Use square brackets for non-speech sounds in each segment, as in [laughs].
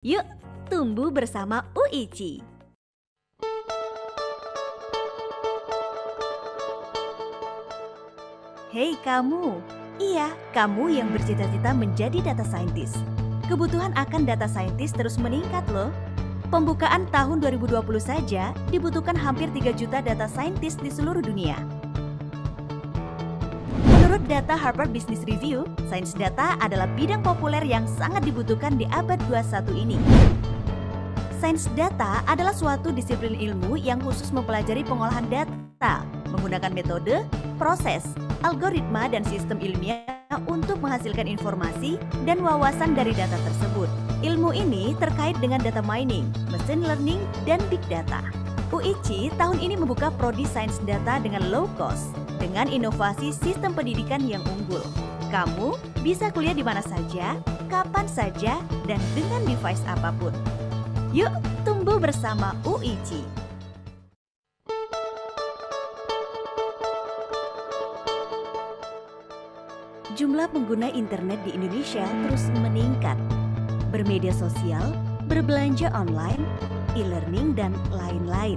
Yuk, tumbuh bersama UIC. Hei kamu, iya kamu yang bercita-cita menjadi data scientist. Kebutuhan akan data scientist terus meningkat loh. Pembukaan tahun 2020 saja dibutuhkan hampir 3 juta data scientist di seluruh dunia data Harvard Business Review, sains data adalah bidang populer yang sangat dibutuhkan di abad 21 ini. Sains data adalah suatu disiplin ilmu yang khusus mempelajari pengolahan data menggunakan metode, proses, algoritma, dan sistem ilmiah untuk menghasilkan informasi dan wawasan dari data tersebut. Ilmu ini terkait dengan data mining, machine learning, dan big data. UIC tahun ini membuka prodi sains data dengan low cost dengan inovasi sistem pendidikan yang unggul, kamu bisa kuliah di mana saja, kapan saja, dan dengan device apapun. Yuk, tumbuh bersama UIC. Jumlah pengguna internet di Indonesia terus meningkat. Bermedia sosial, berbelanja online, e-learning, dan lain-lain.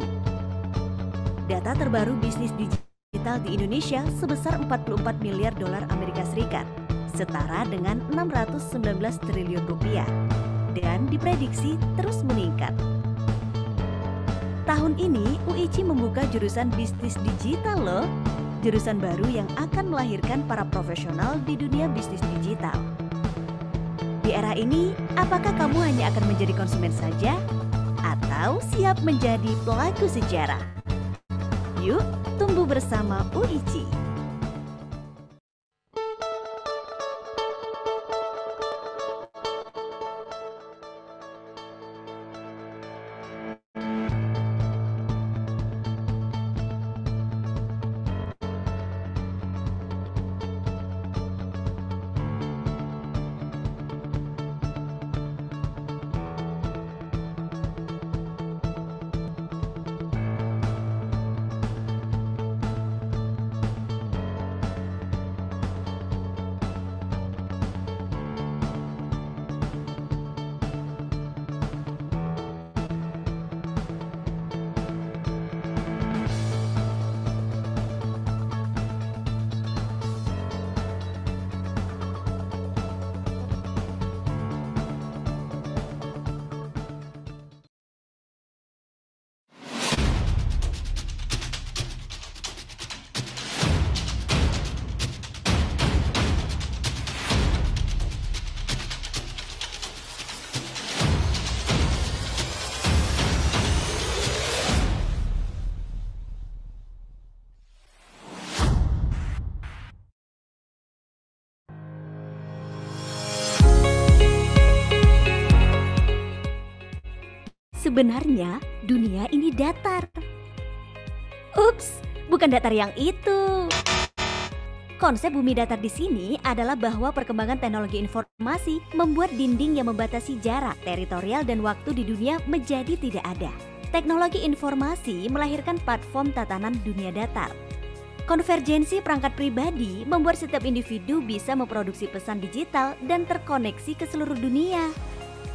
Data terbaru bisnis digital digital di Indonesia sebesar 44 miliar dolar Amerika Serikat, setara dengan 619 triliun rupiah, dan diprediksi terus meningkat. Tahun ini, UIC membuka jurusan bisnis digital loh, jurusan baru yang akan melahirkan para profesional di dunia bisnis digital. Di era ini, apakah kamu hanya akan menjadi konsumen saja atau siap menjadi pelaku sejarah? Yuk, Tumbuh Bersama UIC. sebenarnya dunia ini datar. Ups, bukan datar yang itu. Konsep bumi datar di sini adalah bahwa perkembangan teknologi informasi membuat dinding yang membatasi jarak, teritorial, dan waktu di dunia menjadi tidak ada. Teknologi informasi melahirkan platform tatanan dunia datar. Konvergensi perangkat pribadi membuat setiap individu bisa memproduksi pesan digital dan terkoneksi ke seluruh dunia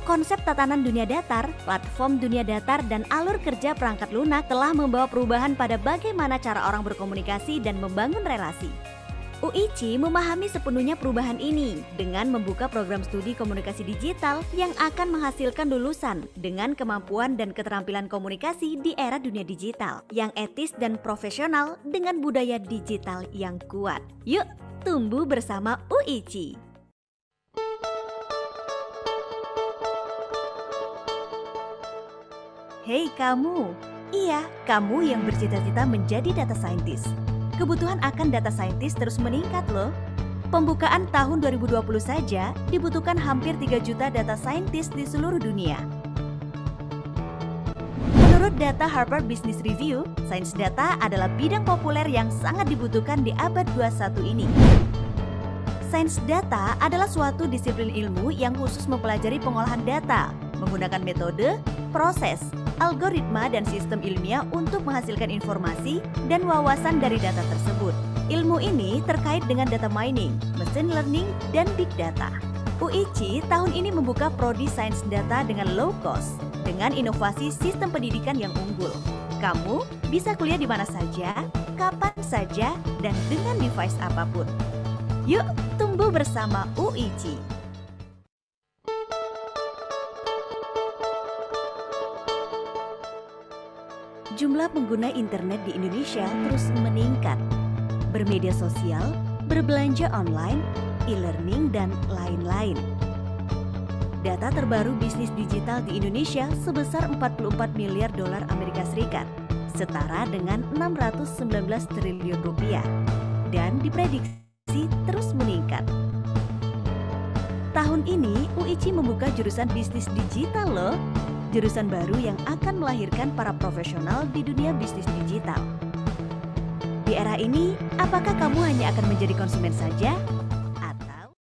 konsep tatanan dunia datar, platform dunia datar, dan alur kerja perangkat lunak telah membawa perubahan pada bagaimana cara orang berkomunikasi dan membangun relasi. UIC memahami sepenuhnya perubahan ini dengan membuka program studi komunikasi digital yang akan menghasilkan lulusan dengan kemampuan dan keterampilan komunikasi di era dunia digital yang etis dan profesional dengan budaya digital yang kuat. Yuk, tumbuh bersama UIC. Hei kamu, iya kamu yang bercita-cita menjadi data scientist. Kebutuhan akan data scientist terus meningkat loh. Pembukaan tahun 2020 saja dibutuhkan hampir 3 juta data scientist di seluruh dunia. Menurut data Harvard Business Review, sains data adalah bidang populer yang sangat dibutuhkan di abad 21 ini. Sains data adalah suatu disiplin ilmu yang khusus mempelajari pengolahan data menggunakan metode, proses, algoritma dan sistem ilmiah untuk menghasilkan informasi dan wawasan dari data tersebut. Ilmu ini terkait dengan data mining, machine learning, dan big data. UIC tahun ini membuka prodi sains data dengan low cost dengan inovasi sistem pendidikan yang unggul. Kamu bisa kuliah di mana saja, kapan saja, dan dengan device apapun. Yuk, tumbuh bersama UIC. jumlah pengguna internet di Indonesia terus meningkat. Bermedia sosial, berbelanja online, e-learning, dan lain-lain. Data terbaru bisnis digital di Indonesia sebesar 44 miliar dolar Amerika Serikat, setara dengan 619 triliun rupiah, dan diprediksi terus meningkat. Tahun ini, UIC membuka jurusan bisnis digital loh, jurusan baru yang akan melahirkan para profesional di dunia bisnis digital. Di era ini, apakah kamu hanya akan menjadi konsumen saja atau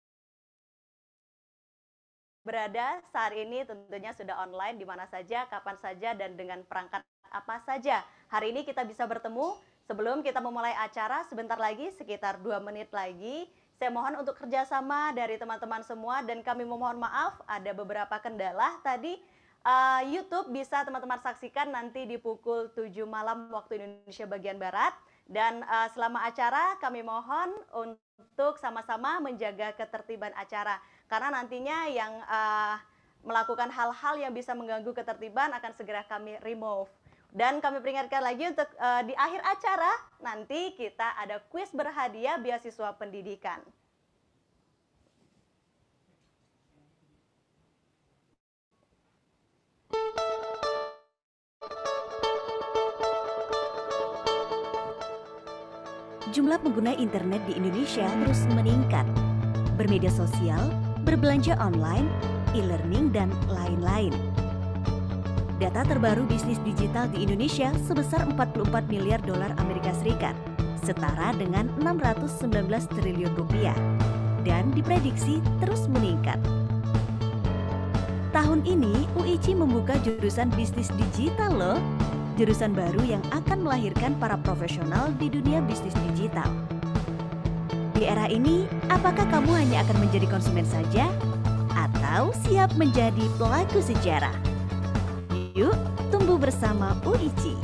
berada saat ini tentunya sudah online di mana saja, kapan saja, dan dengan perangkat apa saja. Hari ini kita bisa bertemu. Sebelum kita memulai acara, sebentar lagi, sekitar dua menit lagi, saya mohon untuk kerjasama dari teman-teman semua dan kami memohon maaf ada beberapa kendala tadi uh, YouTube bisa teman-teman saksikan nanti di pukul 7 malam waktu Indonesia bagian barat dan uh, selama acara kami mohon untuk sama-sama menjaga ketertiban acara karena nantinya yang uh, melakukan hal-hal yang bisa mengganggu ketertiban akan segera kami remove. Dan kami peringatkan lagi untuk uh, di akhir acara nanti kita ada kuis berhadiah beasiswa pendidikan. Jumlah pengguna internet di Indonesia terus meningkat. Bermedia sosial, berbelanja online, e-learning, dan lain-lain. Data terbaru bisnis digital di Indonesia sebesar 44 miliar dolar Amerika Serikat, setara dengan 619 triliun rupiah, dan diprediksi terus meningkat. Tahun ini, UIC membuka jurusan bisnis digital loh. Jurusan baru yang akan melahirkan para profesional di dunia bisnis digital. Di era ini, apakah kamu hanya akan menjadi konsumen saja? Atau siap menjadi pelaku sejarah? Yuk, tumbuh bersama UIC.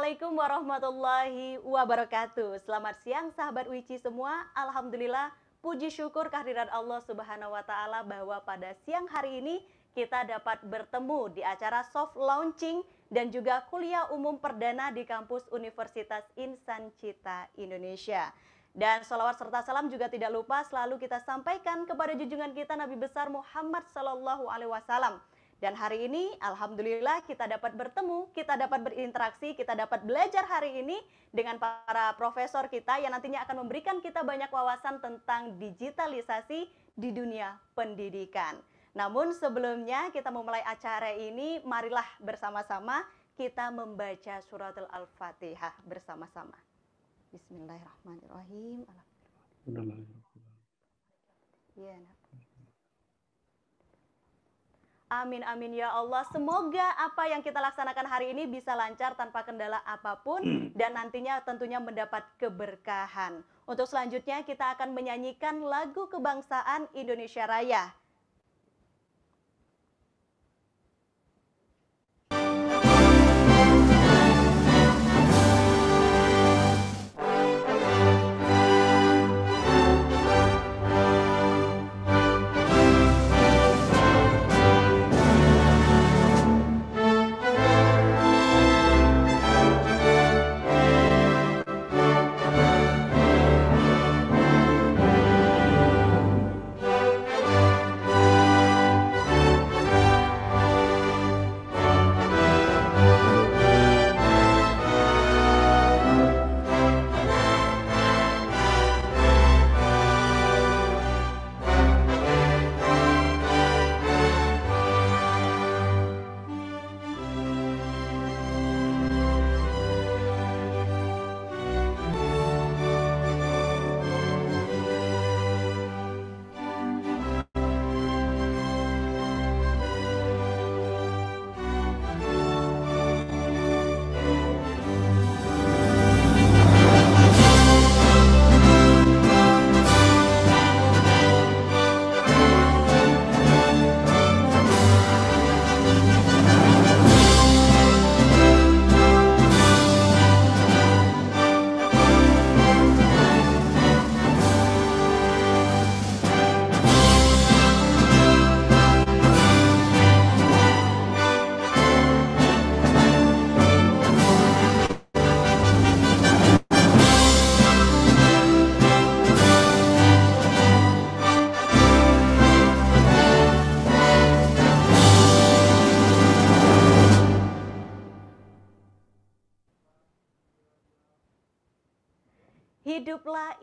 Assalamualaikum warahmatullahi wabarakatuh. Selamat siang sahabat Wici semua. Alhamdulillah puji syukur kehadiran Allah Subhanahu wa taala bahwa pada siang hari ini kita dapat bertemu di acara soft launching dan juga kuliah umum perdana di kampus Universitas Insan Cita Indonesia. Dan salawat serta salam juga tidak lupa selalu kita sampaikan kepada junjungan kita Nabi besar Muhammad Sallallahu Alaihi Wasallam dan hari ini, alhamdulillah, kita dapat bertemu, kita dapat berinteraksi, kita dapat belajar hari ini dengan para profesor kita yang nantinya akan memberikan kita banyak wawasan tentang digitalisasi di dunia pendidikan. Namun, sebelumnya kita memulai acara ini, marilah bersama-sama kita membaca surat Al-Fatihah bersama-sama. Bismillahirrahmanirrahim. Ya, Amin, amin ya Allah. Semoga apa yang kita laksanakan hari ini bisa lancar tanpa kendala apapun hmm. dan nantinya tentunya mendapat keberkahan. Untuk selanjutnya kita akan menyanyikan lagu kebangsaan Indonesia Raya.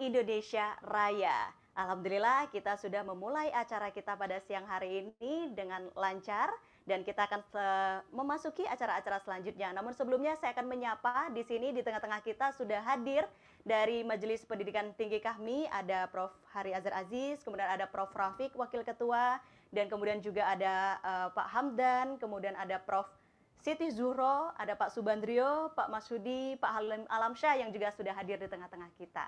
Indonesia Raya. Alhamdulillah kita sudah memulai acara kita pada siang hari ini dengan lancar dan kita akan eh, memasuki acara-acara selanjutnya. Namun sebelumnya saya akan menyapa di sini di tengah-tengah kita sudah hadir dari Majelis Pendidikan Tinggi Kahmi ada Prof. Hari Azhar Aziz, kemudian ada Prof. Rafiq Wakil Ketua dan kemudian juga ada uh, Pak Hamdan, kemudian ada Prof. Siti Zuhro, ada Pak Subandrio, Pak Masudi, Pak Halim Alamsyah yang juga sudah hadir di tengah-tengah kita.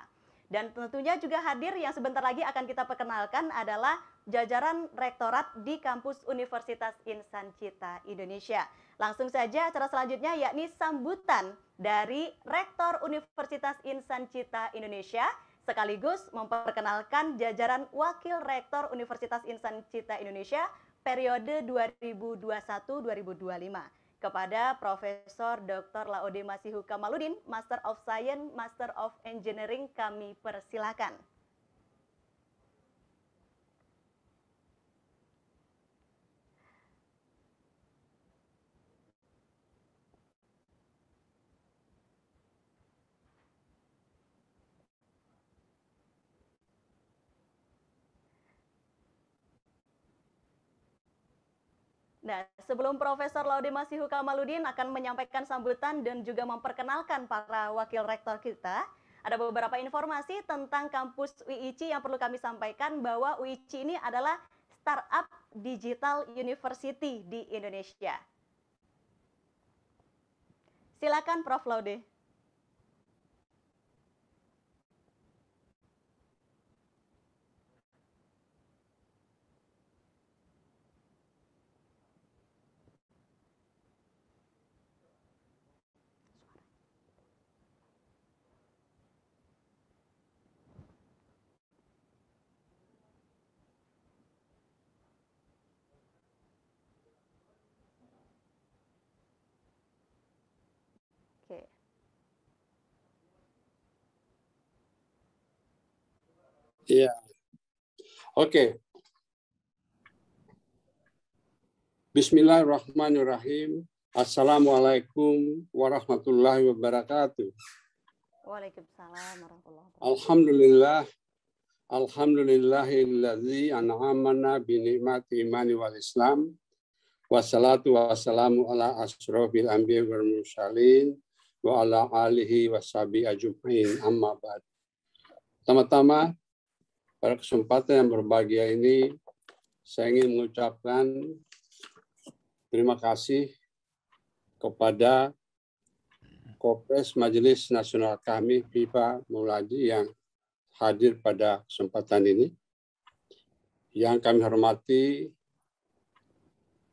Dan tentunya juga hadir yang sebentar lagi akan kita perkenalkan adalah jajaran rektorat di kampus Universitas Insan Cita Indonesia. Langsung saja acara selanjutnya yakni sambutan dari Rektor Universitas Insan Cita Indonesia sekaligus memperkenalkan jajaran Wakil Rektor Universitas Insan Cita Indonesia periode 2021-2025 kepada Profesor Dr. Laode Masihuka Maludin, Master of Science, Master of Engineering kami persilakan. sebelum Profesor Laude Masihu Kamaludin akan menyampaikan sambutan dan juga memperkenalkan para wakil rektor kita, ada beberapa informasi tentang kampus UIC yang perlu kami sampaikan bahwa UIC ini adalah startup digital university di Indonesia. Silakan Prof Laude. Iya. Yeah. Oke. Okay. Bismillahirrahmanirrahim. Assalamualaikum warahmatullahi wabarakatuh. Waalaikumsalam warahmatullahi wabarakatuh. Alhamdulillah. Alhamdulillahilladzi an'amana bi ni'mati imani wal Islam. Wassalatu wassalamu ala asrofil anbiya wal mursalin wa ala alihi washabi ajmain amma ba'd. Pertama-tama pada kesempatan yang berbahagia ini, saya ingin mengucapkan terima kasih kepada Kopres Majelis Nasional kami, FIFA Muladi, yang hadir pada kesempatan ini. Yang kami hormati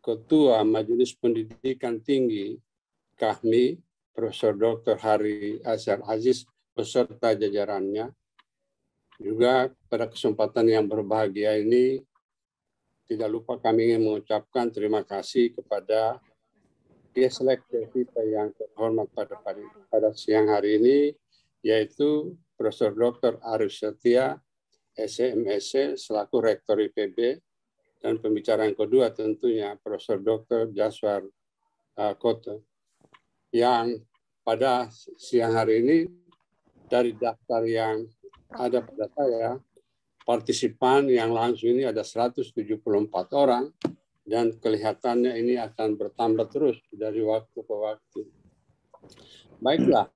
Ketua Majelis Pendidikan Tinggi kami, Profesor Dr. Hari Azhar Aziz, beserta jajarannya, juga pada kesempatan yang berbahagia ini, tidak lupa kami ingin mengucapkan terima kasih kepada selektif kita yang terhormat pada, pada siang hari ini, yaitu Prof Dr. Arif Setia, SMSC, selaku Rektor IPB, dan pembicara yang kedua tentunya Prof Dr. Jaswar uh, Koto yang pada siang hari ini dari daftar yang ada pada saya partisipan yang langsung ini ada 174 orang dan kelihatannya ini akan bertambah terus dari waktu ke waktu. Baiklah,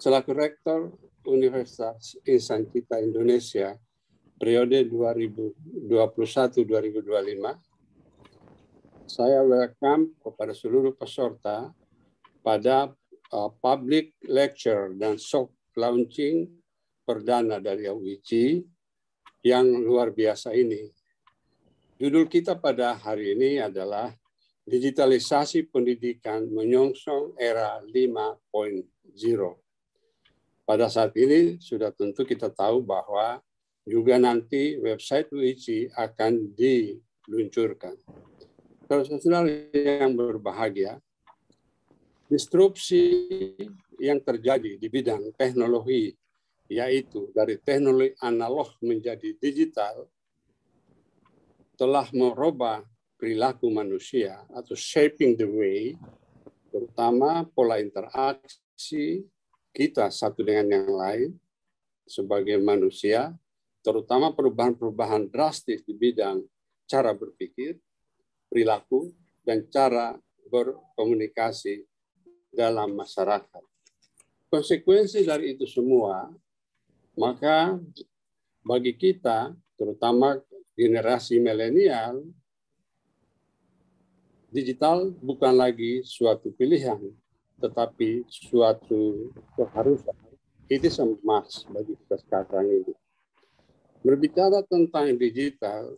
selaku Rektor Universitas Insan Kita Indonesia periode 2021-2025, saya welcome kepada seluruh peserta pada uh, public lecture dan soft launching perdana dari UIG yang luar biasa ini. Judul kita pada hari ini adalah Digitalisasi Pendidikan Menyongsong Era 5.0. Pada saat ini sudah tentu kita tahu bahwa juga nanti website UIC akan diluncurkan. Saudara-saudara yang berbahagia, disrupsi yang terjadi di bidang teknologi yaitu dari teknologi analog menjadi digital, telah merubah perilaku manusia atau shaping the way, terutama pola interaksi kita satu dengan yang lain sebagai manusia, terutama perubahan-perubahan drastis di bidang cara berpikir, perilaku, dan cara berkomunikasi dalam masyarakat. Konsekuensi dari itu semua maka bagi kita, terutama generasi milenial, digital bukan lagi suatu pilihan, tetapi suatu keharusan. Itu semas bagi kita sekarang ini. Berbicara tentang digital,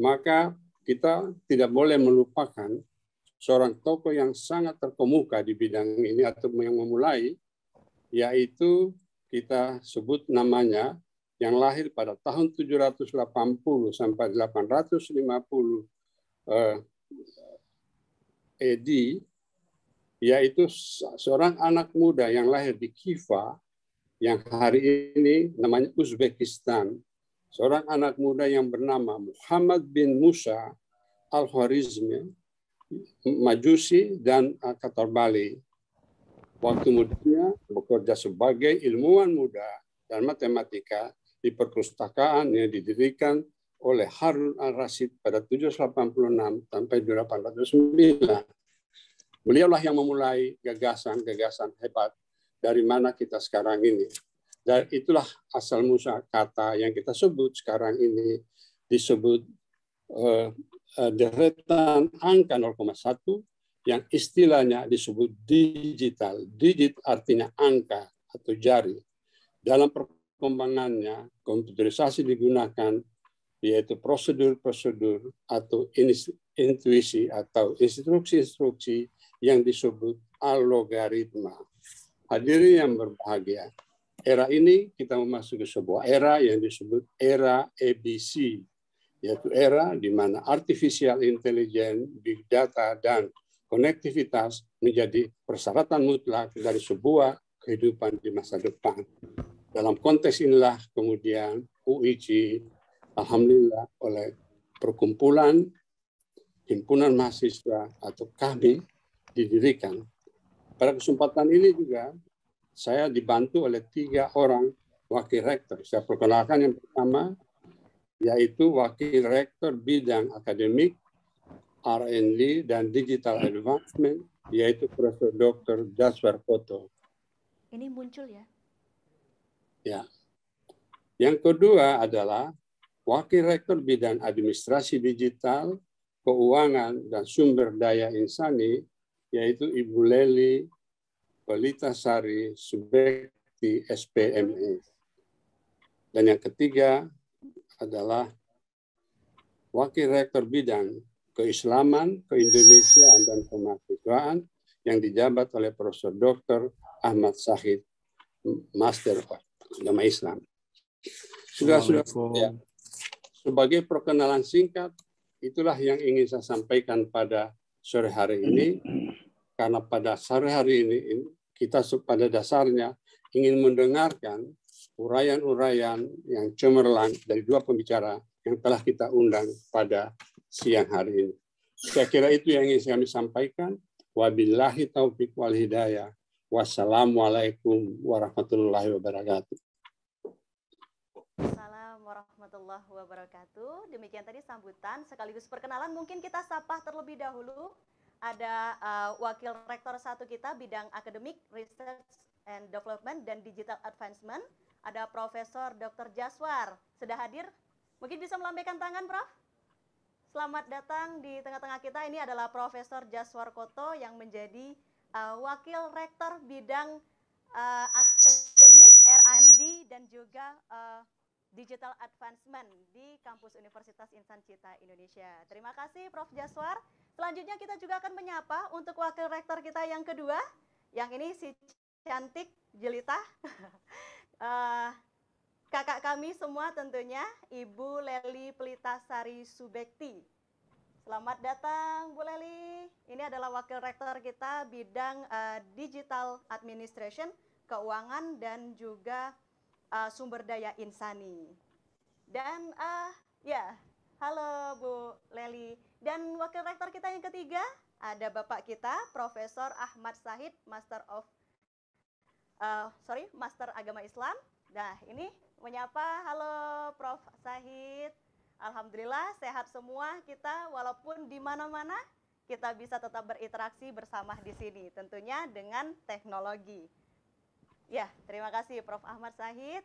maka kita tidak boleh melupakan seorang tokoh yang sangat terkemuka di bidang ini atau yang memulai, yaitu kita sebut namanya yang lahir pada tahun 780 sampai 850 eh, AD yaitu seorang anak muda yang lahir di Kiva yang hari ini namanya Uzbekistan. Seorang anak muda yang bernama Muhammad bin Musa Al-Khwarizmi, Majusi dan Katarbali. Waktu mudanya bekerja sebagai ilmuwan muda dan matematika di perpustakaan yang didirikan oleh Harun al-Rasid pada 786 sampai 1809. Beliaulah yang memulai gagasan-gagasan hebat dari mana kita sekarang ini. Dan itulah asal musa kata yang kita sebut sekarang ini disebut uh, deretan angka 0,1 yang istilahnya disebut digital. Digit artinya angka atau jari. Dalam perkembangannya, komputerisasi digunakan yaitu prosedur-prosedur atau intuisi atau instruksi-instruksi yang disebut algoritma. Hadirin yang berbahagia, era ini kita memasuki sebuah era yang disebut era ABC, yaitu era di mana artificial intelligence, big data, dan konektivitas menjadi persyaratan mutlak dari sebuah kehidupan di masa depan. Dalam konteks inilah kemudian UIG, Alhamdulillah, oleh perkumpulan himpunan mahasiswa atau kami didirikan. Pada kesempatan ini juga saya dibantu oleh tiga orang wakil rektor. Saya perkenalkan yang pertama yaitu wakil rektor bidang akademik R&D dan digital advancement yaitu Profesor Dr. Jaswar Koto. Ini muncul ya? Ya. Yang kedua adalah Wakil Rektor Bidang Administrasi Digital, Keuangan, dan Sumber Daya Insani, yaitu Ibu Leli Pelita Sari Subekti SPME. Dan yang ketiga adalah Wakil Rektor Bidang Keislaman, Keindonesiaan, dan Kemahasiswaan yang dijabat oleh Profesor Dr. Ahmad Sahid, Master of Agama Islam. Sudah, sudah. Ya. Sebagai perkenalan singkat, itulah yang ingin saya sampaikan pada sore hari ini. Karena pada sore hari ini, kita pada dasarnya ingin mendengarkan uraian-uraian yang cemerlang dari dua pembicara yang telah kita undang pada siang hari ini. Saya kira itu yang ingin kami sampaikan. Wabillahi taufiq wal hidayah. Wassalamualaikum warahmatullahi wabarakatuh. Assalamualaikum warahmatullahi wabarakatuh. Demikian tadi sambutan sekaligus perkenalan. Mungkin kita sapa terlebih dahulu. Ada uh, Wakil Rektor satu kita bidang akademik, research and development, dan digital advancement. Ada Profesor Dr. Jaswar. Sudah hadir? Mungkin bisa melambaikan tangan, Prof? Selamat datang di tengah-tengah kita. Ini adalah Profesor Jaswar Koto yang menjadi uh, Wakil Rektor Bidang uh, Akademik R&D dan juga uh, Digital Advancement di Kampus Universitas Insan Cita Indonesia. Terima kasih Prof. Jaswar. Selanjutnya kita juga akan menyapa untuk Wakil Rektor kita yang kedua. Yang ini si cantik Jelita. uh, [laughs] kakak kami semua tentunya Ibu Leli Pelitasari Subekti. Selamat datang Bu Leli. Ini adalah wakil rektor kita bidang uh, digital administration, keuangan dan juga uh, sumber daya insani. Dan uh, ya, halo Bu Leli. Dan wakil rektor kita yang ketiga ada Bapak kita Profesor Ahmad Sahid, Master of uh, sorry, Master Agama Islam. Nah, ini menyapa. Halo Prof. Sahid. Alhamdulillah sehat semua kita walaupun di mana-mana kita bisa tetap berinteraksi bersama di sini tentunya dengan teknologi. Ya, terima kasih Prof. Ahmad Sahid.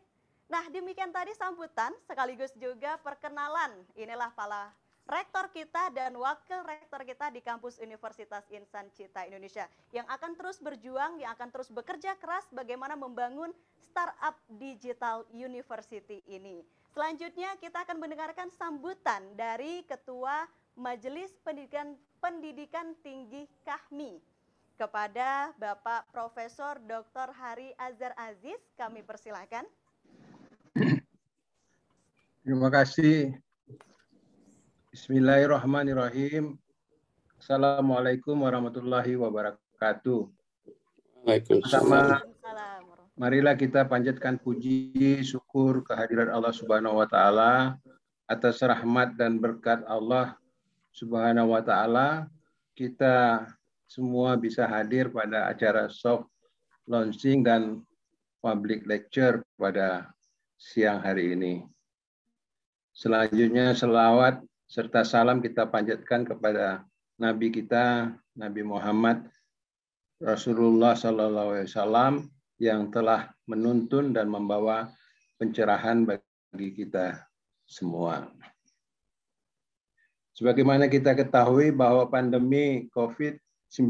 Nah, demikian tadi sambutan sekaligus juga perkenalan. Inilah pala rektor kita dan wakil rektor kita di kampus Universitas Insan Cita Indonesia yang akan terus berjuang, yang akan terus bekerja keras bagaimana membangun startup digital university ini. Selanjutnya kita akan mendengarkan sambutan dari Ketua Majelis Pendidikan, Pendidikan Tinggi Kahmi kepada Bapak Profesor Dr. Hari Azhar Aziz. Kami persilahkan. Terima kasih Bismillahirrahmanirrahim. Assalamualaikum warahmatullahi wabarakatuh. Waalaikumsalam. Marilah kita panjatkan puji syukur kehadiran Allah Subhanahu wa taala atas rahmat dan berkat Allah Subhanahu wa taala kita semua bisa hadir pada acara soft launching dan public lecture pada siang hari ini. Selanjutnya selawat serta salam kita panjatkan kepada Nabi kita Nabi Muhammad Rasulullah Sallallahu Alaihi Wasallam yang telah menuntun dan membawa pencerahan bagi kita semua. Sebagaimana kita ketahui bahwa pandemi COVID-19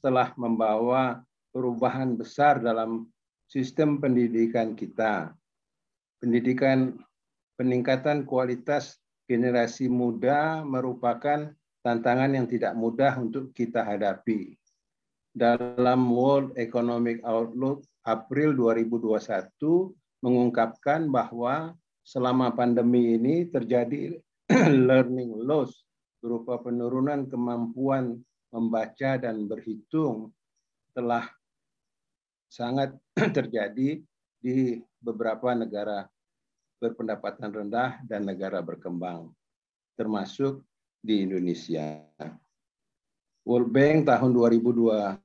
telah membawa perubahan besar dalam sistem pendidikan kita. Pendidikan peningkatan kualitas generasi muda merupakan tantangan yang tidak mudah untuk kita hadapi. Dalam World Economic Outlook April 2021 mengungkapkan bahwa selama pandemi ini terjadi [clears throat] learning loss berupa penurunan kemampuan membaca dan berhitung telah sangat [clears throat] terjadi di beberapa negara berpendapatan rendah dan negara berkembang, termasuk di Indonesia. World Bank tahun 2020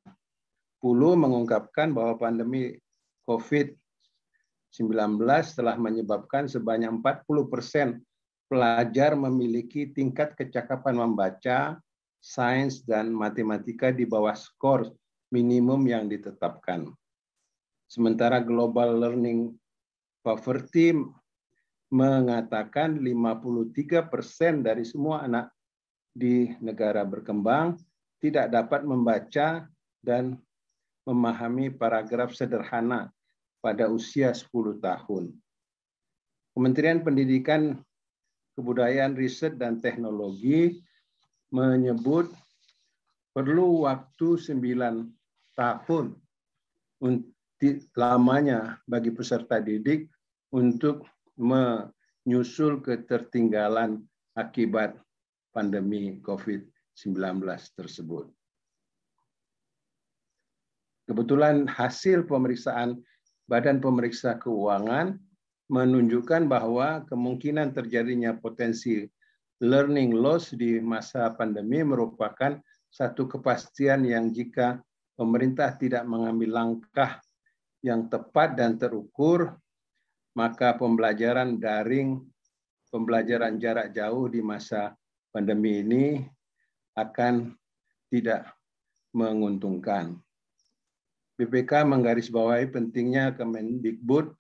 mengungkapkan bahwa pandemi COVID-19 telah menyebabkan sebanyak 40 persen pelajar memiliki tingkat kecakapan membaca, sains, dan matematika di bawah skor minimum yang ditetapkan. Sementara global learning poverty mengatakan 53% dari semua anak di negara berkembang tidak dapat membaca dan memahami paragraf sederhana pada usia 10 tahun. Kementerian Pendidikan, Kebudayaan, Riset, dan Teknologi menyebut perlu waktu 9 tahun lamanya bagi peserta didik untuk menyusul ketertinggalan akibat pandemi COVID-19 tersebut. Kebetulan hasil pemeriksaan Badan Pemeriksa Keuangan menunjukkan bahwa kemungkinan terjadinya potensi learning loss di masa pandemi merupakan satu kepastian yang jika pemerintah tidak mengambil langkah yang tepat dan terukur maka pembelajaran daring, pembelajaran jarak jauh di masa pandemi ini akan tidak menguntungkan. BPK menggarisbawahi pentingnya Kemendikbud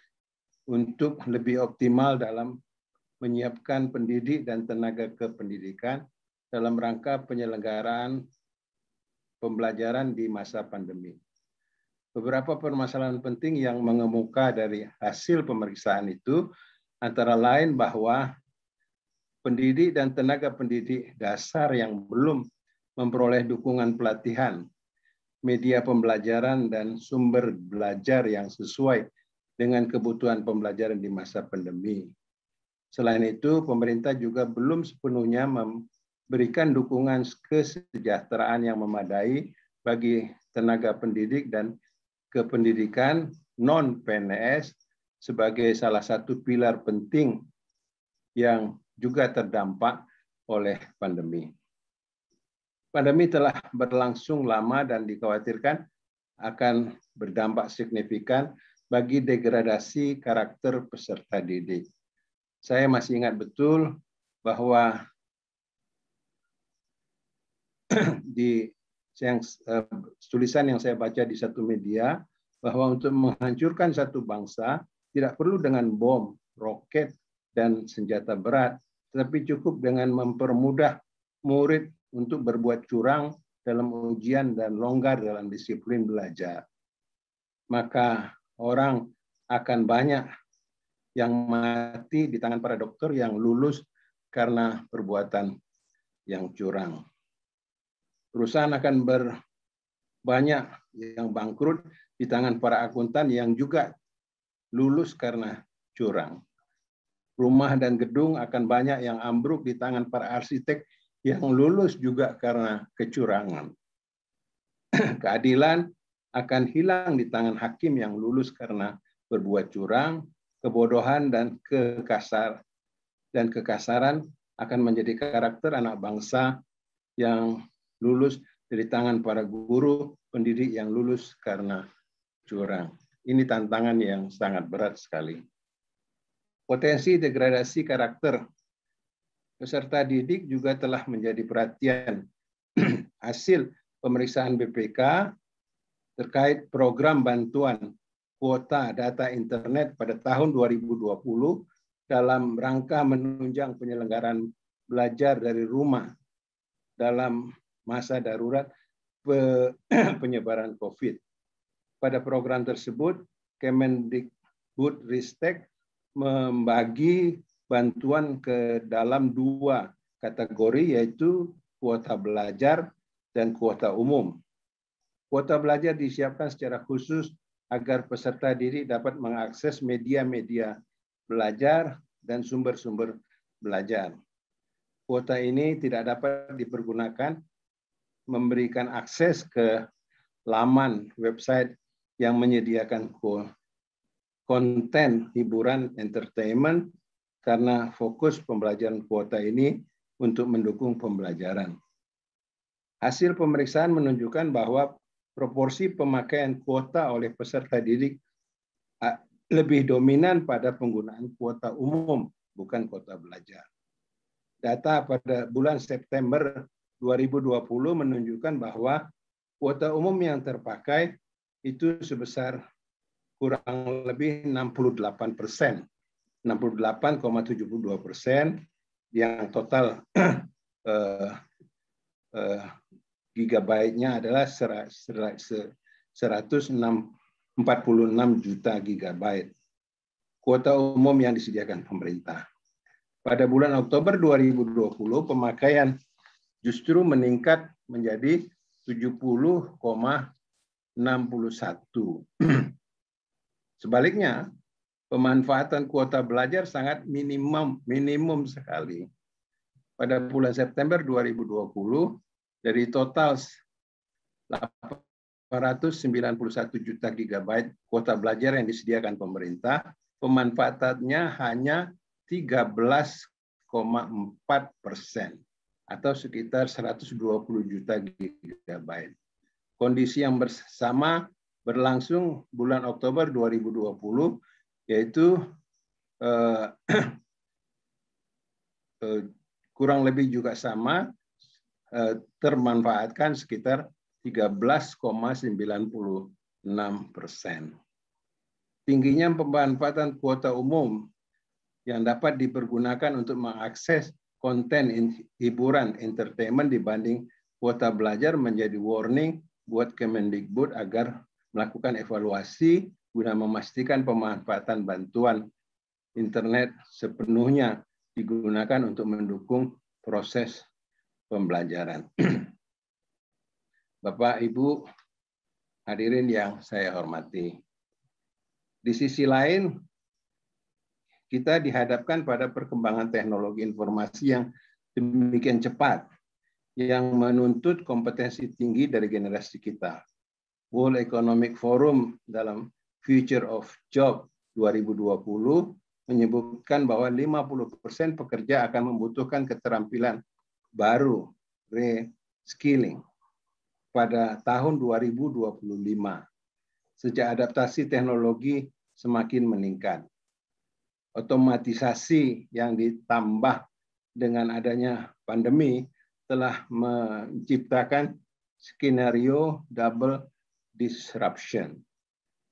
untuk lebih optimal dalam menyiapkan pendidik dan tenaga kependidikan dalam rangka penyelenggaraan pembelajaran di masa pandemi beberapa permasalahan penting yang mengemuka dari hasil pemeriksaan itu antara lain bahwa pendidik dan tenaga pendidik dasar yang belum memperoleh dukungan pelatihan, media pembelajaran dan sumber belajar yang sesuai dengan kebutuhan pembelajaran di masa pandemi. Selain itu, pemerintah juga belum sepenuhnya memberikan dukungan kesejahteraan yang memadai bagi tenaga pendidik dan pendidikan non PNS sebagai salah satu pilar penting yang juga terdampak oleh pandemi. Pandemi telah berlangsung lama dan dikhawatirkan akan berdampak signifikan bagi degradasi karakter peserta didik. Saya masih ingat betul bahwa [clears throat] di yang uh, tulisan yang saya baca di satu media bahwa untuk menghancurkan satu bangsa tidak perlu dengan bom, roket dan senjata berat, tetapi cukup dengan mempermudah murid untuk berbuat curang dalam ujian dan longgar dalam disiplin belajar. Maka orang akan banyak yang mati di tangan para dokter yang lulus karena perbuatan yang curang perusahaan akan berbanyak yang bangkrut di tangan para akuntan yang juga lulus karena curang. Rumah dan gedung akan banyak yang ambruk di tangan para arsitek yang lulus juga karena kecurangan. [clears throat] Keadilan akan hilang di tangan hakim yang lulus karena berbuat curang, kebodohan dan kekasar dan kekasaran akan menjadi karakter anak bangsa yang lulus dari tangan para guru, pendidik yang lulus karena curang. Ini tantangan yang sangat berat sekali. Potensi degradasi karakter peserta didik juga telah menjadi perhatian. [clears throat] Hasil pemeriksaan BPK terkait program bantuan kuota data internet pada tahun 2020 dalam rangka menunjang penyelenggaraan belajar dari rumah dalam masa darurat [clears throat] penyebaran COVID. Pada program tersebut, Kemendikbud Ristek membagi bantuan ke dalam dua kategori yaitu kuota belajar dan kuota umum. Kuota belajar disiapkan secara khusus agar peserta didik dapat mengakses media-media belajar dan sumber-sumber belajar. Kuota ini tidak dapat dipergunakan memberikan akses ke laman website yang menyediakan konten hiburan entertainment karena fokus pembelajaran kuota ini untuk mendukung pembelajaran. Hasil pemeriksaan menunjukkan bahwa proporsi pemakaian kuota oleh peserta didik lebih dominan pada penggunaan kuota umum, bukan kuota belajar. Data pada bulan September 2020 menunjukkan bahwa kuota umum yang terpakai itu sebesar kurang lebih 68 persen. 68,72 persen yang total [clears throat] eh, eh, gigabyte-nya adalah 146 enam juta gigabyte. Kuota umum yang disediakan pemerintah. Pada bulan Oktober 2020, pemakaian justru meningkat menjadi 70,61. [clears throat] Sebaliknya, pemanfaatan kuota belajar sangat minimum minimum sekali. Pada bulan September 2020 dari total 491 juta gigabyte kuota belajar yang disediakan pemerintah, pemanfaatannya hanya 13,4 persen atau sekitar 120 juta GB. Kondisi yang bersama berlangsung bulan Oktober 2020 yaitu eh, [clears throat] eh, kurang lebih juga sama eh, termanfaatkan sekitar 13,96 persen. Tingginya pemanfaatan kuota umum yang dapat dipergunakan untuk mengakses konten hiburan entertainment dibanding kuota belajar menjadi warning buat Kemendikbud agar melakukan evaluasi guna memastikan pemanfaatan bantuan internet sepenuhnya digunakan untuk mendukung proses pembelajaran. [clears throat] Bapak, Ibu, hadirin yang saya hormati. Di sisi lain, kita dihadapkan pada perkembangan teknologi informasi yang demikian cepat, yang menuntut kompetensi tinggi dari generasi kita. World Economic Forum dalam Future of Job 2020 menyebutkan bahwa 50% pekerja akan membutuhkan keterampilan baru, reskilling, pada tahun 2025. Sejak adaptasi teknologi semakin meningkat otomatisasi yang ditambah dengan adanya pandemi telah menciptakan skenario double disruption.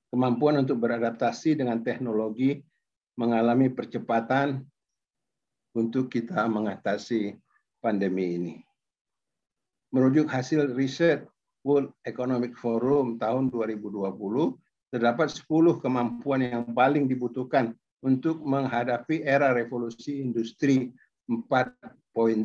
Kemampuan untuk beradaptasi dengan teknologi mengalami percepatan untuk kita mengatasi pandemi ini. Merujuk hasil riset World Economic Forum tahun 2020, terdapat 10 kemampuan yang paling dibutuhkan untuk menghadapi era revolusi industri 4.0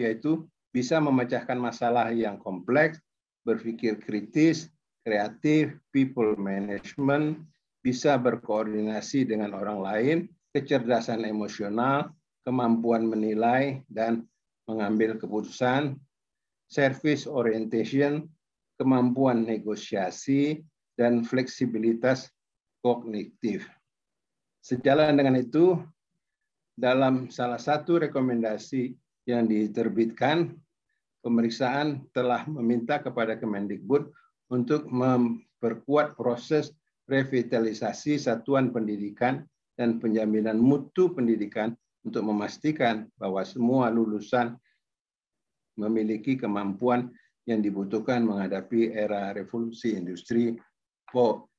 yaitu bisa memecahkan masalah yang kompleks, berpikir kritis, kreatif, people management, bisa berkoordinasi dengan orang lain, kecerdasan emosional, kemampuan menilai dan mengambil keputusan, service orientation, kemampuan negosiasi dan fleksibilitas kognitif. Sejalan dengan itu, dalam salah satu rekomendasi yang diterbitkan, pemeriksaan telah meminta kepada Kemendikbud untuk memperkuat proses revitalisasi satuan pendidikan dan penjaminan mutu pendidikan untuk memastikan bahwa semua lulusan memiliki kemampuan yang dibutuhkan menghadapi era revolusi industri 4.0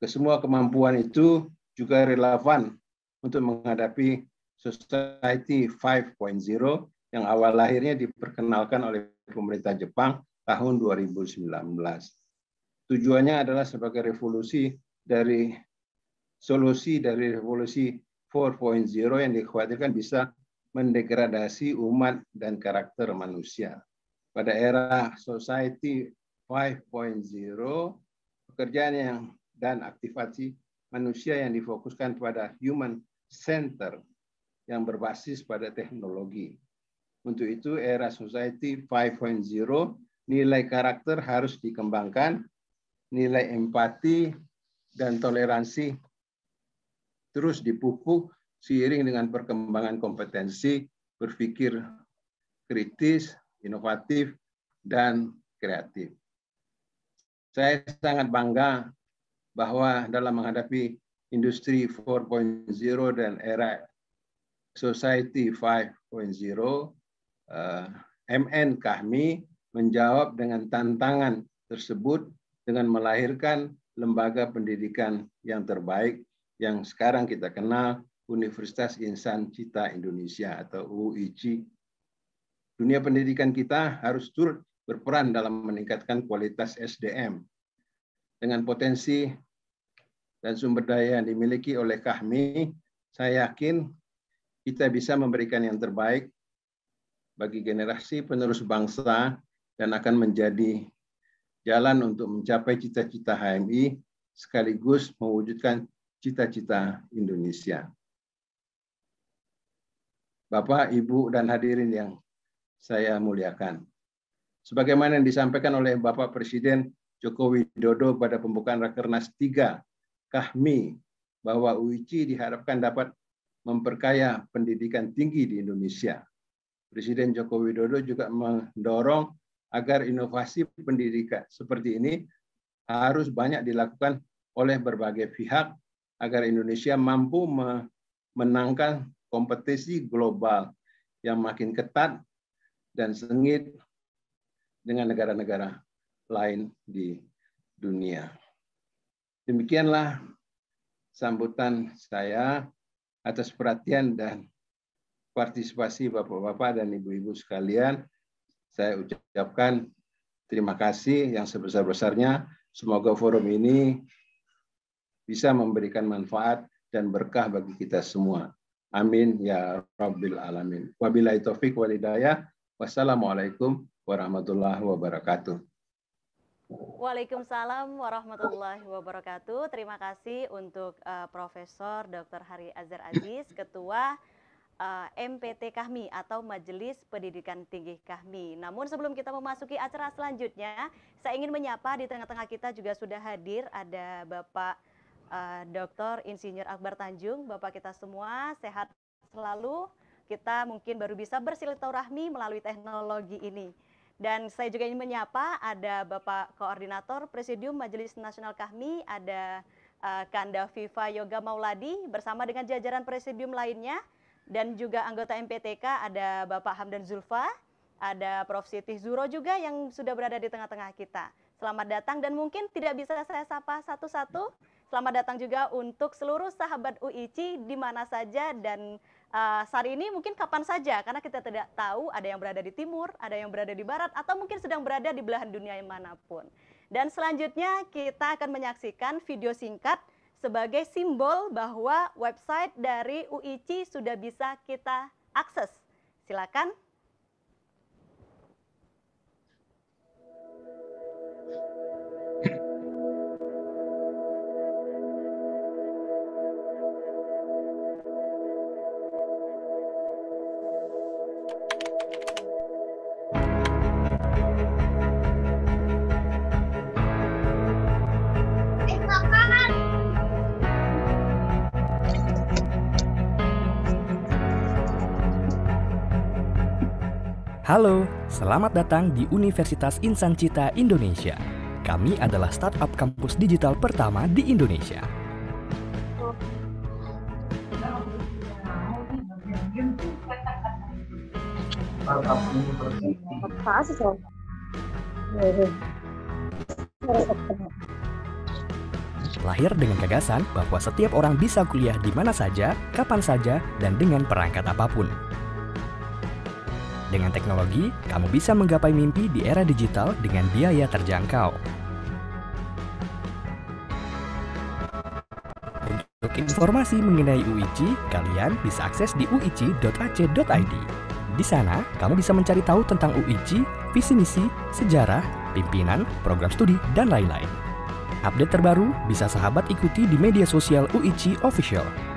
kesemua kemampuan itu juga relevan untuk menghadapi Society 5.0 yang awal lahirnya diperkenalkan oleh pemerintah Jepang tahun 2019. Tujuannya adalah sebagai revolusi dari solusi dari revolusi 4.0 yang dikhawatirkan bisa mendegradasi umat dan karakter manusia. Pada era society 5.0, pekerjaan yang dan aktivasi manusia yang difokuskan pada human center yang berbasis pada teknologi. Untuk itu era society 5.0 nilai karakter harus dikembangkan, nilai empati dan toleransi terus dipupuk seiring dengan perkembangan kompetensi berpikir kritis, inovatif dan kreatif. Saya sangat bangga bahwa dalam menghadapi industri 4.0 dan era society 5.0, uh, MN Kahmi menjawab dengan tantangan tersebut dengan melahirkan lembaga pendidikan yang terbaik yang sekarang kita kenal Universitas Insan Cita Indonesia atau UIC. Dunia pendidikan kita harus turut berperan dalam meningkatkan kualitas SDM dengan potensi dan sumber daya yang dimiliki oleh kami, saya yakin kita bisa memberikan yang terbaik bagi generasi penerus bangsa dan akan menjadi jalan untuk mencapai cita-cita HMI sekaligus mewujudkan cita-cita Indonesia. Bapak, Ibu, dan hadirin yang saya muliakan. Sebagaimana yang disampaikan oleh Bapak Presiden Joko Widodo pada pembukaan Rakernas 3 Kahmi bahwa UIC diharapkan dapat memperkaya pendidikan tinggi di Indonesia. Presiden Joko Widodo juga mendorong agar inovasi pendidikan seperti ini harus banyak dilakukan oleh berbagai pihak agar Indonesia mampu menangkan kompetisi global yang makin ketat dan sengit dengan negara-negara lain di dunia. Demikianlah sambutan saya atas perhatian dan partisipasi Bapak-bapak dan Ibu-ibu sekalian. Saya ucapkan terima kasih yang sebesar-besarnya. Semoga forum ini bisa memberikan manfaat dan berkah bagi kita semua. Amin ya Rabbil Alamin. Wabillahi taufik walidayah. Wassalamualaikum warahmatullahi wabarakatuh. Waalaikumsalam warahmatullahi wabarakatuh. Terima kasih untuk uh, Profesor Dr. Hari Azhar Aziz, Ketua uh, eh, MPT Kahmi atau Majelis Pendidikan Tinggi Kahmi. Namun sebelum kita memasuki acara selanjutnya, saya ingin menyapa di tengah-tengah kita juga sudah hadir ada Bapak uh, eh, Dr. Insinyur Akbar Tanjung. Bapak kita semua sehat selalu. Kita mungkin baru bisa bersilaturahmi melalui teknologi ini. Dan saya juga ingin menyapa ada Bapak Koordinator Presidium Majelis Nasional Kahmi, ada uh, eh, Kanda Viva Yoga Mauladi bersama dengan jajaran Presidium lainnya dan juga anggota MPTK ada Bapak Hamdan Zulfa, ada Prof. Siti Zuro juga yang sudah berada di tengah-tengah kita. Selamat datang dan mungkin tidak bisa saya sapa satu-satu. Selamat datang juga untuk seluruh sahabat UIC di mana saja dan uh, saat ini mungkin kapan saja karena kita tidak tahu ada yang berada di timur, ada yang berada di barat atau mungkin sedang berada di belahan dunia yang manapun. Dan selanjutnya kita akan menyaksikan video singkat sebagai simbol bahwa website dari UIC sudah bisa kita akses. Silakan Halo, selamat datang di Universitas Insan Cita Indonesia. Kami adalah startup kampus digital pertama di Indonesia. Lahir dengan gagasan bahwa setiap orang bisa kuliah di mana saja, kapan saja, dan dengan perangkat apapun. Dengan teknologi, kamu bisa menggapai mimpi di era digital dengan biaya terjangkau. Untuk informasi mengenai UIC, kalian bisa akses di uic.ac.id. Di sana, kamu bisa mencari tahu tentang UIC, visi misi, sejarah, pimpinan, program studi, dan lain-lain. Update terbaru bisa sahabat ikuti di media sosial UIC Official.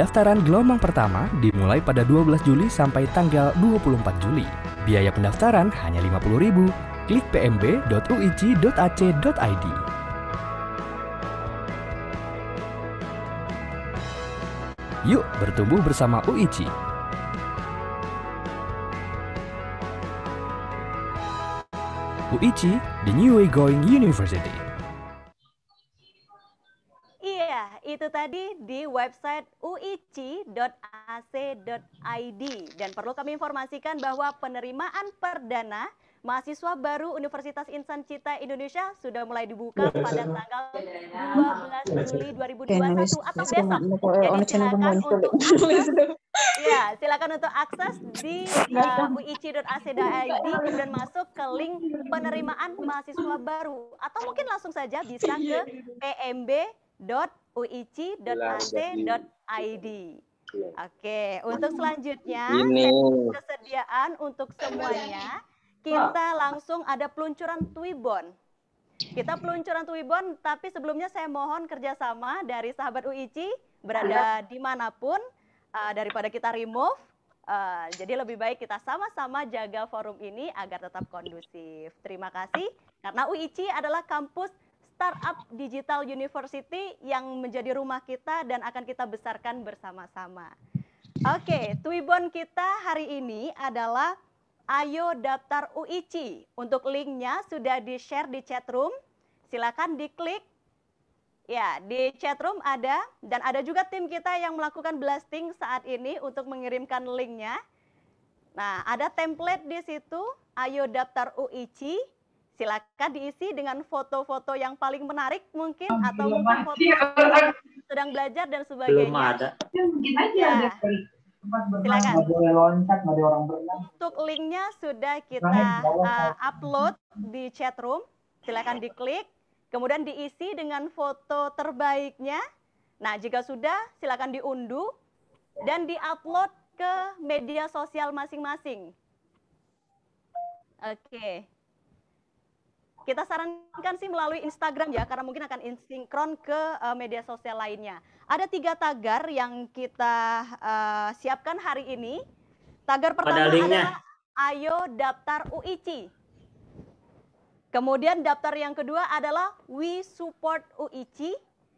Pendaftaran gelombang pertama dimulai pada 12 Juli sampai tanggal 24 Juli. Biaya pendaftaran hanya rp 50.000. Klik pmb.uig.ac.id. Yuk bertumbuh bersama UIC. UIC the new way going university. tadi di website uic.ac.id. Dan perlu kami informasikan bahwa penerimaan perdana mahasiswa baru Universitas Insan Cita Indonesia sudah mulai dibuka pada tanggal 12 Juli 2021 atau besok. Jadi silakan untuk akses, [laughs] ya, silakan untuk akses di uh, uic.ac.id dan masuk ke link penerimaan mahasiswa baru atau mungkin langsung saja bisa ke iya. pmb uic.ac.id. Iya, iya. Oke, untuk selanjutnya Ini. kesediaan untuk semuanya, kita langsung ada peluncuran Twibbon. Kita peluncuran Twibbon, tapi sebelumnya saya mohon kerjasama dari sahabat UIC berada iya. dimanapun uh, daripada kita remove. Uh, jadi lebih baik kita sama-sama jaga forum ini agar tetap kondusif. Terima kasih karena UIC adalah kampus Startup Digital University yang menjadi rumah kita dan akan kita besarkan bersama-sama. Oke, Twibbon kita hari ini adalah Ayo Daftar UIC. Untuk linknya sudah di-share di chatroom. room. Silakan diklik. Ya, di chatroom ada. Dan ada juga tim kita yang melakukan blasting saat ini untuk mengirimkan linknya. Nah, ada template di situ. Ayo Daftar UIC. Silakan diisi dengan foto-foto yang paling menarik mungkin atau mungkin masih, foto yang sedang belajar dan sebagainya. Belum ada. Ya, mungkin aja. Ya. Silakan. ada Untuk linknya sudah kita uh, upload di chat room. Silakan diklik. Kemudian diisi dengan foto terbaiknya. Nah, jika sudah, silakan diunduh dan diupload ke media sosial masing-masing. Oke. Okay kita sarankan sih melalui Instagram ya karena mungkin akan insinkron ke uh, media sosial lainnya. Ada tiga tagar yang kita uh, siapkan hari ini. Tagar pertama adalah ayo daftar UIC. Kemudian daftar yang kedua adalah we support UIC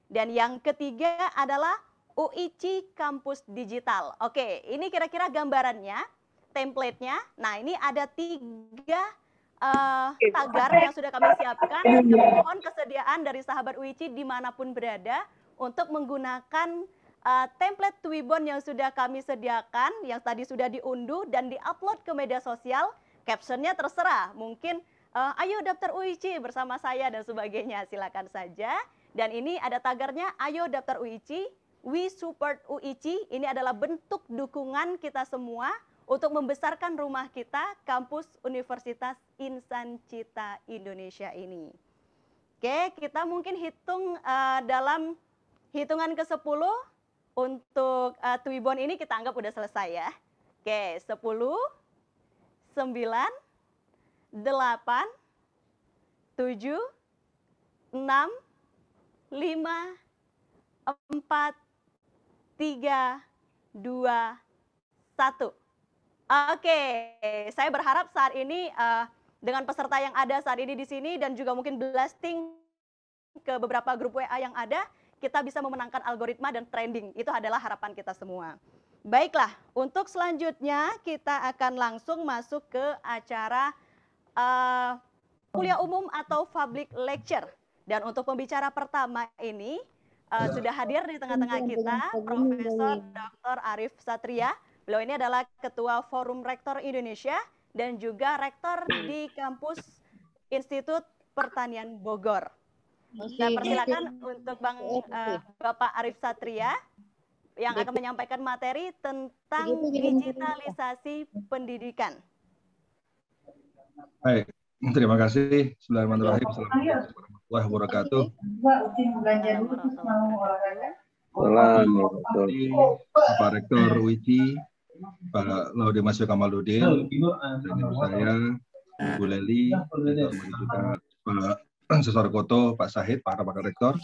dan yang ketiga adalah UIC kampus digital. Oke, ini kira-kira gambarannya, template-nya. Nah, ini ada tiga uh, tagar yang sudah kami siapkan. Kami iya, iya. mohon kesediaan dari sahabat Uici dimanapun berada untuk menggunakan uh, template Twibbon yang sudah kami sediakan, yang tadi sudah diunduh dan diupload ke media sosial. Captionnya terserah, mungkin uh, ayo daftar Uici bersama saya dan sebagainya, silakan saja. Dan ini ada tagarnya, ayo daftar Uici, we support UIC. Ini adalah bentuk dukungan kita semua untuk membesarkan rumah kita, kampus Universitas Insan Cita Indonesia ini. Oke, kita mungkin hitung uh, dalam hitungan ke-10 untuk uh, Twibbon ini kita anggap udah selesai ya. Oke, 10, 9, 8, 7, 6, 5, 4, 3, 2, 1. Oke, saya berharap saat ini uh, dengan peserta yang ada saat ini di sini dan juga mungkin blasting ke beberapa grup WA yang ada, kita bisa memenangkan algoritma dan trending. Itu adalah harapan kita semua. Baiklah, untuk selanjutnya kita akan langsung masuk ke acara uh, kuliah umum atau public lecture. Dan untuk pembicara pertama ini uh, sudah hadir di tengah-tengah iya, kita iya, iya. Profesor Dr. Arif Satria Beliau ini adalah Ketua Forum Rektor Indonesia dan juga Rektor di kampus Institut Pertanian Bogor. Saya nah, persilakan untuk Bang uh, Bapak Arif Satria yang akan menyampaikan materi tentang digitalisasi pendidikan. Baik, terima kasih. Bismillahirrahmanirrahim. Iya, Assalamualaikum warahmatullahi wabarakatuh. malam, Pak Rektor Wiji, Pak Laude Mas Kamaludin, eh, dan saya, eh. Bu Leli, juga ya, Pak Sesar Koto, Pak Sahid, Pak Rapat Rektor,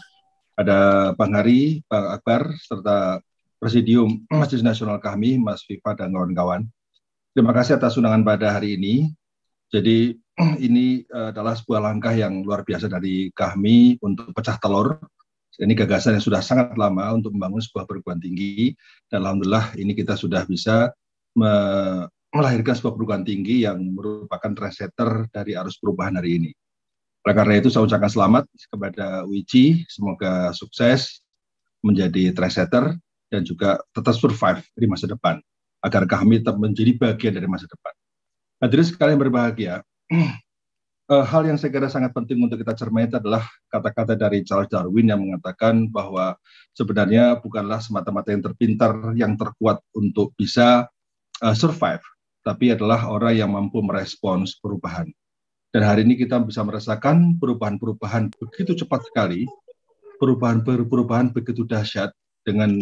ada Bang Hari, Pak Akbar, serta Presidium Masjid Nasional kami, Mas Viva dan kawan-kawan. Terima kasih atas undangan pada hari ini. Jadi [clears throat] ini adalah sebuah langkah yang luar biasa dari kami untuk pecah telur ini gagasan yang sudah sangat lama untuk membangun sebuah perguruan tinggi. Dan alhamdulillah ini kita sudah bisa me melahirkan sebuah perguruan tinggi yang merupakan trendsetter dari arus perubahan hari ini. Oleh karena itu saya ucapkan selamat kepada Wiji, semoga sukses menjadi trendsetter dan juga tetap survive di masa depan agar kami tetap menjadi bagian dari masa depan. Hadirin sekalian berbahagia, [clears throat] uh, hal yang saya kira sangat penting untuk kita cermati adalah kata-kata dari Charles Darwin yang mengatakan bahwa sebenarnya bukanlah semata-mata yang terpintar, yang terkuat untuk bisa uh, survive, tapi adalah orang yang mampu merespons perubahan. Dan hari ini kita bisa merasakan perubahan-perubahan begitu cepat sekali, perubahan-perubahan begitu dahsyat dengan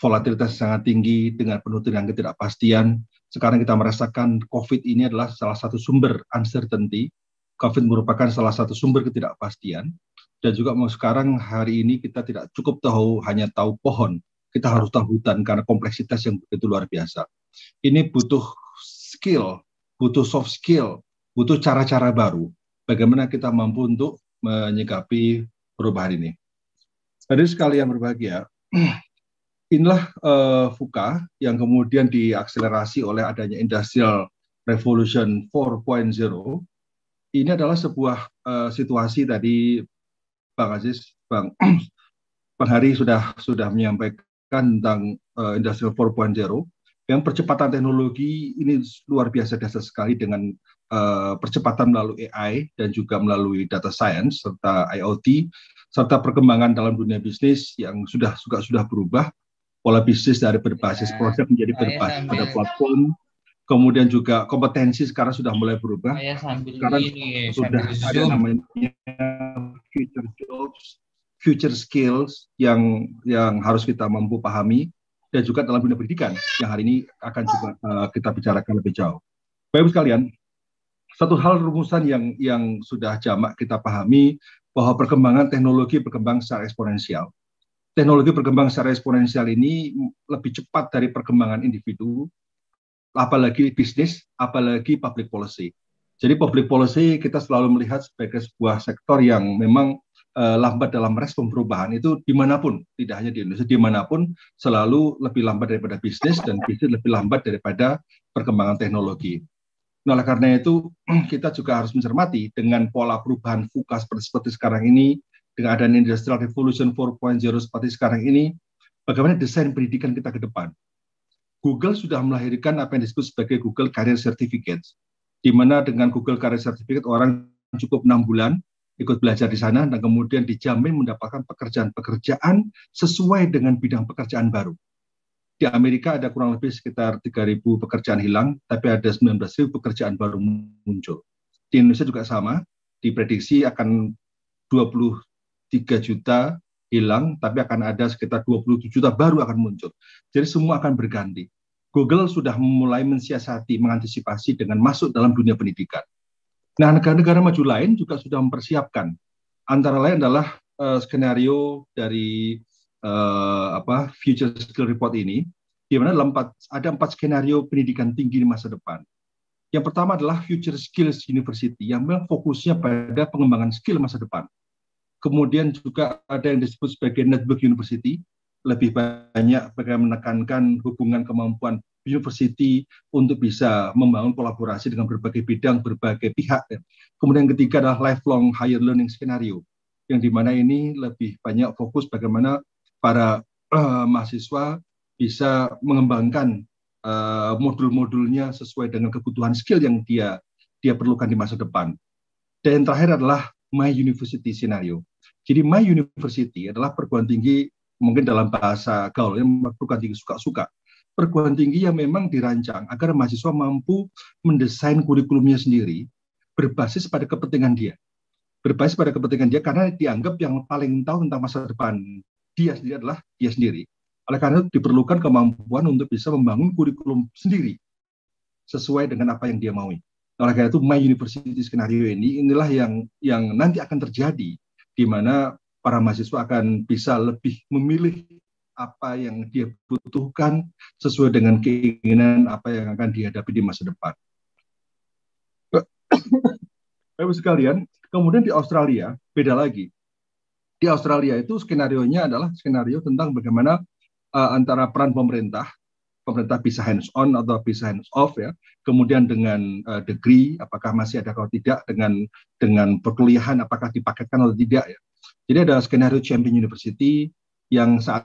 volatilitas sangat tinggi, dengan penuh dengan ketidakpastian. Sekarang kita merasakan COVID ini adalah salah satu sumber uncertainty COVID merupakan salah satu sumber ketidakpastian dan juga mau sekarang hari ini kita tidak cukup tahu hanya tahu pohon, kita harus tahu hutan karena kompleksitas yang begitu luar biasa. Ini butuh skill, butuh soft skill, butuh cara-cara baru. Bagaimana kita mampu untuk menyikapi perubahan ini. Tadi yang berbahagia, [clears throat] inilah uh, eh, FUKA yang kemudian diakselerasi oleh adanya Industrial Revolution ini adalah sebuah uh, situasi tadi Bang Aziz, Bang [clears throat] Bang Hari sudah sudah menyampaikan tentang uh, Industrial 4.0 yang percepatan teknologi ini luar biasa dasar sekali dengan uh, percepatan melalui AI dan juga melalui data science serta IoT serta perkembangan dalam dunia bisnis yang sudah sudah sudah berubah pola bisnis dari berbasis iya, proses menjadi berbasis pada platform kemudian juga kompetensi sekarang sudah mulai berubah. Saya sambil sekarang ini, sudah ada namanya future jobs, future skills yang yang harus kita mampu pahami dan juga dalam dunia pendidikan yang hari ini akan juga uh, kita bicarakan lebih jauh. Baik sekalian, satu hal rumusan yang yang sudah jamak kita pahami bahwa perkembangan teknologi berkembang secara eksponensial teknologi berkembang secara eksponensial ini lebih cepat dari perkembangan individu apalagi bisnis, apalagi public policy. Jadi public policy kita selalu melihat sebagai sebuah sektor yang memang uh, lambat dalam respon perubahan itu dimanapun, tidak hanya di Indonesia, dimanapun selalu lebih lambat daripada bisnis dan bisnis lebih lambat daripada perkembangan teknologi. Nah, oleh karena itu [clears throat] kita juga harus mencermati dengan pola perubahan VUCA seperti, seperti sekarang ini, dengan adanya Industrial Revolution 4.0 seperti sekarang ini, bagaimana desain pendidikan kita ke depan. Google sudah melahirkan apa yang disebut sebagai Google Career Certificate, di mana dengan Google Career Certificate orang cukup enam bulan ikut belajar di sana dan kemudian dijamin mendapatkan pekerjaan-pekerjaan sesuai dengan bidang pekerjaan baru. Di Amerika ada kurang lebih sekitar 3.000 pekerjaan hilang, tapi ada 19.000 pekerjaan baru muncul. Di Indonesia juga sama, diprediksi akan 23 juta hilang, tapi akan ada sekitar 27 juta baru akan muncul. Jadi semua akan berganti. Google sudah mulai mensiasati, mengantisipasi dengan masuk dalam dunia pendidikan. Nah, negara-negara maju lain juga sudah mempersiapkan. Antara lain adalah uh, skenario dari uh, apa Future Skill Report ini, di mana dalam empat, ada empat skenario pendidikan tinggi di masa depan. Yang pertama adalah Future Skills University yang memang fokusnya pada pengembangan skill masa depan. Kemudian juga ada yang disebut sebagai network university, lebih banyak mereka menekankan hubungan kemampuan university untuk bisa membangun kolaborasi dengan berbagai bidang, berbagai pihak. Kemudian yang ketiga adalah lifelong higher learning scenario, yang dimana ini lebih banyak fokus bagaimana para uh, mahasiswa bisa mengembangkan uh, modul-modulnya sesuai dengan kebutuhan skill yang dia dia perlukan di masa depan. Dan yang terakhir adalah My University Scenario. Jadi My University adalah perguruan tinggi mungkin dalam bahasa Gaul yang perguruan tinggi suka-suka. Perguruan tinggi yang memang dirancang agar mahasiswa mampu mendesain kurikulumnya sendiri berbasis pada kepentingan dia. Berbasis pada kepentingan dia karena dianggap yang paling tahu tentang masa depan dia sendiri adalah dia sendiri. Oleh karena itu diperlukan kemampuan untuk bisa membangun kurikulum sendiri sesuai dengan apa yang dia maui. Oleh karena itu, my university skenario ini inilah yang yang nanti akan terjadi, di mana para mahasiswa akan bisa lebih memilih apa yang dia butuhkan sesuai dengan keinginan apa yang akan dihadapi di masa depan. [coughs] Bapak sekalian, kemudian di Australia beda lagi. Di Australia itu skenario-nya adalah skenario tentang bagaimana uh, antara peran pemerintah pemerintah bisa hands on atau bisa hands off ya. Kemudian dengan uh, degree apakah masih ada atau tidak dengan dengan perkuliahan apakah dipaketkan atau tidak ya. Jadi ada skenario champion university yang saat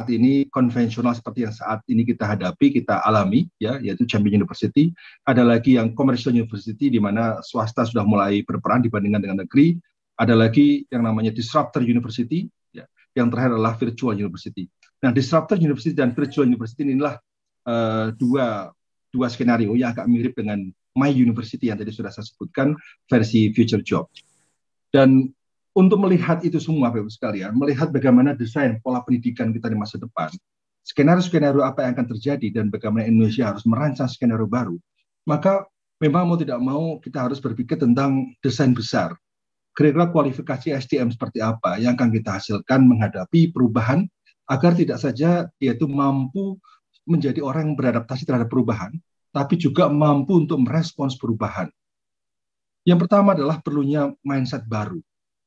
saat ini konvensional seperti yang saat ini kita hadapi, kita alami, ya, yaitu Champion University. Ada lagi yang commercial university di mana swasta sudah mulai berperan dibandingkan dengan negeri. Ada lagi yang namanya disruptor university, ya. yang terakhir adalah virtual university. Nah, disruptor universitas dan virtual university inilah uh, dua dua skenario yang agak mirip dengan my university yang tadi sudah saya sebutkan versi future job. Dan untuk melihat itu semua, Bapak Ibu sekalian, melihat bagaimana desain pola pendidikan kita di masa depan, skenario-skenario apa yang akan terjadi dan bagaimana Indonesia harus merancang skenario baru, maka memang mau tidak mau kita harus berpikir tentang desain besar. Kira-kira kualifikasi SDM seperti apa yang akan kita hasilkan menghadapi perubahan agar tidak saja yaitu mampu menjadi orang yang beradaptasi terhadap perubahan, tapi juga mampu untuk merespons perubahan. Yang pertama adalah perlunya mindset baru.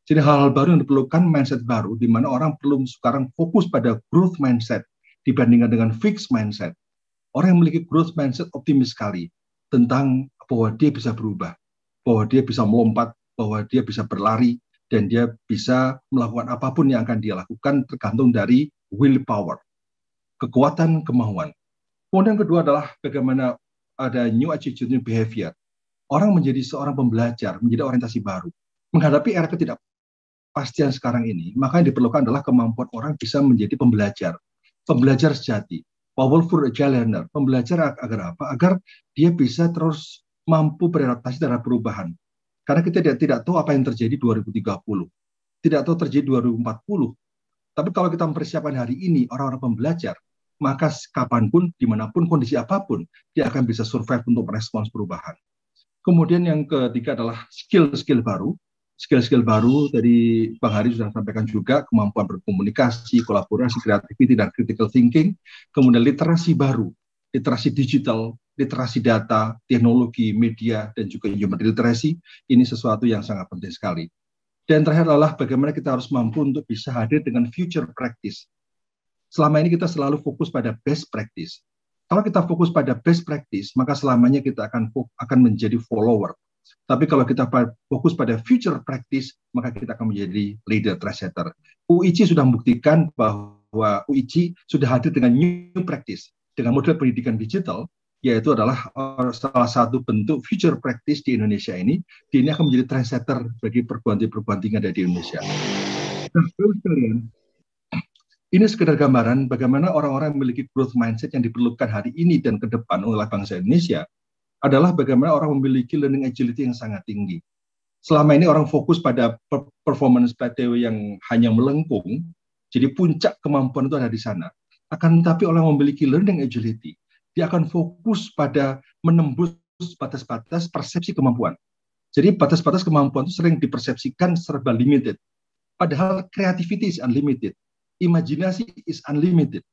Jadi hal-hal baru yang diperlukan mindset baru, di mana orang perlu sekarang fokus pada growth mindset dibandingkan dengan fixed mindset. Orang yang memiliki growth mindset optimis sekali tentang bahwa dia bisa berubah, bahwa dia bisa melompat, bahwa dia bisa berlari, dan dia bisa melakukan apapun yang akan dia lakukan tergantung dari willpower, kekuatan kemauan. Kemudian kedua adalah bagaimana ada new attitude, new behavior. Orang menjadi seorang pembelajar, menjadi orientasi baru. Menghadapi era ketidakpastian sekarang ini, maka yang diperlukan adalah kemampuan orang bisa menjadi pembelajar. Pembelajar sejati, powerful learner, pembelajar agar apa? Agar dia bisa terus mampu beradaptasi terhadap perubahan. Karena kita tidak, tidak tahu apa yang terjadi 2030, tidak tahu terjadi 2040, tapi kalau kita mempersiapkan hari ini orang-orang pembelajar, maka kapanpun, dimanapun, kondisi apapun, dia akan bisa survive untuk merespons perubahan. Kemudian yang ketiga adalah skill-skill baru. Skill-skill baru dari Bang Hari sudah sampaikan juga, kemampuan berkomunikasi, kolaborasi, kreativiti, dan critical thinking. Kemudian literasi baru, literasi digital, literasi data, teknologi, media, dan juga human literacy. Ini sesuatu yang sangat penting sekali. Dan terakhir adalah bagaimana kita harus mampu untuk bisa hadir dengan future practice. Selama ini kita selalu fokus pada best practice. Kalau kita fokus pada best practice, maka selamanya kita akan akan menjadi follower. Tapi kalau kita fokus pada future practice, maka kita akan menjadi leader trendsetter. UIC sudah membuktikan bahwa UIC sudah hadir dengan new practice. Dengan model pendidikan digital, yaitu adalah eh, salah satu bentuk future practice di Indonesia ini, Di ini akan menjadi trendsetter bagi perguruan-perguruan tinggi ada di Indonesia. Nah, ini sekedar gambaran bagaimana orang-orang memiliki growth mindset yang diperlukan hari ini dan ke depan oleh bangsa Indonesia adalah bagaimana orang memiliki learning agility yang sangat tinggi. Selama ini orang fokus pada performance PTW yang hanya melengkung, jadi puncak kemampuan itu ada di sana. Akan tetapi orang memiliki learning agility, dia akan fokus pada menembus batas-batas persepsi kemampuan. Jadi batas-batas kemampuan itu sering dipersepsikan serba limited. Padahal creativity is unlimited. Imajinasi is unlimited.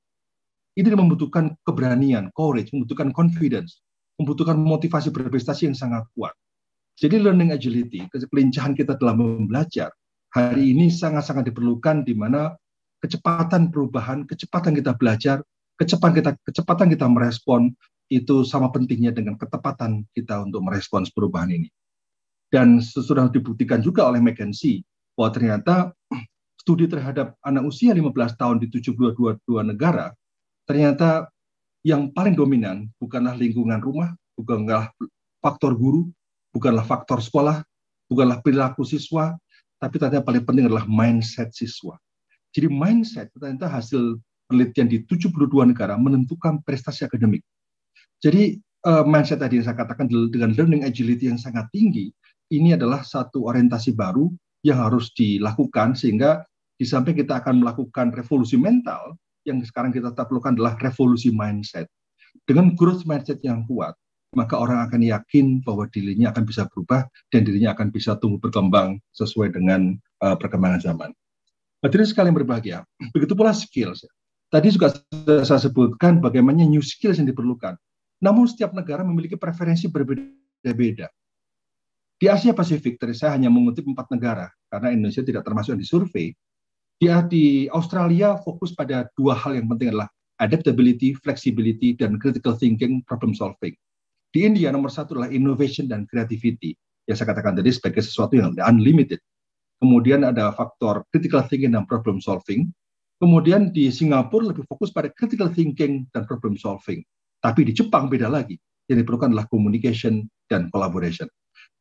Ini membutuhkan keberanian, courage, membutuhkan confidence, membutuhkan motivasi berprestasi yang sangat kuat. Jadi learning agility, kelincahan kita dalam belajar, hari ini sangat-sangat diperlukan di mana kecepatan perubahan, kecepatan kita belajar kecepatan kita kecepatan kita merespon itu sama pentingnya dengan ketepatan kita untuk merespons perubahan ini. Dan sudah dibuktikan juga oleh McKinsey bahwa ternyata [clears throat] studi terhadap anak usia 15 tahun di 72 negara ternyata yang paling dominan bukanlah lingkungan rumah, bukanlah faktor guru, bukanlah faktor sekolah, bukanlah perilaku siswa, tapi ternyata paling penting adalah mindset siswa. Jadi mindset ternyata hasil penelitian di 72 negara menentukan prestasi akademik. Jadi uh, mindset tadi yang saya katakan dengan learning agility yang sangat tinggi, ini adalah satu orientasi baru yang harus dilakukan sehingga di samping kita akan melakukan revolusi mental, yang sekarang kita perlukan adalah revolusi mindset. Dengan growth mindset yang kuat, maka orang akan yakin bahwa dirinya akan bisa berubah dan dirinya akan bisa tumbuh berkembang sesuai dengan uh, perkembangan zaman. Hadirin sekalian berbahagia, begitu pula skills. Tadi juga saya sebutkan bagaimana new skills yang diperlukan. Namun setiap negara memiliki preferensi berbeda-beda. Di Asia Pasifik, tadi saya hanya mengutip empat negara, karena Indonesia tidak termasuk yang disurvei. Di, Australia fokus pada dua hal yang penting adalah adaptability, flexibility, dan critical thinking, problem solving. Di India nomor satu adalah innovation dan creativity. yang saya katakan tadi sebagai sesuatu yang unlimited. Kemudian ada faktor critical thinking dan problem solving. Kemudian di Singapura lebih fokus pada critical thinking dan problem solving. Tapi di Jepang beda lagi. Yang diperlukan adalah communication dan collaboration.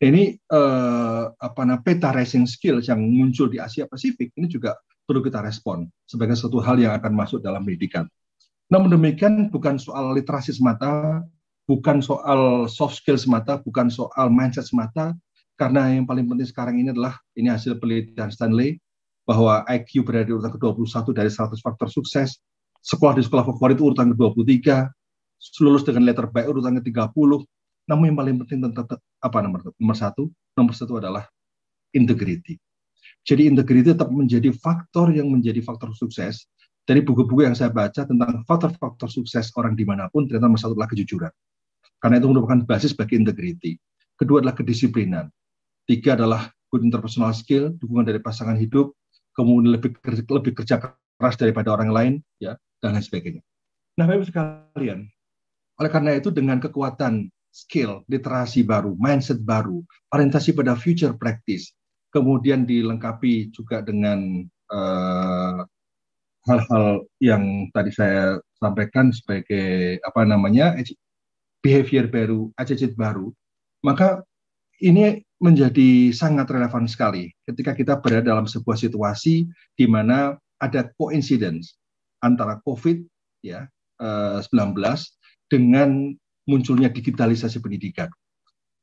Ini eh, apa namanya peta rising skill yang muncul di Asia Pasifik ini juga perlu kita respon sebagai satu hal yang akan masuk dalam pendidikan. Namun demikian bukan soal literasi semata, bukan soal soft skill semata, bukan soal mindset semata, karena yang paling penting sekarang ini adalah ini hasil penelitian Stanley bahwa IQ berada di urutan ke-21 dari 100 faktor sukses, sekolah di sekolah favorit urutan ke-23, lulus dengan letter baik urutan ke-30, namun yang paling penting tentang apa nomor nomor satu nomor satu adalah integriti. Jadi integriti tetap menjadi faktor yang menjadi faktor sukses dari buku-buku yang saya baca tentang faktor-faktor sukses orang dimanapun ternyata nomor satu adalah kejujuran. Karena itu merupakan basis bagi integriti. Kedua adalah kedisiplinan. Tiga adalah good interpersonal skill, dukungan dari pasangan hidup kemudian lebih lebih kerja keras daripada orang lain ya dan lain sebagainya. Nah, Bapak sekalian, oleh karena itu dengan kekuatan skill, literasi baru, mindset baru, orientasi pada future practice, kemudian dilengkapi juga dengan eh, hal-hal uh, yang tadi saya sampaikan sebagai apa namanya behavior baru, attitude baru, maka ini menjadi sangat relevan sekali ketika kita berada dalam sebuah situasi di mana ada coincidence antara COVID ya 19 eh, dengan munculnya digitalisasi pendidikan.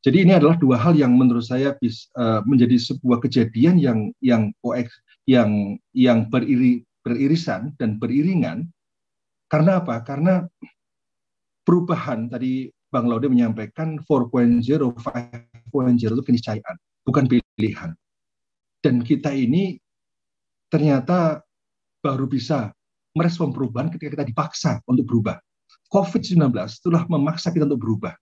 Jadi ini adalah dua hal yang menurut saya bisa, eh, menjadi sebuah kejadian yang yang yang yang beriri, beririsan dan beriringan. Karena apa? Karena perubahan tadi Bang Laude menyampaikan 4.0, itu keniscayaan, bukan pilihan. Dan kita ini ternyata baru bisa merespon perubahan ketika kita dipaksa untuk berubah. COVID-19 itulah memaksa kita untuk berubah.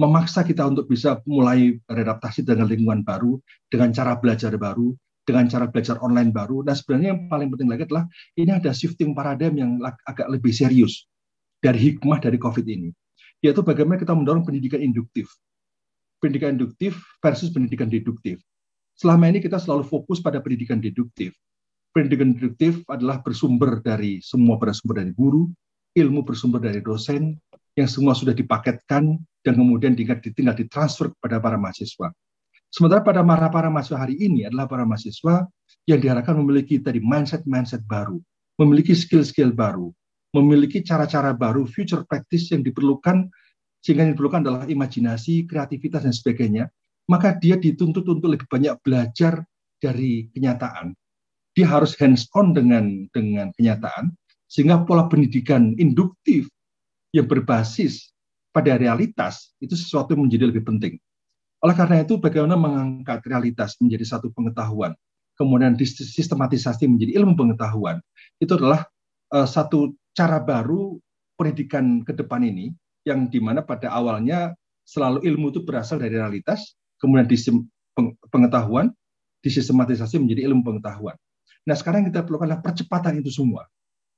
Memaksa kita untuk bisa mulai beradaptasi dengan lingkungan baru, dengan cara belajar baru, dengan cara belajar online baru. Dan sebenarnya yang paling penting lagi adalah ini ada shifting paradigm yang agak lebih serius dari hikmah dari COVID ini, yaitu bagaimana kita mendorong pendidikan induktif pendidikan induktif versus pendidikan deduktif. Selama ini kita selalu fokus pada pendidikan deduktif. Pendidikan deduktif adalah bersumber dari semua bersumber dari guru, ilmu bersumber dari dosen, yang semua sudah dipaketkan dan kemudian tinggal, ditinggal ditransfer kepada para mahasiswa. Sementara pada para, para mahasiswa hari ini adalah para mahasiswa yang diharapkan memiliki tadi mindset-mindset baru, memiliki skill-skill baru, memiliki cara-cara baru, future practice yang diperlukan sehingga yang diperlukan adalah imajinasi, kreativitas, dan sebagainya, maka dia dituntut untuk lebih banyak belajar dari kenyataan. Dia harus hands-on dengan, dengan kenyataan, sehingga pola pendidikan induktif yang berbasis pada realitas itu sesuatu yang menjadi lebih penting. Oleh karena itu, bagaimana mengangkat realitas menjadi satu pengetahuan, kemudian sistematisasi menjadi ilmu pengetahuan, itu adalah uh, satu cara baru pendidikan ke depan ini yang dimana pada awalnya selalu ilmu itu berasal dari realitas, kemudian di pengetahuan, disistematisasi menjadi ilmu pengetahuan. Nah sekarang kita perlukan adalah percepatan itu semua.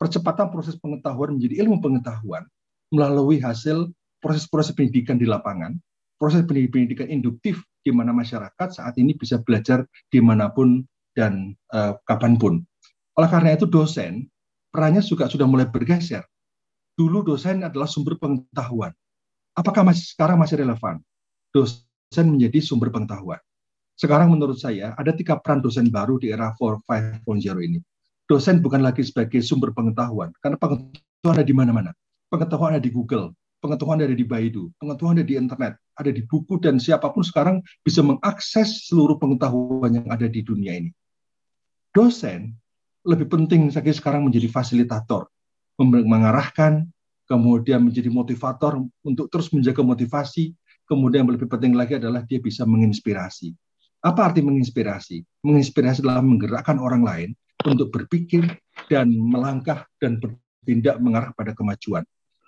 Percepatan proses pengetahuan menjadi ilmu pengetahuan melalui hasil proses-proses pendidikan di lapangan, proses pendidikan induktif di mana masyarakat saat ini bisa belajar dimanapun dan uh, kapanpun. Oleh karena itu dosen perannya juga sudah mulai bergeser dulu dosen adalah sumber pengetahuan. Apakah masih, sekarang masih relevan? Dosen menjadi sumber pengetahuan. Sekarang menurut saya ada tiga peran dosen baru di era 4.5.0 ini. Dosen bukan lagi sebagai sumber pengetahuan, karena pengetahuan ada di mana-mana. Pengetahuan ada di Google, pengetahuan ada di Baidu, pengetahuan ada di internet, ada di buku, dan siapapun sekarang bisa mengakses seluruh pengetahuan yang ada di dunia ini. Dosen lebih penting sekarang menjadi fasilitator, mengarahkan, kemudian menjadi motivator untuk terus menjaga motivasi, kemudian yang lebih penting lagi adalah dia bisa menginspirasi. Apa arti menginspirasi? Menginspirasi adalah menggerakkan orang lain untuk berpikir dan melangkah dan bertindak mengarah pada kemajuan.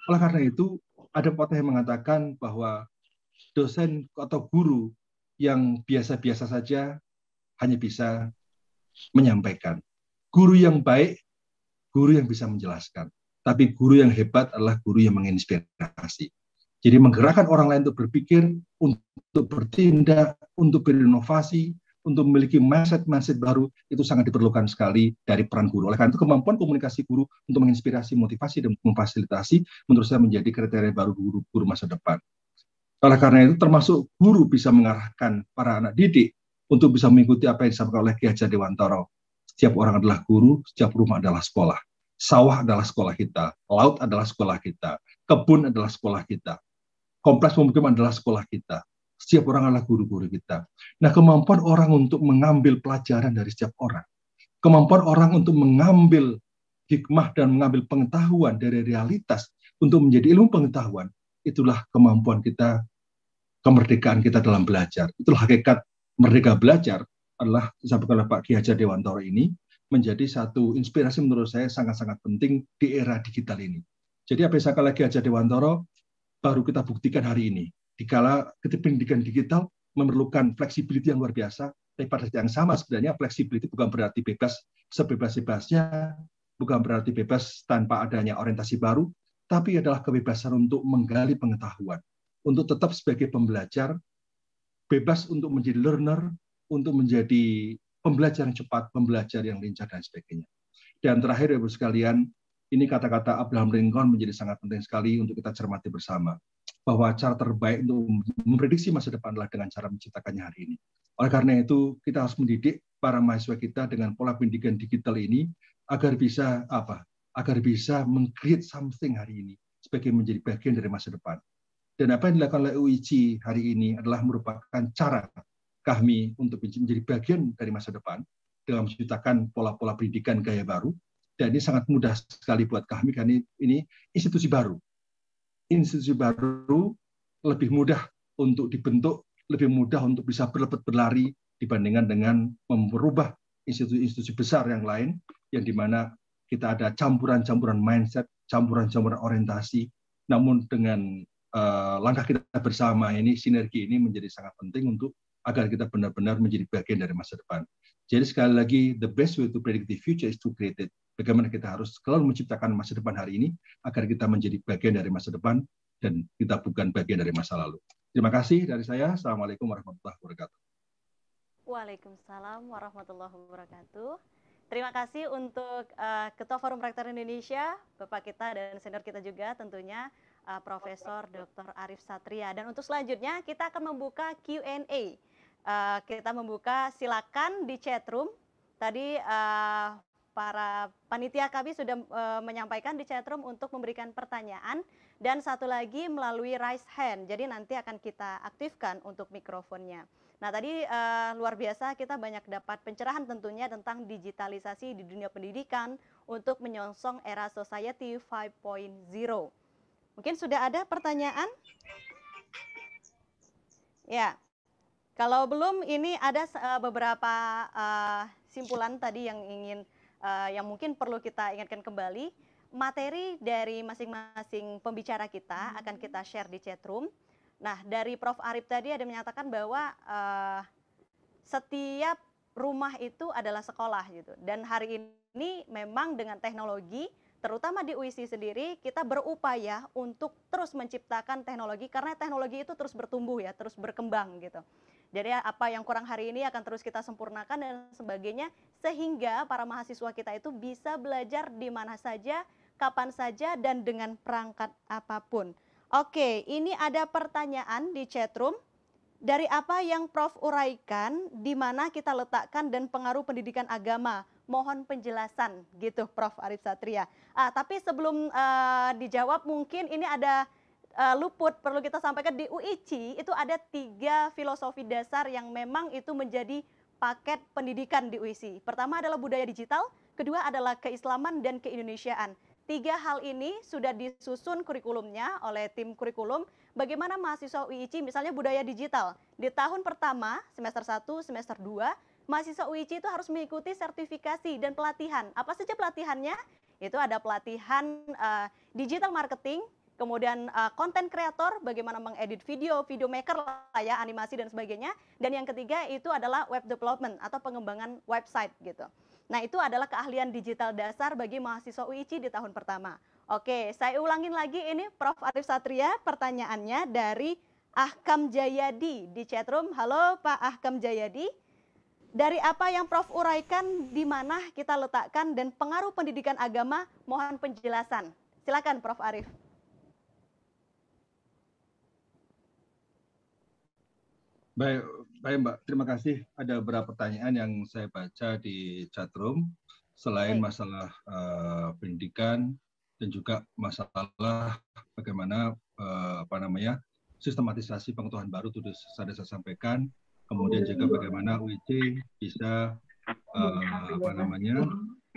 Oleh karena itu, ada potensi yang mengatakan bahwa dosen atau guru yang biasa-biasa saja hanya bisa menyampaikan. Guru yang baik, guru yang bisa menjelaskan tapi guru yang hebat adalah guru yang menginspirasi. Jadi menggerakkan orang lain untuk berpikir, untuk bertindak, untuk berinovasi, untuk memiliki mindset-mindset baru itu sangat diperlukan sekali dari peran guru. Oleh karena itu kemampuan komunikasi guru untuk menginspirasi, motivasi, dan memfasilitasi menurut saya menjadi kriteria baru guru, guru masa depan. Oleh karena itu termasuk guru bisa mengarahkan para anak didik untuk bisa mengikuti apa yang disampaikan oleh Kiai Hajar Dewantoro. Setiap orang adalah guru, setiap rumah adalah sekolah. Sawah adalah sekolah kita, laut adalah sekolah kita, kebun adalah sekolah kita, kompleks pemukiman adalah sekolah kita. Setiap orang adalah guru-guru kita. Nah, kemampuan orang untuk mengambil pelajaran dari setiap orang, kemampuan orang untuk mengambil hikmah dan mengambil pengetahuan dari realitas untuk menjadi ilmu pengetahuan, itulah kemampuan kita, kemerdekaan kita dalam belajar. Itulah hakikat merdeka belajar adalah disampaikan oleh Pak Ki Hajar Dewantoro ini menjadi satu inspirasi menurut saya sangat-sangat penting di era digital ini. Jadi apa yang lagi aja Dewantoro baru kita buktikan hari ini. Dikala pendidikan digital memerlukan fleksibilitas yang luar biasa, tapi pada yang sama sebenarnya fleksibilitas bukan berarti bebas sebebas-bebasnya, bukan berarti bebas tanpa adanya orientasi baru, tapi adalah kebebasan untuk menggali pengetahuan, untuk tetap sebagai pembelajar, bebas untuk menjadi learner, untuk menjadi pembelajaran cepat, pembelajar yang lincah, dan sebagainya. Dan terakhir, Ibu sekalian, ini kata-kata Abraham Lincoln menjadi sangat penting sekali untuk kita cermati bersama. Bahwa cara terbaik untuk memprediksi masa depan adalah dengan cara menciptakannya hari ini. Oleh karena itu, kita harus mendidik para mahasiswa kita dengan pola pendidikan digital ini agar bisa apa? Agar bisa mengcreate something hari ini sebagai menjadi bagian dari masa depan. Dan apa yang dilakukan oleh UIC hari ini adalah merupakan cara kami untuk menjadi bagian dari masa depan dalam menciptakan pola-pola pendidikan gaya baru. Dan ini sangat mudah sekali buat kami karena ini institusi baru. Institusi baru lebih mudah untuk dibentuk, lebih mudah untuk bisa berlepet berlari dibandingkan dengan memperubah institusi-institusi besar yang lain yang dimana kita ada campuran-campuran mindset, campuran-campuran orientasi. Namun dengan eh, langkah kita bersama ini, sinergi ini menjadi sangat penting untuk agar kita benar-benar menjadi bagian dari masa depan. Jadi sekali lagi, the best way to predict the future is to create it. Bagaimana kita harus selalu menciptakan masa depan hari ini agar kita menjadi bagian dari masa depan dan kita bukan bagian dari masa lalu. Terima kasih dari saya. Assalamualaikum warahmatullahi wabarakatuh. Waalaikumsalam warahmatullahi wabarakatuh. Terima kasih untuk uh, Ketua Forum Rektor Indonesia, Bapak kita dan senior kita juga tentunya uh, Profesor Dr. Arief Satria. Dan untuk selanjutnya kita akan membuka Q&A uh, kita membuka. Silakan di chatroom. Tadi uh, para panitia kami sudah uh, menyampaikan di chatroom untuk memberikan pertanyaan dan satu lagi melalui raise hand. Jadi nanti akan kita aktifkan untuk mikrofonnya. Nah tadi uh, luar biasa kita banyak dapat pencerahan tentunya tentang digitalisasi di dunia pendidikan untuk menyongsong era society 5.0. Mungkin sudah ada pertanyaan? Ya. Kalau belum, ini ada eh, beberapa uh, simpulan tadi yang ingin, uh, yang mungkin perlu kita ingatkan kembali. Materi dari masing-masing pembicara kita hmm. akan kita share di chat room. Nah, dari Prof. Arif tadi ada menyatakan bahwa uh, setiap rumah itu adalah sekolah gitu. Dan hari ini memang dengan teknologi, terutama di UIC sendiri, kita berupaya untuk terus menciptakan teknologi karena teknologi itu terus bertumbuh ya, terus berkembang gitu. Jadi ya, apa yang kurang hari ini akan terus kita sempurnakan dan sebagainya sehingga para mahasiswa kita itu bisa belajar di mana saja, kapan saja dan dengan perangkat apapun. Oke, ini ada pertanyaan di chatroom. Dari apa yang Prof uraikan, di mana kita letakkan dan pengaruh pendidikan agama? mohon penjelasan gitu Prof Arif Satria. Ah, tapi sebelum uh, dijawab mungkin ini ada uh, luput perlu kita sampaikan di UIC itu ada tiga filosofi dasar yang memang itu menjadi paket pendidikan di UIC. Pertama adalah budaya digital, kedua adalah keislaman dan keindonesiaan. Tiga hal ini sudah disusun kurikulumnya oleh tim kurikulum bagaimana mahasiswa UIC misalnya budaya digital. Di tahun pertama, semester 1, semester 2, mahasiswa UIC itu harus mengikuti sertifikasi dan pelatihan. Apa saja pelatihannya? Itu ada pelatihan uh, digital marketing, kemudian konten eh, uh, kreator, bagaimana mengedit video, video maker lah ya, animasi dan sebagainya. Dan yang ketiga itu adalah web development atau pengembangan website gitu. Nah itu adalah keahlian digital dasar bagi mahasiswa UIC di tahun pertama. Oke, saya ulangin lagi ini Prof. Arif Satria pertanyaannya dari Ahkam Jayadi di chatroom. Halo Pak Ahkam Jayadi. Dari apa yang Prof uraikan, di mana kita letakkan dan pengaruh pendidikan agama, mohon penjelasan. Silakan Prof. Arif. Baik, baik Mbak. Terima kasih. Ada beberapa pertanyaan yang saya baca di chatroom. Selain baik. masalah uh, pendidikan dan juga masalah bagaimana uh, apa namanya sistematisasi pengetahuan baru itu sudah saya sampaikan. Kemudian juga bagaimana UIC bisa uh, apa namanya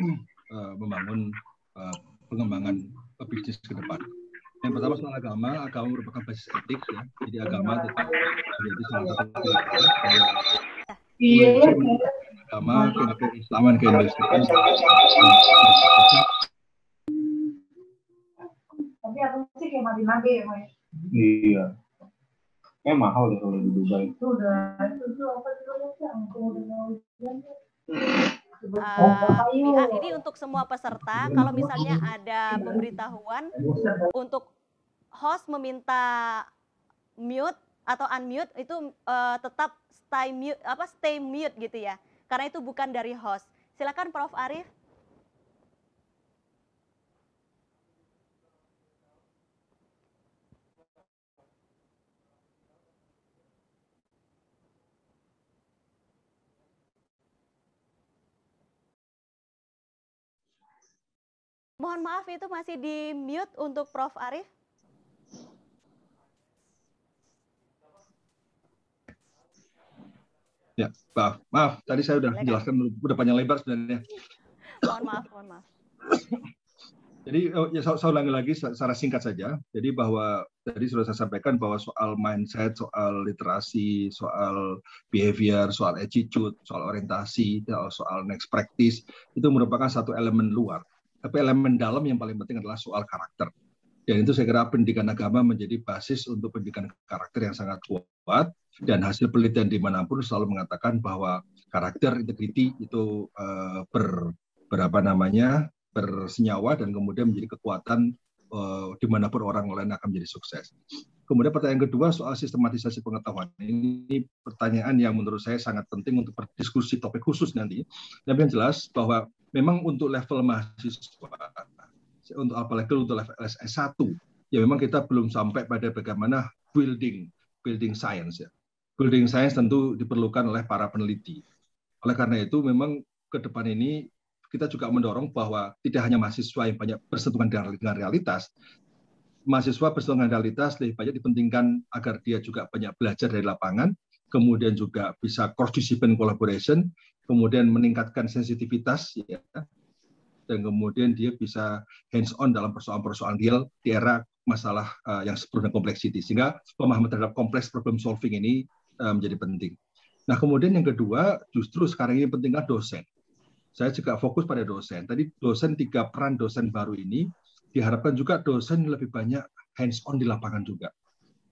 uh, [clears throat] membangun uh, pengembangan bisnis ke depan. Yang pertama soal agama, agama merupakan basis etik ya. Jadi agama tetap menjadi salah satu Iya. Agama kehadiran Islam dan keindustrian. Tapi aku sih kayak mati-mati ya, Iya. Eh mahal deh kalau di Dubai. Itu udah, itu apa sih yang kemudian uh, ah, pihak oh, ah, ini untuk semua peserta. Kalau misalnya ada pemberitahuan untuk host meminta mute atau unmute itu uh, tetap stay mute apa stay mute gitu ya. Karena itu bukan dari host. Silakan Prof Arif. Mohon maaf itu masih di mute untuk Prof. Arief. Ya, maaf, maaf. Tadi saya sudah menjelaskan, sudah panjang lebar sebenarnya. Mohon maaf, mohon maaf. Jadi oh, ya saya, ulangi lagi secara singkat saja. Jadi bahwa tadi sudah saya sampaikan bahwa soal mindset, soal literasi, soal behavior, soal attitude, soal orientasi, soal next practice itu merupakan satu elemen luar tapi elemen dalam yang paling penting adalah soal karakter. Dan itu saya kira pendidikan agama menjadi basis untuk pendidikan karakter yang sangat kuat. Dan hasil penelitian dimanapun selalu mengatakan bahwa karakter integriti itu uh, ber berapa namanya bersenyawa dan kemudian menjadi kekuatan uh, dimanapun orang lain akan menjadi sukses. Kemudian pertanyaan kedua soal sistematisasi pengetahuan. Ini pertanyaan yang menurut saya sangat penting untuk berdiskusi topik khusus nanti. Tapi yang jelas bahwa memang untuk level mahasiswa untuk apalagi untuk level S1 ya memang kita belum sampai pada bagaimana building building science ya. Building science tentu diperlukan oleh para peneliti. Oleh karena itu memang ke depan ini kita juga mendorong bahwa tidak hanya mahasiswa yang banyak bersentuhan dengan realitas, mahasiswa bersentuhan dengan realitas lebih banyak dipentingkan agar dia juga banyak belajar dari lapangan, kemudian juga bisa cross-discipline collaboration, kemudian meningkatkan sensitivitas, ya, dan kemudian dia bisa hands-on dalam persoalan-persoalan real di era masalah uh, yang sepenuh complexity Sehingga pemahaman terhadap kompleks problem solving ini uh, menjadi penting. Nah, kemudian yang kedua, justru sekarang ini pentingnya dosen. Saya juga fokus pada dosen. Tadi dosen, tiga peran dosen baru ini, diharapkan juga dosen lebih banyak hands-on di lapangan juga.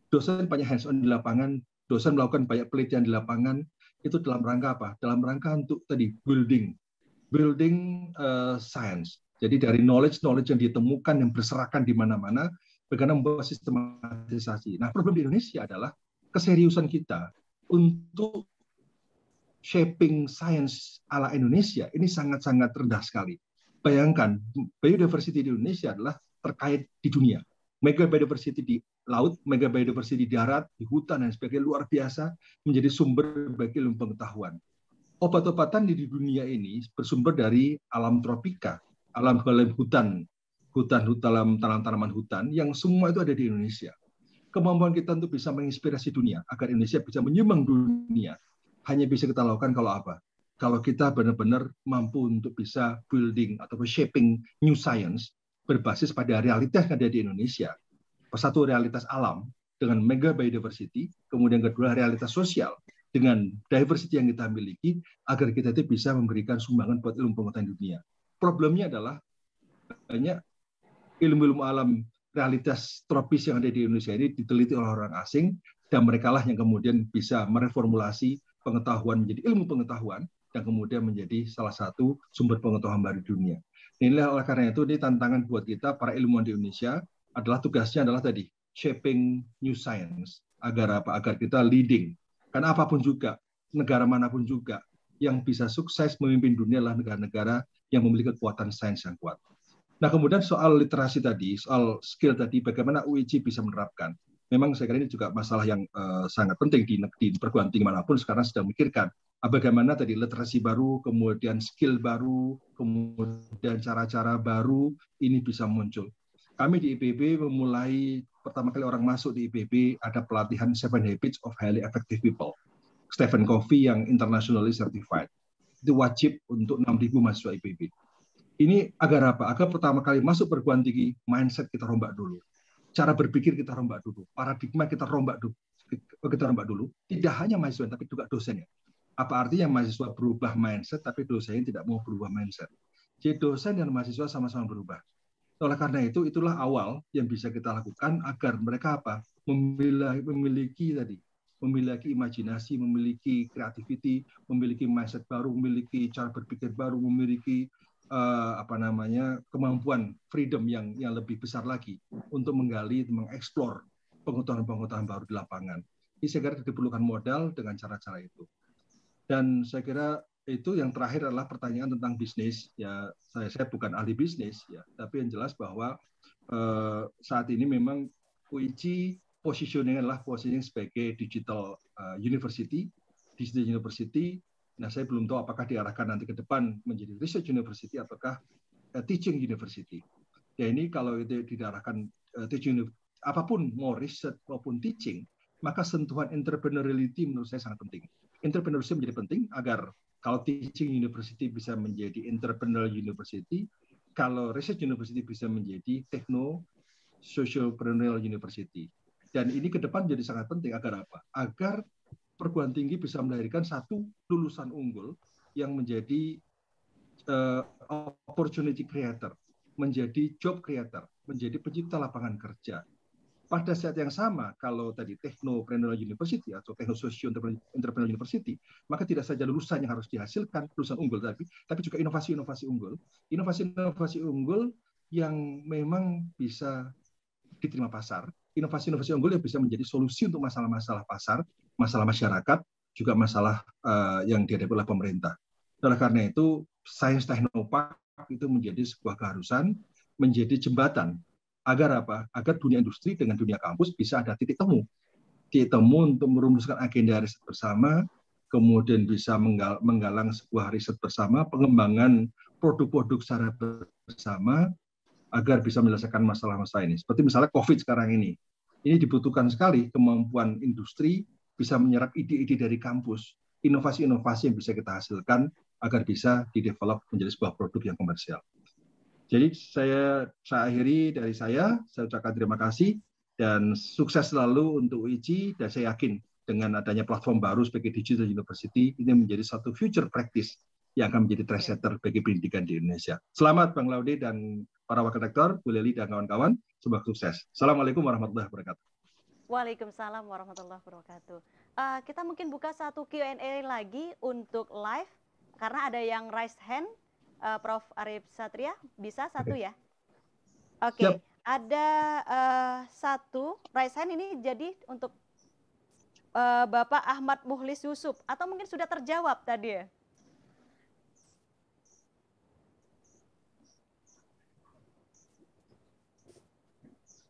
Dosen banyak hands-on di lapangan dosen melakukan banyak penelitian di lapangan itu dalam rangka apa? Dalam rangka untuk tadi building, building uh, science. Jadi dari knowledge knowledge yang ditemukan yang berserakan di mana-mana, bagaimana membuat sistematisasi. Nah problem di Indonesia adalah keseriusan kita untuk shaping science ala Indonesia ini sangat-sangat rendah sekali. Bayangkan biodiversity di Indonesia adalah terkait di dunia Mega biodiversity di laut, mega biodiversity di darat, di hutan dan sebagainya luar biasa menjadi sumber bagi ilmu pengetahuan. Obat-obatan di dunia ini bersumber dari alam tropika, alam alam hutan, hutan dalam tanaman-tanaman hutan yang semua itu ada di Indonesia. Kemampuan kita untuk bisa menginspirasi dunia agar Indonesia bisa menyumbang dunia hanya bisa kita lakukan kalau apa? Kalau kita benar-benar mampu untuk bisa building atau shaping new science berbasis pada realitas yang ada di Indonesia. Satu realitas alam dengan mega biodiversity, kemudian kedua realitas sosial dengan diversity yang kita miliki agar kita itu bisa memberikan sumbangan buat ilmu pengetahuan dunia. Problemnya adalah banyak ilmu-ilmu alam realitas tropis yang ada di Indonesia ini diteliti oleh orang asing dan merekalah yang kemudian bisa mereformulasi pengetahuan menjadi ilmu pengetahuan dan kemudian menjadi salah satu sumber pengetahuan baru dunia. Inilah oleh karena itu ini tantangan buat kita para ilmuwan di Indonesia adalah tugasnya adalah tadi shaping new science agar apa agar kita leading karena apapun juga negara manapun juga yang bisa sukses memimpin dunia adalah negara-negara yang memiliki kekuatan sains yang kuat. Nah kemudian soal literasi tadi, soal skill tadi, bagaimana UIC bisa menerapkan? Memang saya kira ini juga masalah yang uh, sangat penting di, di perguruan tinggi manapun sekarang sedang memikirkan Ah, bagaimana tadi literasi baru, kemudian skill baru, kemudian cara-cara baru ini bisa muncul. Kami di IPB memulai pertama kali orang masuk di IPB ada pelatihan Seven Habits of Highly Effective People. Stephen Covey yang internationally certified. Itu wajib untuk 6.000 mahasiswa IPB. Ini agar apa? Agar pertama kali masuk perguruan tinggi, mindset kita rombak dulu. Cara berpikir kita rombak dulu. Paradigma kita rombak dulu. Kita rombak dulu. Tidak hanya mahasiswa, tapi juga dosennya apa artinya mahasiswa berubah mindset tapi dosen tidak mau berubah mindset? Jadi dosen dan mahasiswa sama-sama berubah. Oleh karena itu itulah awal yang bisa kita lakukan agar mereka apa? memiliki, memiliki tadi memiliki imajinasi, memiliki kreativiti, memiliki mindset baru, memiliki cara berpikir baru, memiliki uh, apa namanya kemampuan freedom yang yang lebih besar lagi untuk menggali, mengeksplor pengetahuan-pengetahuan baru di lapangan. Ini segera diperlukan modal dengan cara-cara itu. Dan saya kira itu yang terakhir adalah pertanyaan tentang bisnis. Ya, saya saya bukan ahli bisnis ya, tapi yang jelas bahwa eh, saat ini memang Uichi positioning adalah positioning sebagai digital uh, university, digital university. Nah, saya belum tahu apakah diarahkan nanti ke depan menjadi research university ataukah uh, teaching university. Ya ini kalau itu diarahkan uh, teaching apapun mau research maupun teaching, maka sentuhan entrepreneuriality menurut saya sangat penting entrepreneurship menjadi penting agar kalau teaching university bisa menjadi entrepreneur university, kalau research university bisa menjadi techno social entrepreneurial university. Dan ini ke depan jadi sangat penting agar apa? Agar perguruan tinggi bisa melahirkan satu lulusan unggul yang menjadi uh, opportunity creator, menjadi job creator, menjadi pencipta lapangan kerja, pada saat yang sama, kalau tadi Technopreneur University atau techno Technososio Entrepreneur University, maka tidak saja lulusan yang harus dihasilkan, lulusan unggul tapi, tapi juga inovasi-inovasi unggul. Inovasi-inovasi unggul yang memang bisa diterima pasar, inovasi-inovasi unggul yang bisa menjadi solusi untuk masalah-masalah pasar, masalah masyarakat, juga masalah uh, yang dihadapi oleh pemerintah. Oleh karena itu, sains teknopark itu menjadi sebuah keharusan, menjadi jembatan agar apa? Agar dunia industri dengan dunia kampus bisa ada titik temu. Titik temu untuk merumuskan agenda riset bersama, kemudian bisa menggalang sebuah riset bersama, pengembangan produk-produk secara bersama, agar bisa menyelesaikan masalah-masalah ini. Seperti misalnya COVID sekarang ini. Ini dibutuhkan sekali kemampuan industri bisa menyerap ide-ide dari kampus, inovasi-inovasi yang bisa kita hasilkan agar bisa didevelop menjadi sebuah produk yang komersial. Jadi saya saya akhiri dari saya, saya ucapkan terima kasih dan sukses selalu untuk UIC dan saya yakin dengan adanya platform baru sebagai Digital University ini menjadi satu future practice yang akan menjadi trendsetter bagi pendidikan di Indonesia. Selamat Bang Laude dan para wakil rektor, Bu Leli dan kawan-kawan, semoga sukses. Assalamualaikum warahmatullahi wabarakatuh. Waalaikumsalam warahmatullahi wabarakatuh. Uh, kita mungkin buka satu Q&A lagi untuk live karena ada yang raise hand uh, Prof. Arif Satria? Bisa satu ya? Oke, okay. Yep. ada uh, satu right hand ini jadi untuk uh, Bapak Ahmad Muhlis Yusuf atau mungkin sudah terjawab tadi ya?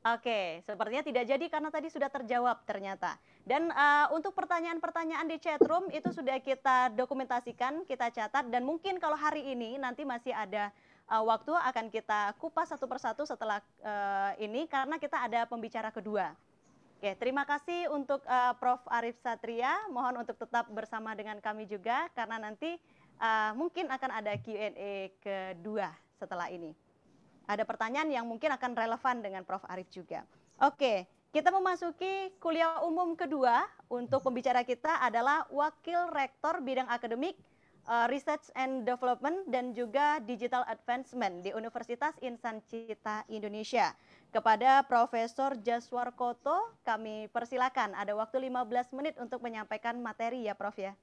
Oke, sepertinya tidak jadi karena tadi sudah terjawab ternyata. Dan uh, untuk pertanyaan-pertanyaan di chatroom itu sudah kita dokumentasikan, kita catat dan mungkin kalau hari ini nanti masih ada uh, waktu akan kita kupas satu persatu setelah uh, ini karena kita ada pembicara kedua. Oke, terima kasih untuk uh, Prof. Arif Satria. Mohon untuk tetap bersama dengan kami juga karena nanti uh, mungkin akan ada Q&A kedua setelah ini. Ada pertanyaan yang mungkin akan relevan dengan Prof. Arif juga. Oke, kita memasuki kuliah umum kedua. Untuk pembicara kita adalah Wakil Rektor Bidang Akademik uh, Research and Development dan juga Digital Advancement di Universitas Insan Cita Indonesia. Kepada Profesor Jaswar Koto, kami persilakan ada waktu 15 menit untuk menyampaikan materi ya Prof ya.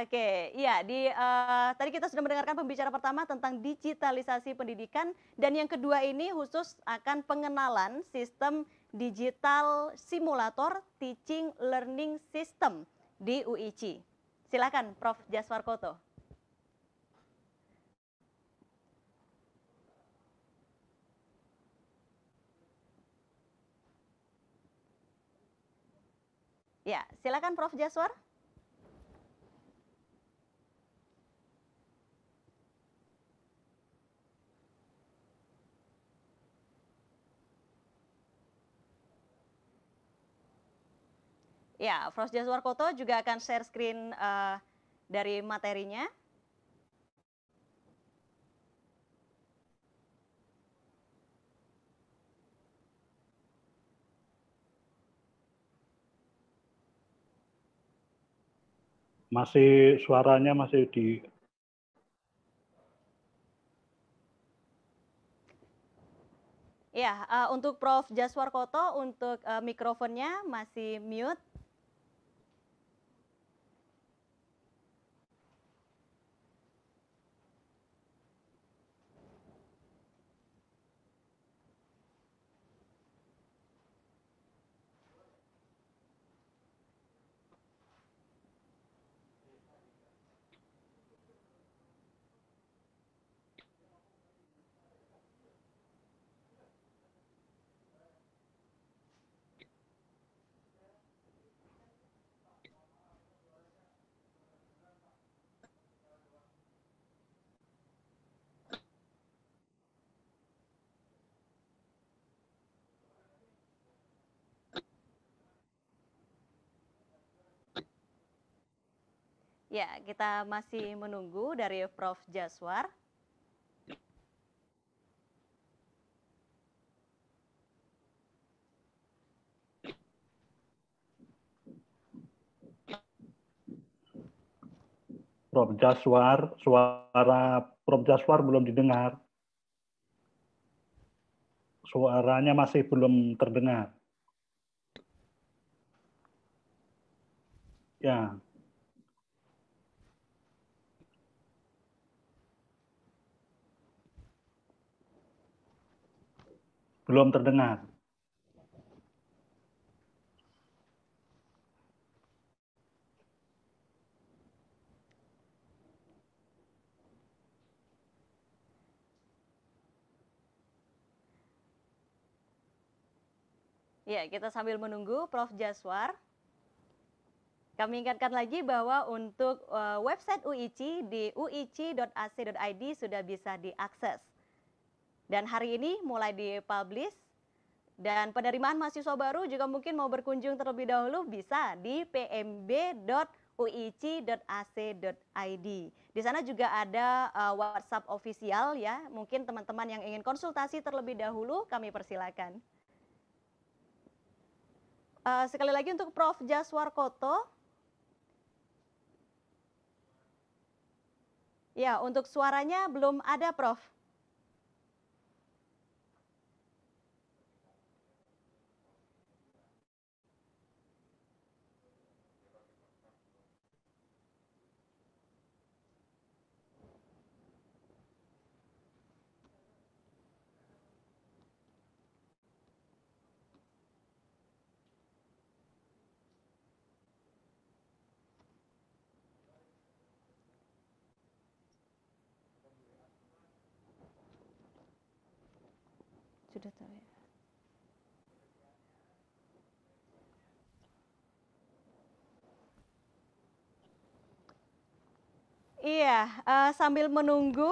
Oke, iya di uh, tadi kita sudah mendengarkan pembicara pertama tentang digitalisasi pendidikan dan yang kedua ini khusus akan pengenalan sistem digital simulator teaching learning system di UIC. Silakan Prof Jaswar Koto. Ya, silakan Prof Jaswar. Ya, Jaswar Koto juga akan share screen uh, dari materinya. Masih suaranya masih di Ya, uh, untuk Prof. Jaswar Koto, untuk uh, mikrofonnya masih mute. Ya, kita masih menunggu dari Prof. Jaswar. Prof. Jaswar, suara Prof. Jaswar belum didengar. Suaranya masih belum terdengar. Ya, belum terdengar. Ya, kita sambil menunggu Prof. Jaswar. Kami ingatkan lagi bahwa untuk eh, website UIC di uic.ac.id sudah bisa diakses. Dan hari ini mulai dipublish dan penerimaan mahasiswa baru juga mungkin mau berkunjung terlebih dahulu bisa di pmb.uic.ac.id. Di sana juga ada uh, WhatsApp official ya. Mungkin teman-teman yang ingin konsultasi terlebih dahulu kami persilakan. Uh, sekali lagi untuk Prof. Jaswar Koto. Ya, untuk suaranya belum ada Prof. Iya, uh, sambil menunggu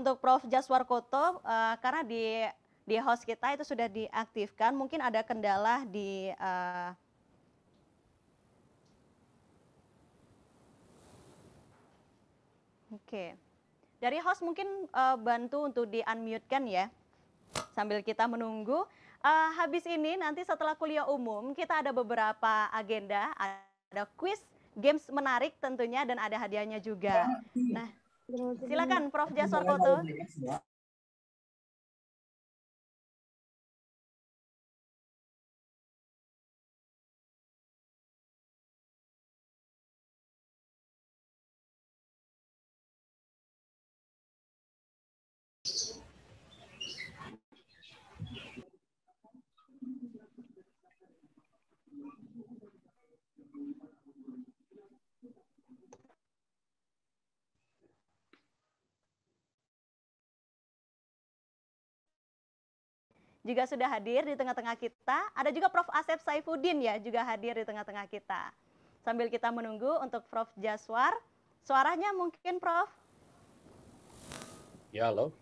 untuk Prof. Jaswar Koto, uh, eh, karena di di host kita itu sudah diaktifkan, mungkin ada kendala di uh, Oke. Dari host mungkin uh, bantu untuk di-unmute-kan ya. Sambil kita menunggu. Uh, habis ini nanti setelah kuliah umum kita ada beberapa agenda, ada quiz games menarik tentunya dan ada hadiahnya juga. Iya. Nah, silakan Prof Jaswar Koto. juga sudah hadir di tengah-tengah kita. Ada juga Prof. Asep Saifuddin ya juga hadir di tengah-tengah kita. Sambil kita menunggu untuk Prof. Jaswar, suaranya mungkin Prof. Ya, halo.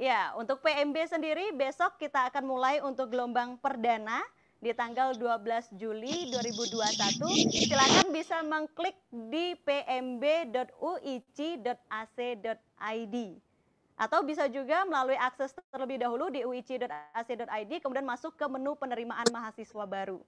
Ya, untuk PMB sendiri besok kita akan mulai untuk gelombang perdana di tanggal 12 Juli 2021. Silakan bisa mengklik di pmb.uic.ac.id. Atau bisa juga melalui akses terlebih dahulu di uic.ac.id kemudian masuk ke menu penerimaan mahasiswa baru.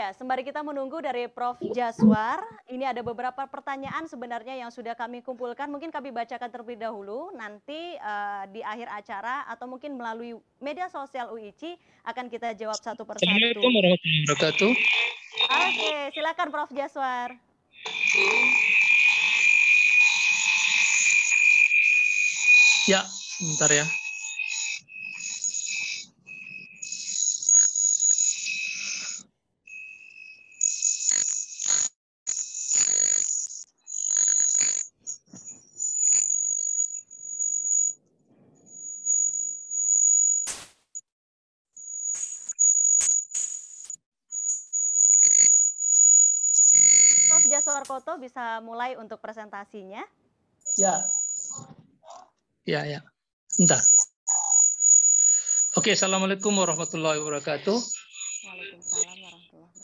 Ya, sembari kita menunggu dari Prof. Jaswar, ini ada beberapa pertanyaan sebenarnya yang sudah kami kumpulkan. Mungkin kami bacakan terlebih dahulu, nanti uh, di akhir acara atau mungkin melalui media sosial UIC akan kita jawab satu persatu. Assalamualaikum warahmatullahi wabarakatuh. Oke, silakan Prof. Jaswar. Ya, bentar ya. bisa mulai untuk presentasinya. Ya. Ya, ya. Entah. Oke, Assalamualaikum warahmatullahi wabarakatuh. Waalaikumsalam warahmatullahi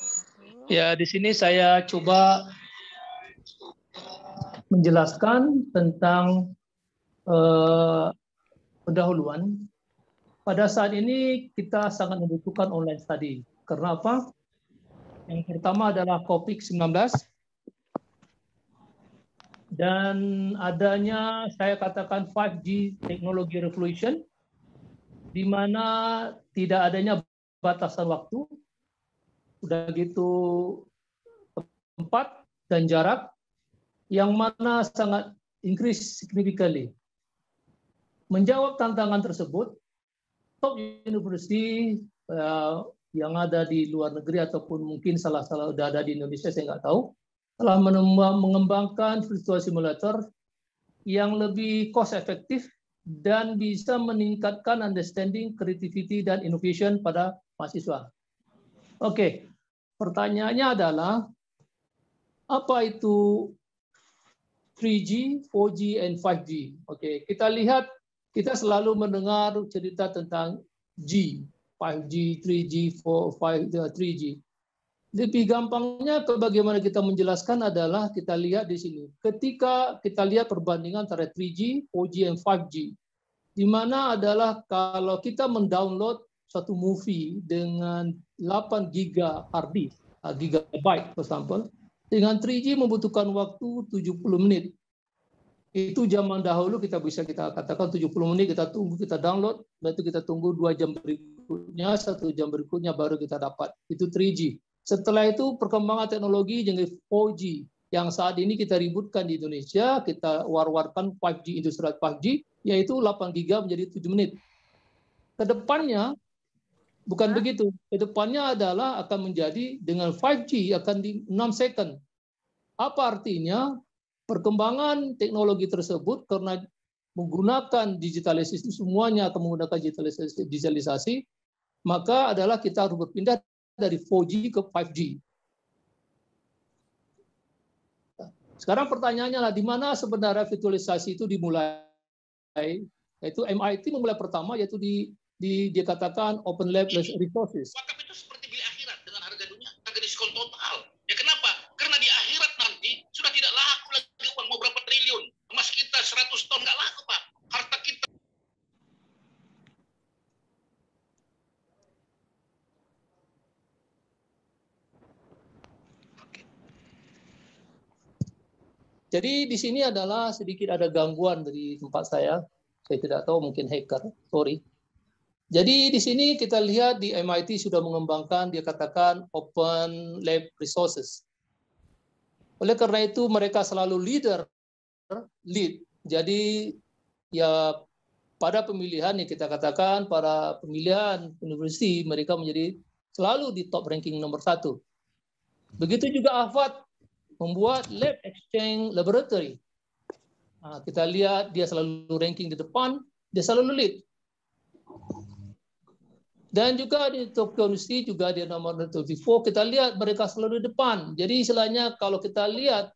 wabarakatuh. Ya, di sini saya coba menjelaskan tentang eh, pendahuluan. Pada saat ini kita sangat membutuhkan online study. Karena apa? Yang pertama adalah COVID-19, dan adanya saya katakan 5G teknologi revolution di mana tidak adanya batasan waktu udah gitu tempat dan jarak yang mana sangat increase significantly. Menjawab tantangan tersebut, top university eh, yang ada di luar negeri ataupun mungkin salah-salah udah ada di Indonesia saya nggak tahu, telah mengembangkan virtual simulator yang lebih cost efektif dan bisa meningkatkan understanding, creativity, dan innovation pada mahasiswa. Oke, pertanyaannya adalah, apa itu 3G, 4G, and 5G? Oke, kita lihat, kita selalu mendengar cerita tentang G, 5G, 3G, 4, 5, 3G lebih gampangnya ke bagaimana kita menjelaskan adalah kita lihat di sini. Ketika kita lihat perbandingan antara 3G, 4G, dan 5G, di mana adalah kalau kita mendownload satu movie dengan 8 giga hard disk, ah, gigabyte for example, dengan 3G membutuhkan waktu 70 menit. Itu zaman dahulu kita bisa kita katakan 70 menit kita tunggu kita download, berarti kita tunggu dua jam berikutnya, satu jam berikutnya baru kita dapat. Itu 3G. Setelah itu perkembangan teknologi jenis 4G yang saat ini kita ributkan di Indonesia, kita war-warkan 5G, industrial 5G, yaitu 8 giga menjadi 7 menit. Kedepannya, bukan Hah? begitu. Kedepannya adalah akan menjadi dengan 5G akan di 6 second. Apa artinya? Perkembangan teknologi tersebut karena menggunakan digitalisasi semuanya atau menggunakan digitalisasi, digitalisasi maka adalah kita harus berpindah dari 4G ke 5G. Sekarang pertanyaannya lah, di mana sebenarnya virtualisasi itu dimulai? Yaitu MIT memulai pertama, yaitu di, di dia katakan open lab resources. Wakaf itu seperti beli akhirat dengan harga dunia, harga diskon total. Ya kenapa Jadi di sini adalah sedikit ada gangguan dari tempat saya. Saya tidak tahu mungkin hacker, sorry. Jadi di sini kita lihat di MIT sudah mengembangkan dia katakan open lab resources. Oleh karena itu mereka selalu leader lead. Jadi ya pada pemilihan yang kita katakan para pemilihan universiti mereka menjadi selalu di top ranking nomor satu. Begitu juga Ahmad membuat lab exchange laboratory. Ah, kita lihat dia selalu ranking di depan, dia selalu lead. Dan juga di Tokyo University juga dia nomor 24 kita lihat mereka selalu di depan. Jadi istilahnya kalau kita lihat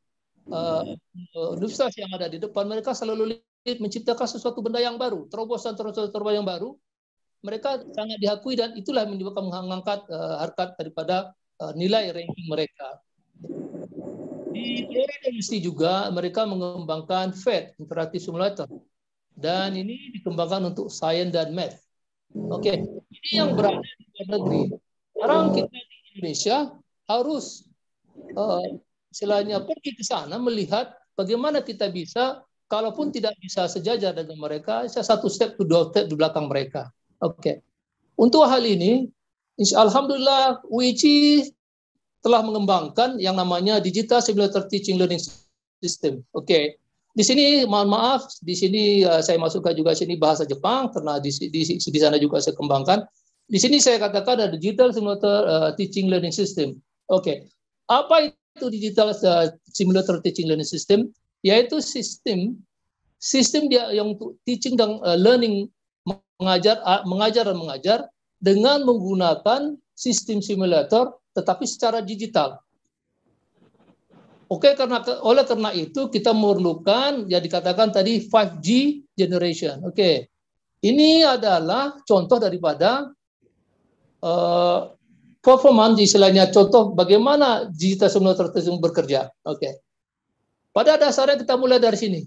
uh, ah, universitas eh, yang ada di depan mereka selalu lead menciptakan sesuatu benda yang baru, terobosan terobosan terobosan yang baru. Mereka sangat diakui dan itulah menyebabkan mengangkat uh, eh, harkat daripada uh, nilai ranking mereka. Di industri juga mereka mengembangkan FED, Interactive Simulator. Dan ini dikembangkan untuk science dan math. Oke, okay. ini yang berada di luar negeri. Sekarang kita di Indonesia harus uh, istilahnya pergi ke sana melihat bagaimana kita bisa, kalaupun tidak bisa sejajar dengan mereka, saya satu step to dua step di belakang mereka. Oke. Okay. Untuk hal ini, Insyaallah Alhamdulillah, UIC telah mengembangkan yang namanya digital simulator teaching learning system. Oke. Okay. Di sini mohon maaf, di sini uh, saya masukkan juga sini bahasa Jepang karena di, di, di sana juga saya kembangkan. Di sini saya katakan ada digital simulator uh, teaching learning system. Oke. Okay. Apa itu digital uh, simulator teaching learning system? Yaitu sistem sistem dia yang untuk teaching dan uh, learning mengajar uh, mengajar dan mengajar dengan menggunakan sistem simulator tetapi secara digital. Oke, karena oleh karena itu kita memerlukan ya dikatakan tadi 5G generation. Oke. Ini adalah contoh daripada uh, performance istilahnya contoh bagaimana digital simulator tersebut bekerja. Oke. Pada dasarnya kita mulai dari sini.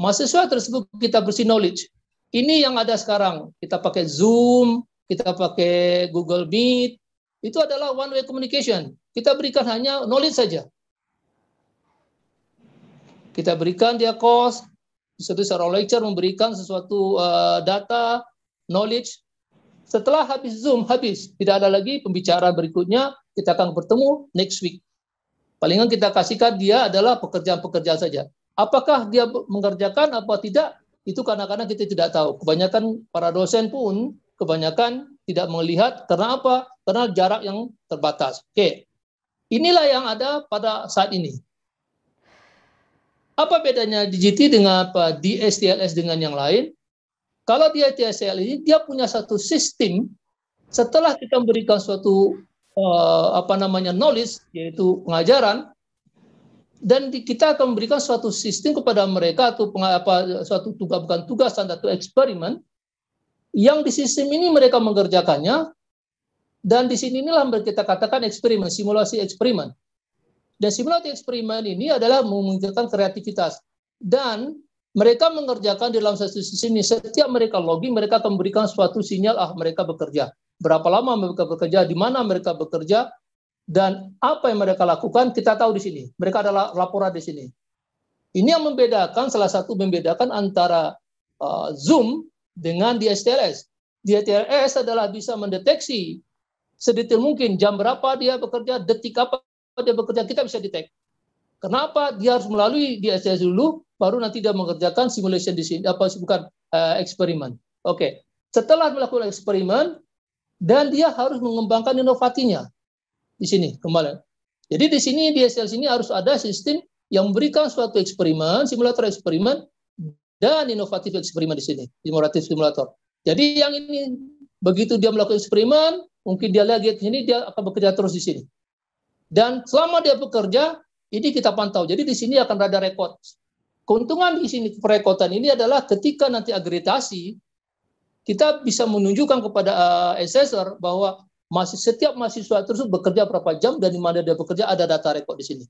Mahasiswa tersebut kita bersih knowledge. Ini yang ada sekarang. Kita pakai Zoom, kita pakai Google Meet, itu adalah one way communication. Kita berikan hanya knowledge saja. Kita berikan dia course, satu secara lecture memberikan sesuatu uh, data, knowledge. Setelah habis Zoom, habis. Tidak ada lagi pembicara berikutnya, kita akan bertemu next week. Palingan kita kasihkan dia adalah pekerjaan-pekerjaan saja. Apakah dia mengerjakan apa tidak, itu kadang-kadang kita tidak tahu. Kebanyakan para dosen pun kebanyakan tidak melihat karena apa? Karena jarak yang terbatas. Oke. Inilah yang ada pada saat ini. Apa bedanya DGT dengan apa DSTLS dengan yang lain? Kalau dia DSTL ini dia punya satu sistem setelah kita memberikan suatu uh, apa namanya knowledge yaitu pengajaran dan di, kita akan memberikan suatu sistem kepada mereka atau peng, apa, suatu tugas bukan tugas atau eksperimen yang di sistem ini mereka mengerjakannya dan di sini inilah kita katakan eksperimen, simulasi eksperimen. Dan simulasi eksperimen ini adalah memunculkan kreativitas dan mereka mengerjakan di dalam satu sistem ini setiap mereka login mereka akan memberikan suatu sinyal ah mereka bekerja berapa lama mereka bekerja di mana mereka bekerja dan apa yang mereka lakukan kita tahu di sini mereka adalah laporan di sini ini yang membedakan salah satu membedakan antara uh, Zoom dengan DSTLS. DSTLS adalah bisa mendeteksi sedetail mungkin jam berapa dia bekerja, detik apa dia bekerja, kita bisa detect. Kenapa dia harus melalui DSTLS dulu, baru nanti dia mengerjakan simulation di sini, apa bukan uh, eksperimen. Oke, okay. setelah melakukan eksperimen dan dia harus mengembangkan inovasinya di sini kembali. Jadi di sini di SLS ini harus ada sistem yang memberikan suatu eksperimen, simulator eksperimen dan inovatif eksperimen di sini, simulatif simulator. Jadi yang ini begitu dia melakukan eksperimen, mungkin dia lihat ini dia akan bekerja terus di sini. Dan selama dia bekerja, ini kita pantau. Jadi di sini akan ada rekod. Keuntungan di sini perekotan ini adalah ketika nanti agregasi, kita bisa menunjukkan kepada uh, assessor bahwa masih setiap mahasiswa tersebut bekerja berapa jam dan di mana dia bekerja ada data rekod di sini.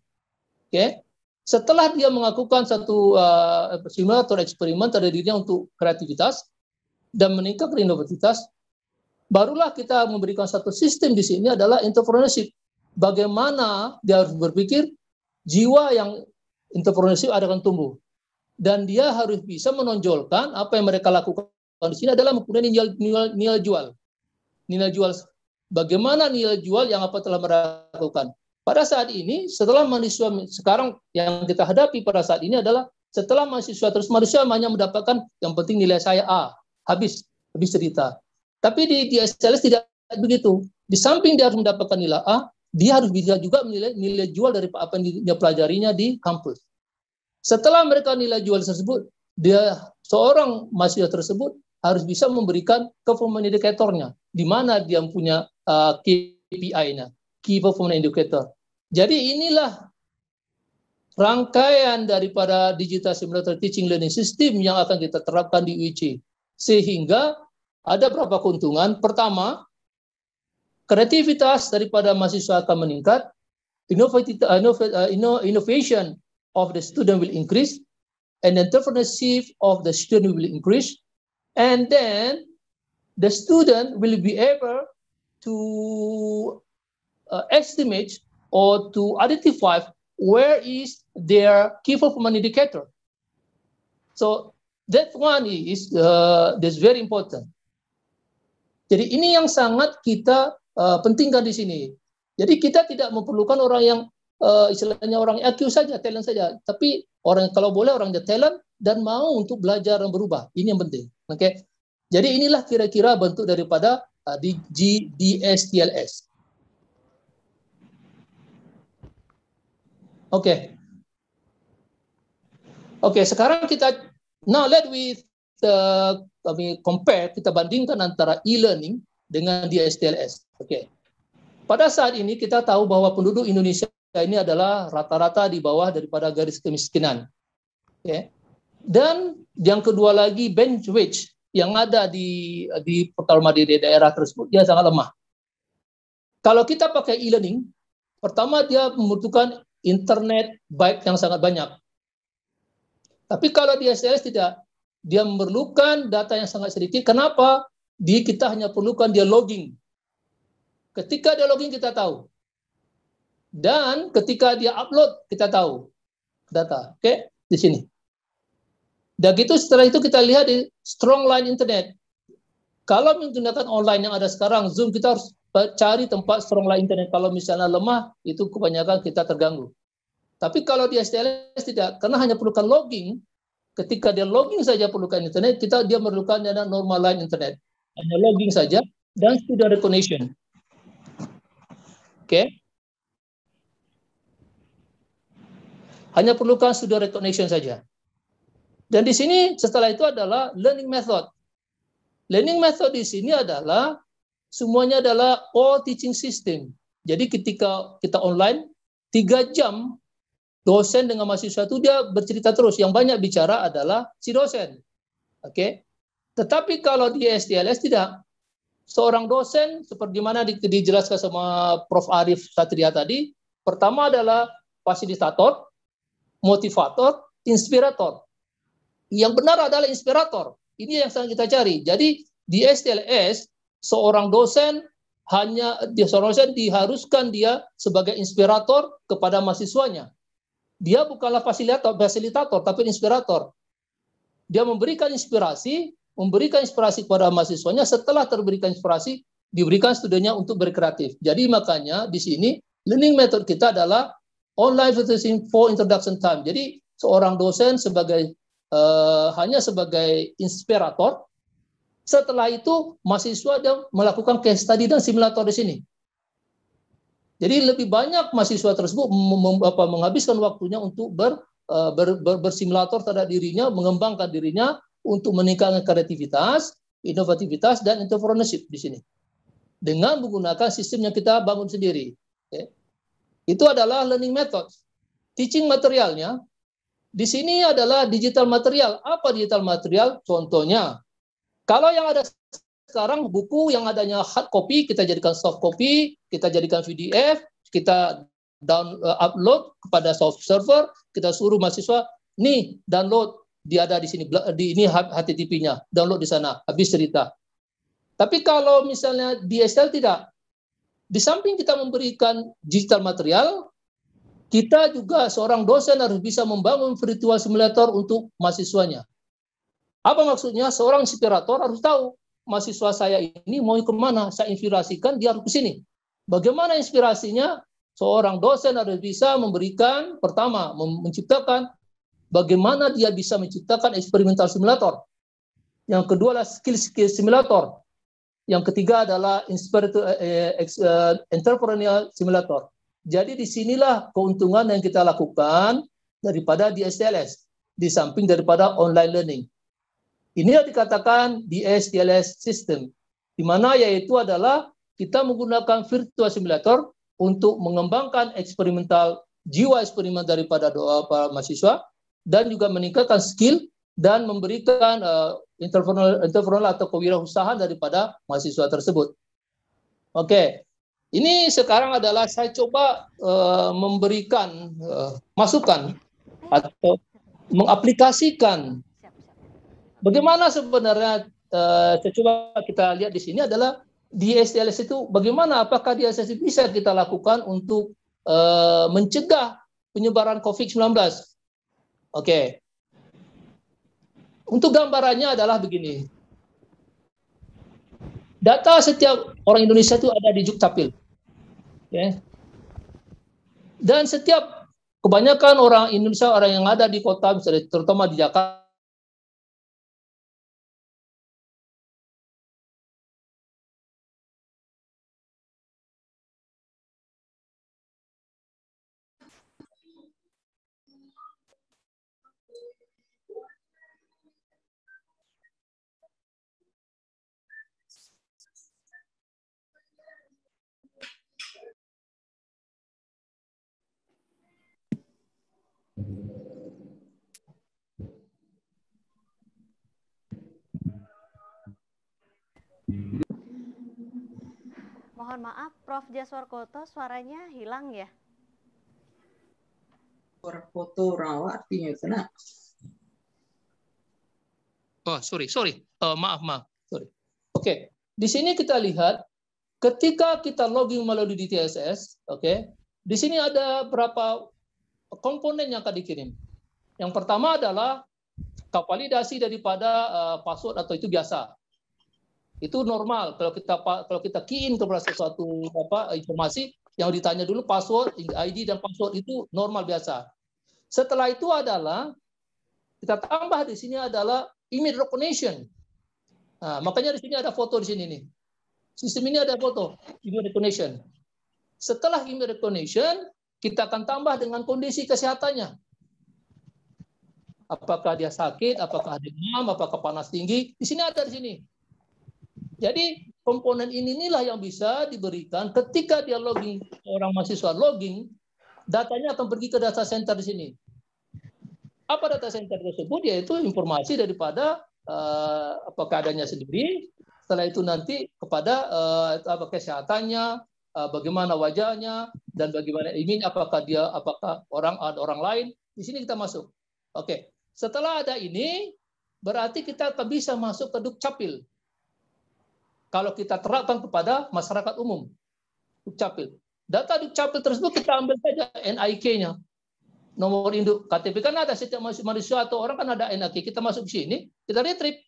Oke. Okay? Setelah dia melakukan satu uh, eh, simulator eksperimen terhadap dirinya untuk kreativitas dan meningkatkan ke barulah kita memberikan satu sistem di sini adalah entrepreneurship. Bagaimana dia harus berpikir jiwa yang entrepreneurship akan tumbuh dan dia harus bisa menonjolkan apa yang mereka lakukan di sini adalah mempunyai nilai, nilai, nilai jual. Nilai jual bagaimana nilai jual yang apa telah mereka lakukan. Pada saat ini, setelah mahasiswa sekarang yang kita hadapi pada saat ini adalah setelah mahasiswa terus mahasiswa hanya mendapatkan yang penting nilai saya A, habis, habis cerita. Tapi di, di SLS tidak begitu. Di samping dia harus mendapatkan nilai A, dia harus bisa juga menilai nilai jual dari apa yang dia pelajarinya di kampus. Setelah mereka nilai jual tersebut, dia seorang mahasiswa tersebut harus bisa memberikan ke nya di mana dia punya uh, KPI-nya key performance indicator. Jadi inilah rangkaian daripada digital simulator teaching learning system yang akan kita terapkan di UIC. Sehingga ada beberapa keuntungan. Pertama, kreativitas daripada mahasiswa akan meningkat, uh, uh, innovation of the student will increase, and entrepreneurship of the student will increase, and then the student will be able to uh, estimate or to identify where is their key performance indicator. So that one is uh, that's very important. Jadi ini yang sangat kita uh, pentingkan di sini. Jadi kita tidak memerlukan orang yang uh, istilahnya orang IQ saja, talent saja, tapi orang kalau boleh orang yang talent dan mau untuk belajar dan berubah. Ini yang penting. Oke. Okay? Jadi inilah kira-kira bentuk daripada uh, di GDSTLS. Oke. Okay. Oke, okay, sekarang kita now let with uh, the kami compare kita bandingkan antara e-learning dengan di STLS. Oke. Okay. Pada saat ini kita tahu bahwa penduduk Indonesia ini adalah rata-rata di bawah daripada garis kemiskinan. Oke. Okay. Dan yang kedua lagi bench wage yang ada di di pertama di daerah tersebut dia sangat lemah. Kalau kita pakai e-learning, pertama dia membutuhkan internet, baik yang sangat banyak. Tapi kalau di SDS tidak, dia memerlukan data yang sangat sedikit. Kenapa? Di kita hanya perlukan dia logging. Ketika dia logging kita tahu. Dan ketika dia upload kita tahu data. Oke, okay? di sini. Dan gitu setelah itu kita lihat di strong line internet. Kalau menggunakan online yang ada sekarang, Zoom kita harus cari tempat strong internet. Kalau misalnya lemah, itu kebanyakan kita terganggu. Tapi kalau di STLS tidak, karena hanya perlukan logging, ketika dia logging saja perlukan internet, kita dia memerlukan dana normal line internet. Hanya logging saja dan sudah recognition. Oke. Okay. Hanya perlukan sudah recognition saja. Dan di sini setelah itu adalah learning method. Learning method di sini adalah semuanya adalah all teaching system. Jadi ketika kita online, tiga jam dosen dengan mahasiswa itu dia bercerita terus. Yang banyak bicara adalah si dosen. Oke. Okay? Tetapi kalau di STLS tidak. Seorang dosen seperti mana di, dijelaskan sama Prof Arif Satria tadi, pertama adalah fasilitator, motivator, inspirator. Yang benar adalah inspirator. Ini yang sedang kita cari. Jadi di STLS seorang dosen hanya dia seorang dosen diharuskan dia sebagai inspirator kepada mahasiswanya. Dia bukanlah fasilitator, fasilitator tapi inspirator. Dia memberikan inspirasi, memberikan inspirasi kepada mahasiswanya setelah terberikan inspirasi diberikan studionya untuk berkreatif. Jadi makanya di sini learning method kita adalah online teaching for introduction time. Jadi seorang dosen sebagai uh, hanya sebagai inspirator setelah itu mahasiswa dia melakukan case study dan simulator di sini. Jadi lebih banyak mahasiswa tersebut menghabiskan waktunya untuk ber, eh, ber, ber, bersimulator terhadap dirinya, mengembangkan dirinya untuk meningkatkan kreativitas, inovativitas dan entrepreneurship di sini dengan menggunakan sistem yang kita bangun sendiri. Okay. Ya. Itu adalah learning method. Teaching materialnya di sini adalah digital material. Apa digital material? Contohnya kalau yang ada sekarang buku yang adanya hard copy kita jadikan soft copy, kita jadikan PDF, kita down uh, upload kepada soft server, kita suruh mahasiswa nih download dia ada di sini di ini HTTP-nya, download di sana, habis cerita. Tapi kalau misalnya di SL tidak, di samping kita memberikan digital material, kita juga seorang dosen harus bisa membangun virtual simulator untuk mahasiswanya. Apa maksudnya? Seorang inspirator harus tahu mahasiswa saya ini mau kemana, saya inspirasikan dia harus ke sini. Bagaimana inspirasinya? Seorang dosen harus bisa memberikan, pertama, menciptakan bagaimana dia bisa menciptakan eksperimental simulator. Yang kedua adalah skill-skill simulator. Yang ketiga adalah eh, eh, eh, entrepreneurial simulator. Jadi disinilah keuntungan yang kita lakukan daripada di STLS, di samping daripada online learning. Ini yang dikatakan DSTLS system, di mana yaitu adalah kita menggunakan virtual simulator untuk mengembangkan eksperimental jiwa eksperimen daripada doa para mahasiswa dan juga meningkatkan skill dan memberikan uh, atau kewirausahaan daripada mahasiswa tersebut. Oke, okay. ini sekarang adalah saya coba uh, memberikan uh, masukan atau mengaplikasikan bagaimana sebenarnya uh, coba kita lihat di sini adalah di STLS itu bagaimana apakah di STLS bisa kita lakukan untuk uh, mencegah penyebaran COVID-19. Oke. Okay. Untuk gambarannya adalah begini. Data setiap orang Indonesia itu ada di Oke. Okay. Dan setiap kebanyakan orang Indonesia orang yang ada di kota misalnya terutama di Jakarta Mohon maaf, Prof. Koto, suaranya hilang ya? Jaswarkoto rawa artinya kena. Oh, sorry, sorry. Uh, maaf, maaf. Sorry. Oke, okay. di sini kita lihat ketika kita login melalui DTSS, oke, okay, di sini ada berapa komponen yang akan dikirim. Yang pertama adalah validasi daripada uh, password atau itu biasa itu normal kalau kita kalau kita key-in kepada sesuatu apa informasi yang ditanya dulu password ID dan password itu normal biasa setelah itu adalah kita tambah di sini adalah image recognition nah, makanya di sini ada foto di sini nih sistem ini ada foto image recognition setelah image recognition kita akan tambah dengan kondisi kesehatannya apakah dia sakit apakah demam apakah panas tinggi di sini ada di sini jadi komponen inilah yang bisa diberikan ketika dia logging orang mahasiswa logging datanya akan pergi ke data center di sini. Apa data center tersebut? Yaitu informasi daripada uh, apa keadaannya sendiri. Setelah itu nanti kepada uh, apa kesehatannya, uh, bagaimana wajahnya dan bagaimana ini apakah dia apakah orang ada orang lain. Di sini kita masuk. Oke. Okay. Setelah ada ini berarti kita bisa masuk ke Dukcapil kalau kita terapkan kepada masyarakat umum. Dukcapil. Data Dukcapil tersebut kita ambil saja NIK-nya. Nomor induk KTP kan ada setiap manusia atau orang kan ada NIK. Kita masuk sini, kita retrieve.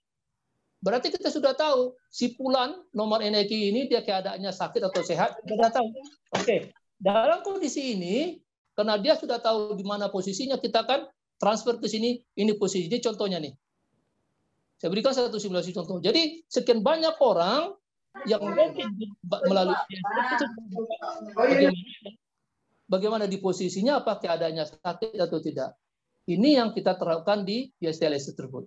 Berarti kita sudah tahu si pulan nomor NIK ini dia keadaannya sakit atau sehat, kita tahu. Oke. Dalam kondisi ini karena dia sudah tahu di mana posisinya kita kan transfer ke sini, ini posisinya contohnya nih. Saya berikan satu simulasi contoh. Jadi sekian banyak orang yang melalui bagaimana, bagaimana di posisinya apakah adanya sakit atau tidak. Ini yang kita terapkan di PSTLS tersebut.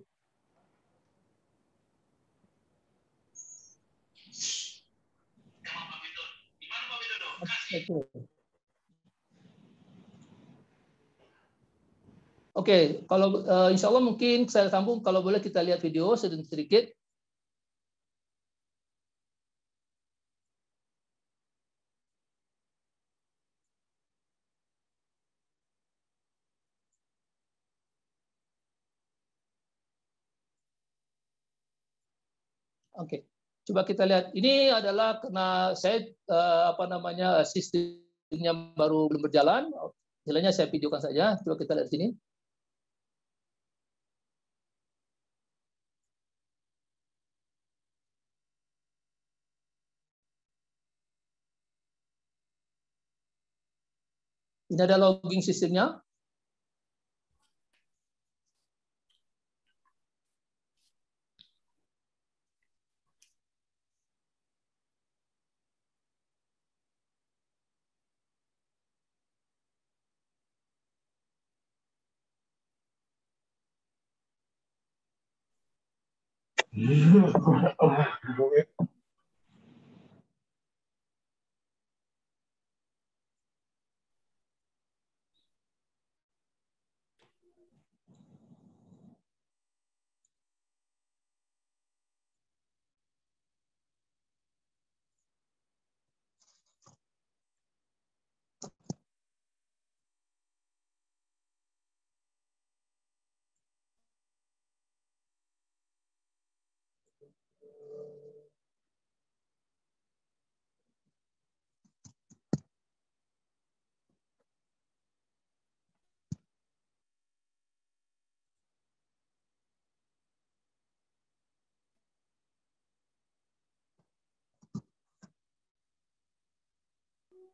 Oke, okay, kalau uh, insya Allah mungkin saya sambung kalau boleh kita lihat video sedikit. Oke, okay. coba kita lihat. Ini adalah karena saya uh, apa namanya sistemnya baru belum berjalan. Jalannya saya videokan saja. Coba kita lihat sini. Ini ada logging sistemnya. [laughs]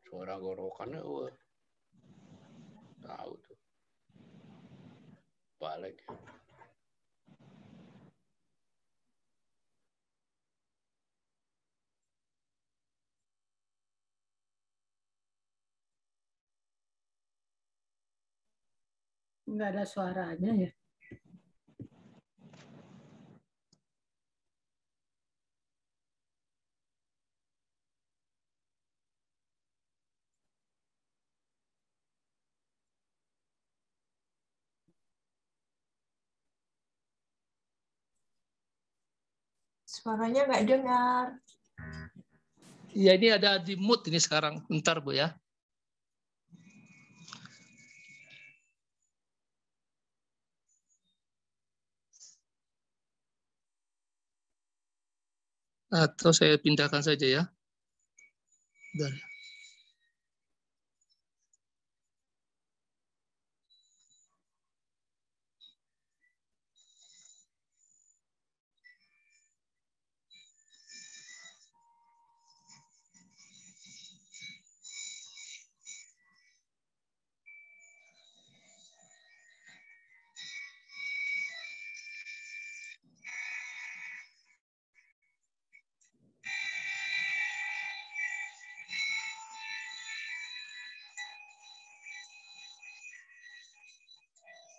suara gorokan ya tahu tuh balik ya. nggak ada suaranya ya. Suaranya nggak dengar. Ya ini ada di mood ini sekarang. Bentar Bu ya. atau saya pindahkan saja ya.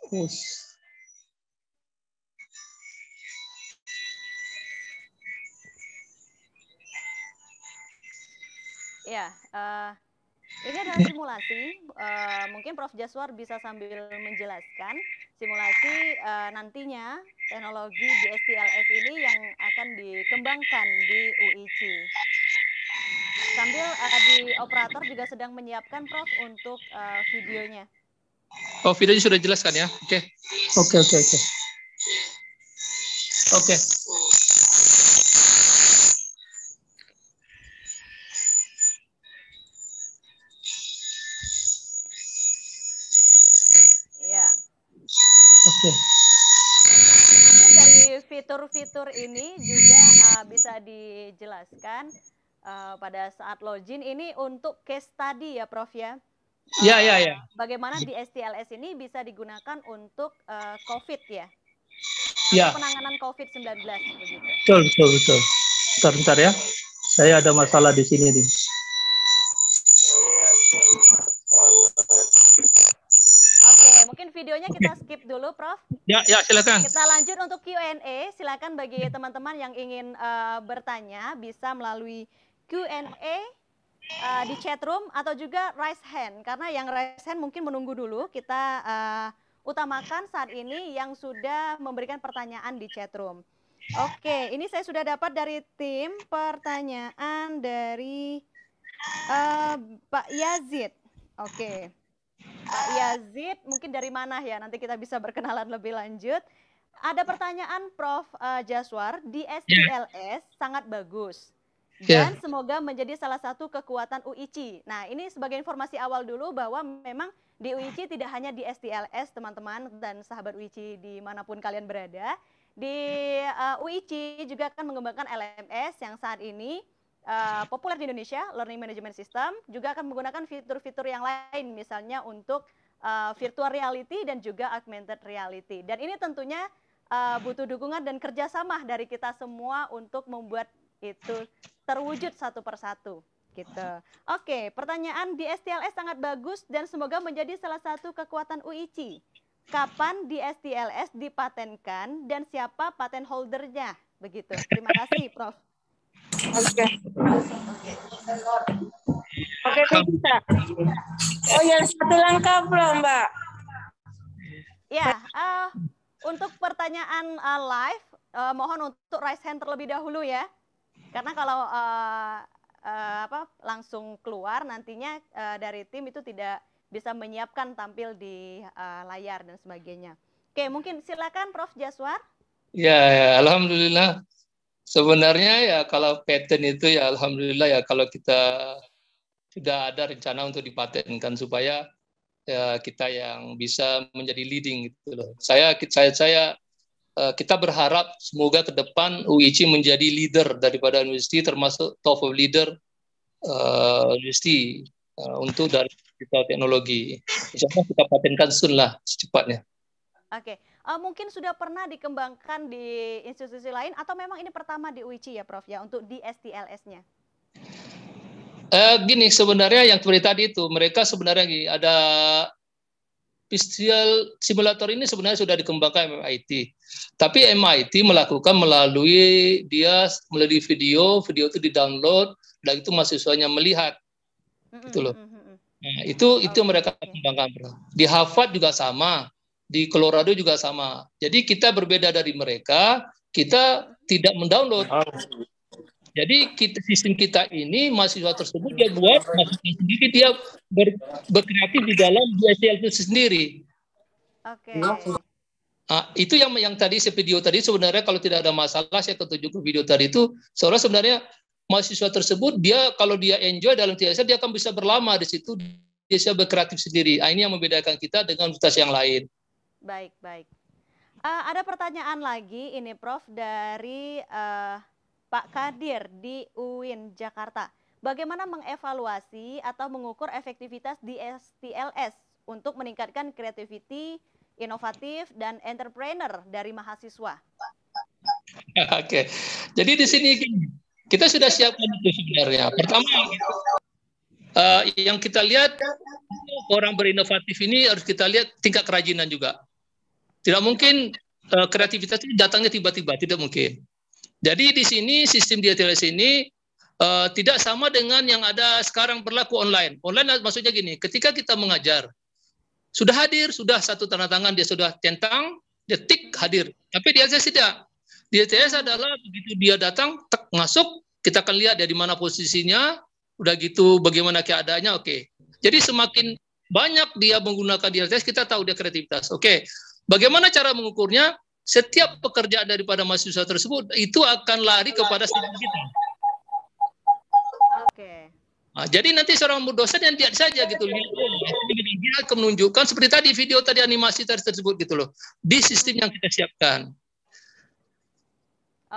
push. Ya, uh, ini adalah simulasi. Uh, mungkin Prof. Jaswar bisa sambil menjelaskan simulasi uh, nantinya teknologi di STLS ini yang akan dikembangkan di UIC. Sambil uh, di operator juga sedang menyiapkan Prof untuk uh, videonya. Kalau oh, videonya sudah jelaskan ya. Oke. Okay. Oke, okay, oke, okay, oke. Oke. Okay. Ya. Oke. Okay. Iya. Dari fitur-fitur ini juga uh, bisa dijelaskan uh, pada saat login ini untuk case tadi ya, Prof ya. Ya, ya, ya. Eh, bagaimana di STLS ini bisa digunakan untuk uh, COVID ya? ya. Penanganan COVID-19 Betul, betul, betul. Bentar, bentar ya. Saya ada masalah di sini nih. Oke, mungkin videonya kita skip dulu, Prof. Ya, ya, silakan. Kita lanjut untuk Q&A. Silakan bagi teman-teman yang ingin uh, bertanya bisa melalui Q&A uh, di chat room atau juga raise hand karena yang raise hand mungkin menunggu dulu kita uh, utamakan saat ini yang sudah memberikan pertanyaan di chat room. Oke, ini saya sudah dapat dari tim pertanyaan dari uh, Pak Yazid. Oke. Pak Yazid mungkin dari mana ya? Nanti kita bisa berkenalan lebih lanjut. Ada pertanyaan Prof Jaswar di STLS yeah. sangat bagus. Ya. dan yeah. semoga menjadi salah satu kekuatan UIC. Nah, ini sebagai informasi awal dulu bahwa memang di UIC tidak hanya di STLS teman-teman dan sahabat UIC dimanapun kalian berada. Di uh, eh, UIC juga akan mengembangkan LMS yang saat ini uh, populer di Indonesia, Learning Management System, juga akan menggunakan fitur-fitur yang lain misalnya untuk uh, virtual reality dan juga augmented reality. Dan ini tentunya uh, butuh dukungan dan kerjasama dari kita semua untuk membuat itu terwujud satu persatu gitu. Oke, pertanyaan di STLS sangat bagus dan semoga menjadi salah satu kekuatan UIC. Kapan di STLS dipatenkan dan siapa paten holdernya? Begitu. Terima kasih, Prof. Oke. Oke, bisa. Oh ya, satu langkah Prof, Mbak? Ya, uh, untuk pertanyaan uh, live, uh, mohon untuk raise hand terlebih dahulu ya. Karena kalau uh, uh, apa langsung keluar nantinya uh, dari tim itu tidak bisa menyiapkan tampil di uh, layar dan sebagainya. Oke, mungkin silakan Prof Jaswar. Ya, ya alhamdulillah. Sebenarnya ya kalau patent itu ya alhamdulillah ya kalau kita sudah ada rencana untuk dipatenkan supaya ya kita yang bisa menjadi leading gitu loh. Saya saya saya Eh, kita berharap semoga ke depan UIC menjadi leader daripada universiti termasuk TOEFL leader uh, universiti uh, untuk dari kita teknologi. Insyaallah kita patenkan soon lah secepatnya. Oke, okay. uh, mungkin sudah pernah dikembangkan di institusi lain atau memang ini pertama di UIC ya Prof ya untuk di STLS-nya? Uh, gini sebenarnya yang seperti tadi itu mereka sebenarnya ada visual simulator ini sebenarnya sudah dikembangkan MIT. Tapi MIT melakukan melalui dia melalui video, video itu di-download dan itu mahasiswanya melihat. Itu loh. Nah, itu itu mereka kembangkan, Bro. Di Harvard juga sama, di Colorado juga sama. Jadi kita berbeda dari mereka, kita tidak mendownload. Jadi kita, sistem kita ini mahasiswa tersebut dia buat mahasiswa sendiri dia ber, berkreatif di dalam BSL itu sendiri. Oke. Okay. Nah, itu yang yang tadi si video tadi sebenarnya kalau tidak ada masalah saya ketujuh ke video tadi itu seorang sebenarnya mahasiswa tersebut dia kalau dia enjoy dalam TSL dia akan bisa berlama di situ dia bisa berkreatif sendiri. Nah, ini yang membedakan kita dengan universitas yang lain. Baik, baik. Uh, ada pertanyaan lagi ini Prof dari uh, Pak Kadir di UIN Jakarta. Bagaimana mengevaluasi atau mengukur efektivitas di STLS untuk meningkatkan kreativiti, inovatif, dan entrepreneur dari mahasiswa? [laughs] Oke, jadi di sini kita sudah siapkan itu sebenarnya. Pertama, uh, yang kita lihat orang berinovatif ini harus kita lihat tingkat kerajinan juga. Tidak mungkin uh, eh, kreativitas ini datangnya tiba-tiba, tidak mungkin. Jadi di sini sistem DTLS ini uh, tidak sama dengan yang ada sekarang berlaku online. Online maksudnya gini, ketika kita mengajar, sudah hadir, sudah satu tanda tangan, dia sudah centang, dia tik hadir. Tapi di LTS tidak. Di LTS adalah begitu dia datang, tek, masuk, kita akan lihat dia di mana posisinya, udah gitu bagaimana keadaannya, oke. Okay. Jadi semakin banyak dia menggunakan di kita tahu dia kreativitas. Oke, okay. bagaimana cara mengukurnya? setiap pekerjaan daripada mahasiswa tersebut itu akan lari kepada sidang kita. Oke. Nah, jadi nanti seorang dosen yang lihat saja gitu, dia akan menunjukkan seperti tadi video tadi animasi tersebut gitu loh di sistem yang kita siapkan.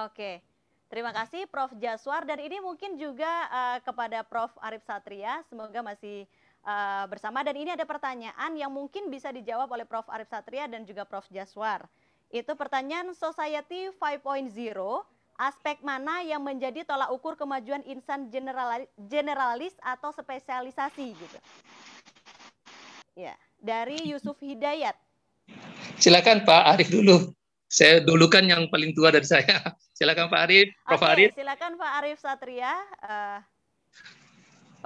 Oke. Terima kasih Prof. Jaswar dan ini mungkin juga uh, kepada Prof. Arif Satria semoga masih uh, bersama dan ini ada pertanyaan yang mungkin bisa dijawab oleh Prof. Arif Satria dan juga Prof. Jaswar. Itu pertanyaan Society 5.0, aspek mana yang menjadi tolak ukur kemajuan insan generalis atau spesialisasi gitu. Ya, dari Yusuf Hidayat. Silakan Pak Arif dulu. Saya dulukan yang paling tua dari saya. [laughs] Silakan Pak Arif, Prof okay, Arif. Silakan Pak Arif Satria. Uh,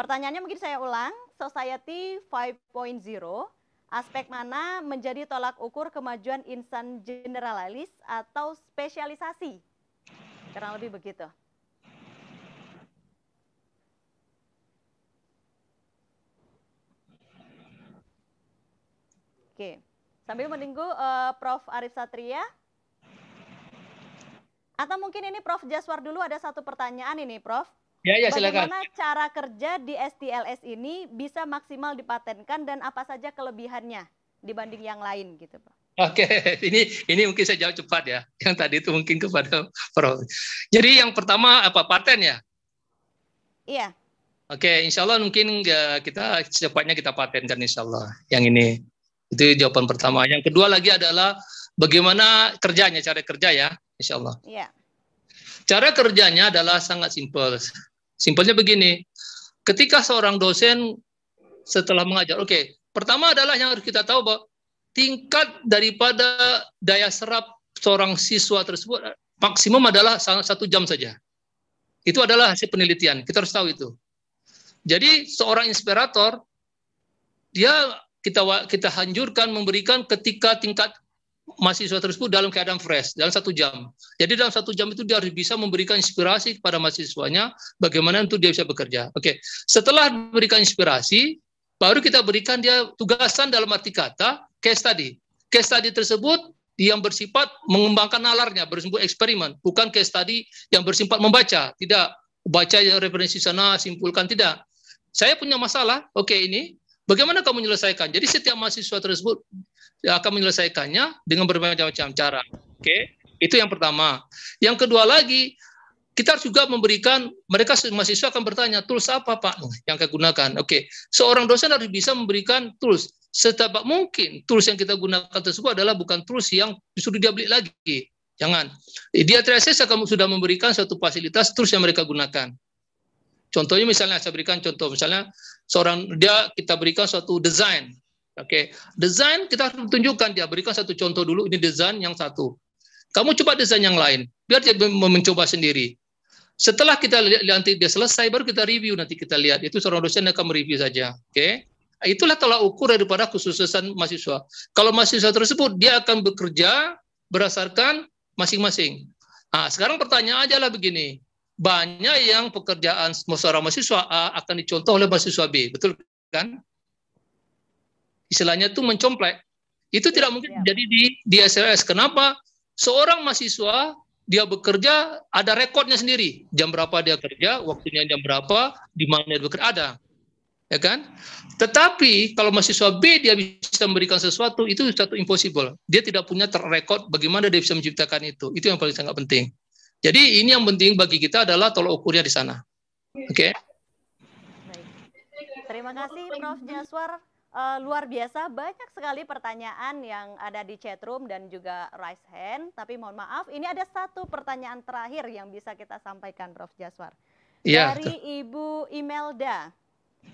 pertanyaannya mungkin saya ulang. Society 5.0 Aspek mana menjadi tolak ukur kemajuan insan generalis atau spesialisasi? Karena lebih begitu. Oke, sambil menunggu uh, Prof. Arif Satria. Atau mungkin ini Prof. Jaswar dulu ada satu pertanyaan ini, Prof. Ya, ya, silakan. Bagaimana cara kerja di STLS ini bisa maksimal dipatenkan dan apa saja kelebihannya dibanding yang lain gitu, Pak? Oke, [laughs] ini ini mungkin saya jawab cepat ya. [laughs] Yang tadi itu mungkin kepada Prof. Jadi yang pertama apa paten ya? Iya. Oke, insya Allah mungkin ya, kita secepatnya kita patenkan insya Allah yang ini. Itu jawaban pertama. Yang kedua lagi adalah bagaimana kerjanya, cara kerja ya, insya Allah. Iya. Cara kerjanya adalah sangat simpel. Simpelnya begini, ketika seorang dosen setelah mengajar, oke, okay, pertama adalah yang harus kita tahu bahwa tingkat daripada daya serap seorang siswa tersebut maksimum adalah satu jam saja. Itu adalah hasil penelitian, kita harus tahu itu. Jadi seorang inspirator, dia kita kita hanjurkan memberikan ketika tingkat mahasiswa tersebut dalam keadaan fresh dalam satu jam. Jadi dalam satu jam itu dia harus bisa memberikan inspirasi kepada mahasiswanya bagaimana untuk dia bisa bekerja. Oke, setelah memberikan inspirasi, baru kita berikan dia tugasan dalam arti kata case study. Case study tersebut yang bersifat mengembangkan nalarnya, bersifat eksperimen, bukan case study yang bersifat membaca, tidak baca yang referensi sana, simpulkan tidak. Saya punya masalah, oke ini, bagaimana kamu menyelesaikan? Jadi setiap mahasiswa tersebut ya akan menyelesaikannya dengan berbagai macam cara. Oke, okay? itu yang pertama. Yang kedua lagi, kita juga memberikan mereka mahasiswa akan bertanya tools apa pak yang kita gunakan. Oke, okay. seorang dosen harus bisa memberikan tools setiap mungkin tools yang kita gunakan tersebut adalah bukan tools yang disuruh dia beli lagi. Jangan. Dia terasa akan sudah memberikan satu fasilitas tools yang mereka gunakan. Contohnya misalnya saya berikan contoh misalnya seorang dia kita berikan suatu desain Oke, okay. desain kita harus tunjukkan dia berikan satu contoh dulu ini desain yang satu. Kamu coba desain yang lain, biar dia mencoba sendiri. Setelah kita lihat nanti dia selesai baru kita review nanti kita lihat itu seorang dosen akan mereview saja. Oke. Okay. Itulah tolak ukur daripada kesuksesan mahasiswa. Kalau mahasiswa tersebut dia akan bekerja berdasarkan masing-masing. Nah, sekarang pertanyaan aja lah begini. Banyak yang pekerjaan seorang mahasiswa A akan dicontoh oleh mahasiswa B, betul kan? istilahnya itu mencomplek. Itu tidak mungkin iya. jadi di di SLS. Kenapa? Seorang mahasiswa dia bekerja ada rekornya sendiri. Jam berapa dia kerja, waktunya jam berapa, di mana dia bekerja ada. Ya kan? Tetapi kalau mahasiswa B dia bisa memberikan sesuatu itu satu impossible. Dia tidak punya terrekod bagaimana dia bisa menciptakan itu. Itu yang paling sangat penting. Jadi ini yang penting bagi kita adalah tolok ukurnya di sana. Oke. Okay? Terima kasih Prof Jaswar uh, luar biasa banyak sekali pertanyaan yang ada di chatroom dan juga raise hand. Tapi mohon maaf, ini ada satu pertanyaan terakhir yang bisa kita sampaikan, Prof. Jaswar. Ya, Dari Ibu Imelda.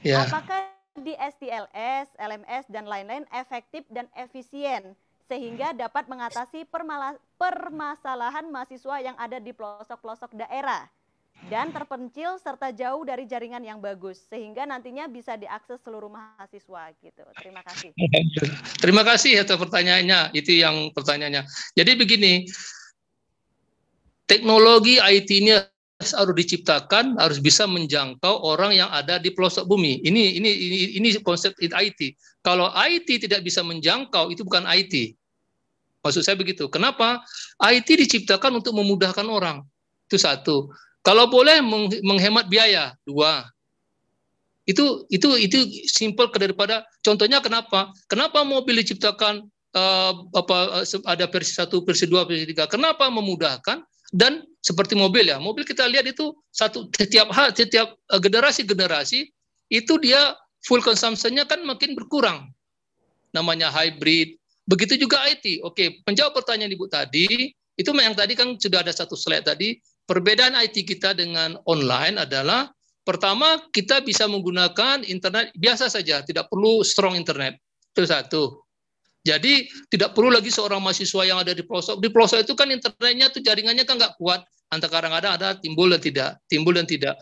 Ya. Apakah di STLS, LMS, dan lain-lain efektif dan efisien sehingga dapat mengatasi permasalahan mahasiswa yang ada di pelosok-pelosok daerah? dan terpencil serta jauh dari jaringan yang bagus sehingga nantinya bisa diakses seluruh mahasiswa gitu. Terima kasih. [laughs] Terima kasih atas ya, pertanyaannya. Itu yang pertanyaannya. Jadi begini, teknologi IT ini harus diciptakan harus bisa menjangkau orang yang ada di pelosok bumi. Ini ini ini, ini konsep IT. Kalau IT tidak bisa menjangkau itu bukan IT. Maksud saya begitu. Kenapa? IT diciptakan untuk memudahkan orang. Itu satu. Kalau boleh menghemat biaya dua. Itu itu itu simpel daripada contohnya kenapa? Kenapa mobil diciptakan uh, apa eh, ada versi satu versi dua versi tiga Kenapa memudahkan dan seperti mobil ya. Mobil kita lihat itu satu setiap hal setiap eh, generasi-generasi itu dia full consumption-nya kan makin berkurang. Namanya hybrid. Begitu juga IT. Oke, menjawab pertanyaan Ibu tadi, itu yang tadi kan sudah ada satu slide tadi, Perbedaan IT kita dengan online adalah pertama kita bisa menggunakan internet biasa saja, tidak perlu strong internet. Itu satu. Jadi tidak perlu lagi seorang mahasiswa yang ada di pelosok. Di pelosok itu kan internetnya tuh jaringannya kan nggak kuat. Antara kadang-kadang ada timbul dan tidak, timbul dan tidak.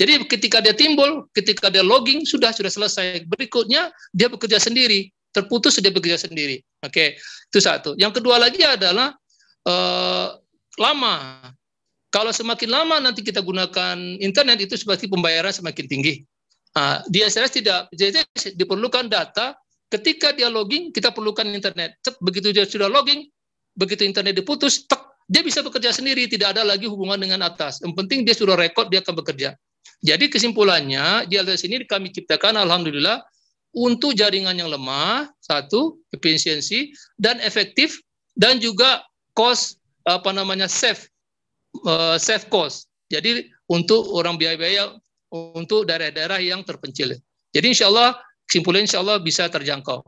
Jadi ketika dia timbul, ketika dia logging sudah sudah selesai. Berikutnya dia bekerja sendiri, terputus dia bekerja sendiri. Oke, itu satu. Yang kedua lagi adalah eh, lama. Kalau semakin lama nanti kita gunakan internet itu seperti pembayaran semakin tinggi. Nah, di SRS tidak, jadi diperlukan data. Ketika dia logging, kita perlukan internet. Cep, begitu dia sudah logging, begitu internet diputus, tek, dia bisa bekerja sendiri, tidak ada lagi hubungan dengan atas. Yang penting dia sudah rekod, dia akan bekerja. Jadi kesimpulannya, di LTS ini kami ciptakan, Alhamdulillah, untuk jaringan yang lemah, satu, efisiensi, dan efektif, dan juga cost, apa namanya, safe, uh, save cost. Jadi untuk orang biaya-biaya untuk daerah-daerah yang terpencil. Jadi insya Allah kesimpulan insya Allah bisa terjangkau.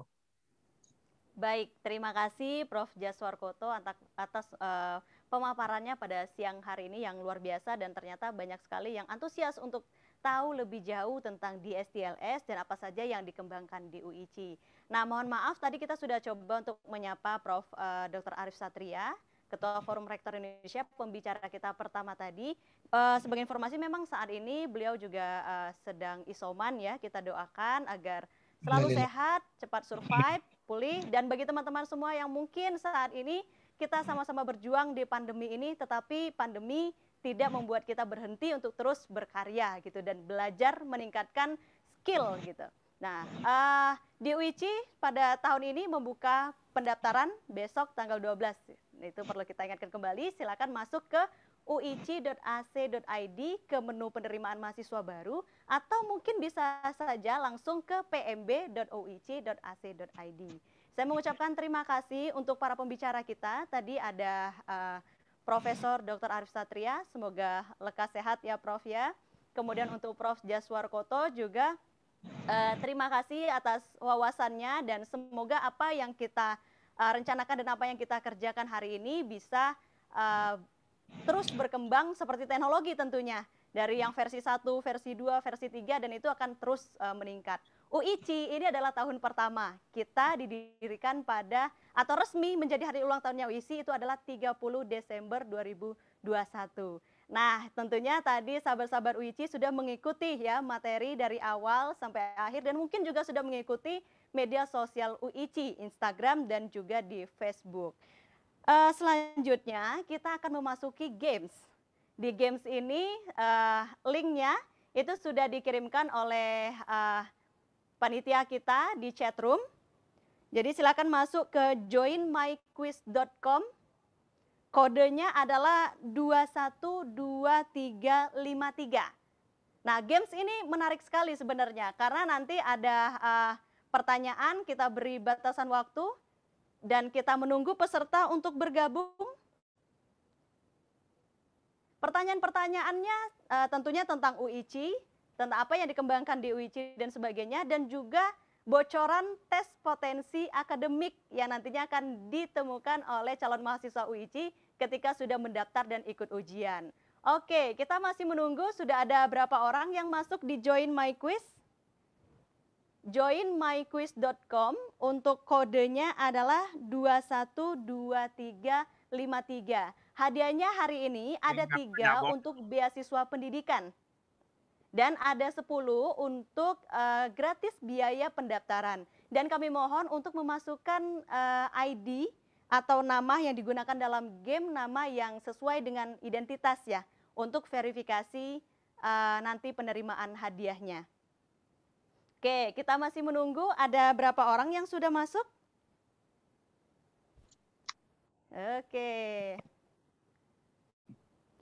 Baik, terima kasih Prof. Jaswar Koto atas uh, pemaparannya pada siang hari ini yang luar biasa dan ternyata banyak sekali yang antusias untuk tahu lebih jauh tentang DSTLS dan apa saja yang dikembangkan di UIC. Nah, mohon maaf tadi kita sudah coba untuk menyapa Prof. Eh, Dr. Arif Satria Ketua Forum Rektor Indonesia, pembicara kita pertama tadi. Uh, sebagai informasi memang saat ini beliau juga uh, sedang isoman ya. Kita doakan agar selalu iya, iya. sehat, cepat survive, pulih. Dan bagi teman-teman semua yang mungkin saat ini kita sama-sama berjuang di pandemi ini, tetapi pandemi tidak membuat kita berhenti untuk terus berkarya gitu dan belajar meningkatkan skill gitu. Nah, uh, eh, di UIC pada tahun ini membuka pendaftaran besok tanggal 12 itu perlu kita ingatkan kembali. Silakan masuk ke uic.ac.id ke menu penerimaan mahasiswa baru atau mungkin bisa saja langsung ke pmb.uic.ac.id. Saya mengucapkan terima kasih untuk para pembicara kita. Tadi ada uh, Profesor Dr. Arif Satria, semoga lekas sehat ya Prof ya. Kemudian untuk Prof Jaswar Koto juga uh, terima kasih atas wawasannya dan semoga apa yang kita uh, rencanakan dan apa yang kita kerjakan hari ini bisa uh, terus berkembang seperti teknologi tentunya dari yang versi 1, versi 2, versi 3 dan itu akan terus uh, meningkat. UIC ini adalah tahun pertama kita didirikan pada atau resmi menjadi hari ulang tahunnya UIC itu adalah 30 Desember 2021. Nah, tentunya tadi sahabat-sahabat UIC sudah mengikuti ya materi dari awal sampai akhir dan mungkin juga sudah mengikuti media sosial UIC, Instagram dan juga di Facebook. Uh, selanjutnya kita akan memasuki games. Di games ini uh, linknya itu sudah dikirimkan oleh uh, panitia kita di chat room. Jadi silakan masuk ke joinmyquiz.com. Kodenya adalah 212353. Nah, games ini menarik sekali sebenarnya karena nanti ada uh, pertanyaan, kita beri batasan waktu, dan kita menunggu peserta untuk bergabung. Pertanyaan-pertanyaannya uh, tentunya tentang UIC, tentang apa yang dikembangkan di UIC dan sebagainya, dan juga bocoran tes potensi akademik yang nantinya akan ditemukan oleh calon mahasiswa UIC ketika sudah mendaftar dan ikut ujian. Oke, kita masih menunggu sudah ada berapa orang yang masuk di Join My Quiz joinmyquiz.com untuk kodenya adalah 212353. Hadiahnya hari ini ada tiga untuk beasiswa pendidikan dan ada 10 untuk uh, gratis biaya pendaftaran. Dan kami mohon untuk memasukkan uh, eh, ID atau nama yang digunakan dalam game nama yang sesuai dengan identitas ya untuk verifikasi uh, nanti penerimaan hadiahnya. Oke, kita masih menunggu ada berapa orang yang sudah masuk? Oke.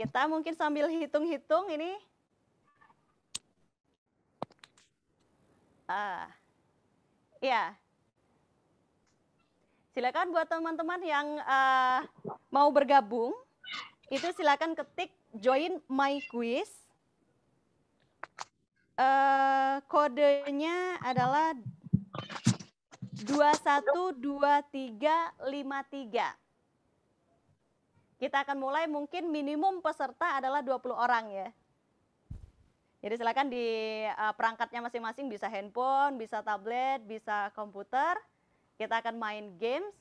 Kita mungkin sambil hitung-hitung ini. Ah. Ya. Silakan buat teman-teman yang uh, mau bergabung, itu silakan ketik join my quiz Eh, kodenya adalah 212353. Kita akan mulai mungkin minimum peserta adalah 20 orang ya. Jadi silakan di uh, perangkatnya masing-masing bisa handphone, bisa tablet, bisa komputer. Kita akan main games.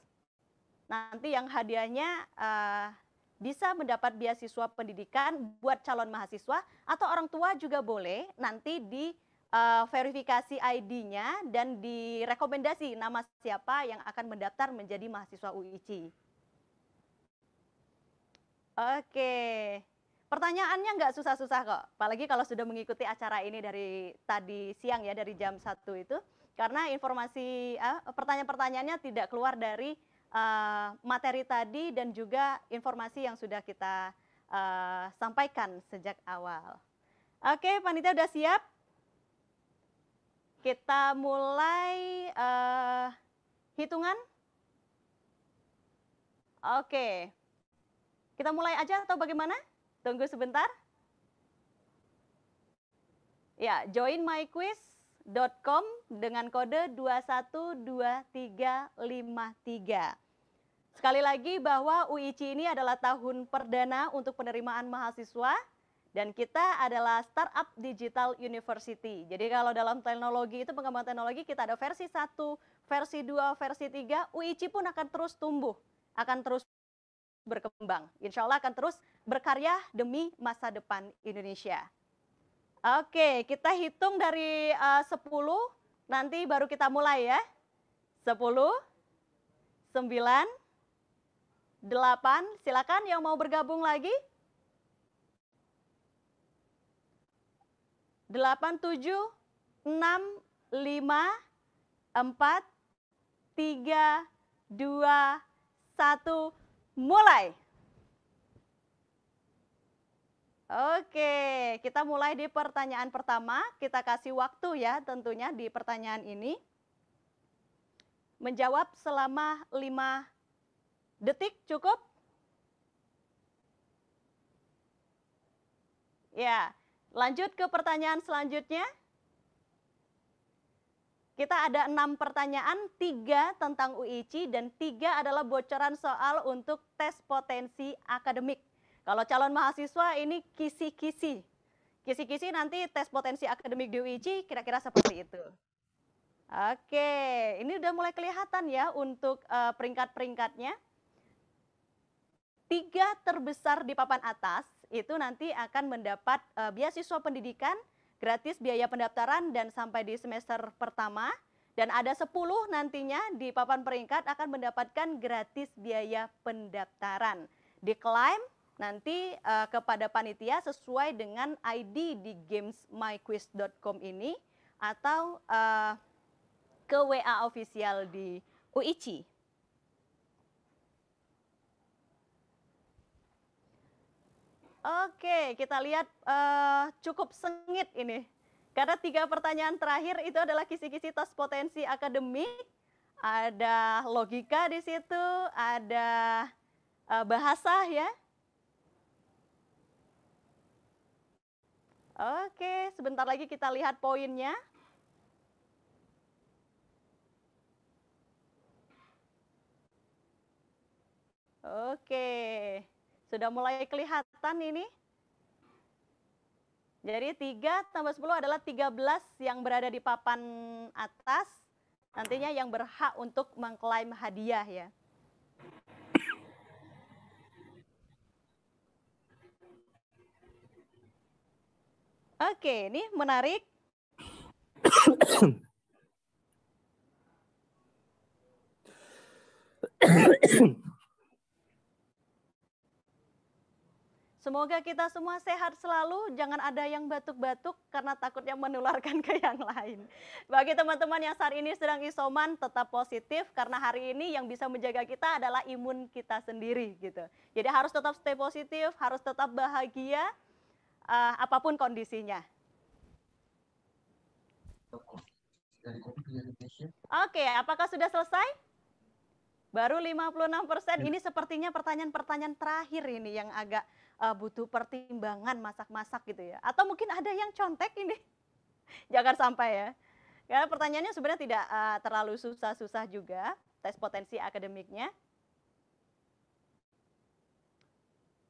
Nanti yang hadiahnya uh, bisa mendapat beasiswa pendidikan buat calon mahasiswa atau orang tua juga boleh nanti di uh, verifikasi ID-nya dan direkomendasi nama siapa yang akan mendaftar menjadi mahasiswa UIC. Oke, pertanyaannya nggak susah-susah kok, apalagi kalau sudah mengikuti acara ini dari tadi siang ya, dari jam 1 itu. Karena informasi, eh, pertanyaan-pertanyaannya tidak keluar dari uh, materi tadi dan juga informasi yang sudah kita uh, sampaikan sejak awal. Oke, panitia sudah siap? Kita mulai uh, hitungan. Oke, kita mulai aja atau bagaimana? Tunggu sebentar. Ya, joinmyquiz.com dengan kode 212353. Sekali lagi bahwa UIC ini adalah tahun perdana untuk penerimaan mahasiswa dan kita adalah startup digital university. Jadi kalau dalam teknologi itu pengembangan teknologi kita ada versi 1, versi 2, versi 3, UIC pun akan terus tumbuh, akan terus berkembang. Insya Allah akan terus berkarya demi masa depan Indonesia. Oke, kita hitung dari eh, uh, 10 Nanti baru kita mulai ya. 10, 9, 8. Silakan yang mau bergabung lagi. 8, 7, 6, 5, 4, 3, 2, 1. Mulai. Oke, kita mulai di pertanyaan pertama. Kita kasih waktu ya tentunya di pertanyaan ini. Menjawab selama 5 detik cukup? Ya, lanjut ke pertanyaan selanjutnya. Kita ada enam pertanyaan, tiga tentang UIC dan tiga adalah bocoran soal untuk tes potensi akademik. Kalau calon mahasiswa ini kisi-kisi. Kisi-kisi nanti tes potensi akademik di UIC kira-kira seperti itu. Oke, ini udah mulai kelihatan ya untuk uh, peringkat-peringkatnya. Tiga terbesar di papan atas itu nanti akan mendapat uh, beasiswa pendidikan, gratis biaya pendaftaran dan sampai di semester pertama. Dan ada sepuluh nantinya di papan peringkat akan mendapatkan gratis biaya pendaftaran. diklaim nanti uh, kepada panitia sesuai dengan ID di gamesmyquiz.com ini atau uh, ke WA official di UICI. Oke, kita lihat uh, cukup sengit ini. Karena tiga pertanyaan terakhir itu adalah kisi-kisi tes potensi akademik, ada logika di situ, ada uh, bahasa ya, Oke, sebentar lagi kita lihat poinnya. Oke, sudah mulai kelihatan ini. Jadi 3 tambah 10 adalah 13 yang berada di papan atas. Nantinya yang berhak untuk mengklaim hadiah ya. Oke, ini menarik. Semoga kita semua sehat selalu, jangan ada yang batuk-batuk karena takutnya menularkan ke yang lain. Bagi teman-teman yang saat ini sedang isoman, tetap positif karena hari ini yang bisa menjaga kita adalah imun kita sendiri gitu. Jadi harus tetap stay positif, harus tetap bahagia, uh, apapun kondisinya. Oke, apakah sudah selesai? Baru 56 persen. Ini sepertinya pertanyaan-pertanyaan terakhir ini yang agak uh, butuh pertimbangan masak-masak gitu ya. Atau mungkin ada yang contek ini. [laughs] Jangan sampai ya. Karena pertanyaannya sebenarnya tidak uh, terlalu susah-susah juga. Tes potensi akademiknya.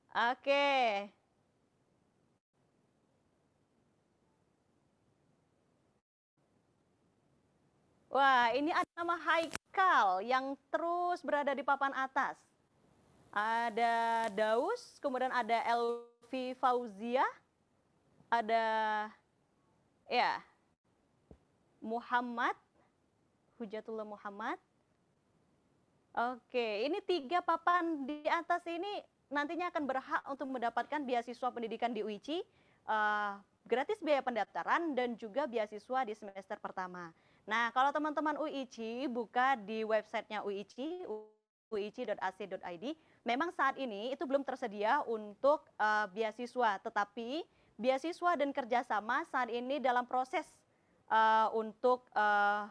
Oke, Wah, ini ada nama Haikal yang terus berada di papan atas. Ada Daus, kemudian ada Elvi Fauzia, ada ya Muhammad, Hujatullah Muhammad. Oke, ini tiga papan di atas ini nantinya akan berhak untuk mendapatkan beasiswa pendidikan di UICI, uh, eh, gratis biaya pendaftaran dan juga beasiswa di semester pertama. Nah, kalau teman-teman UIC buka di websitenya UIC, uic.ac.id, memang saat ini itu belum tersedia untuk uh, beasiswa, tetapi beasiswa dan kerjasama saat ini dalam proses uh, untuk uh,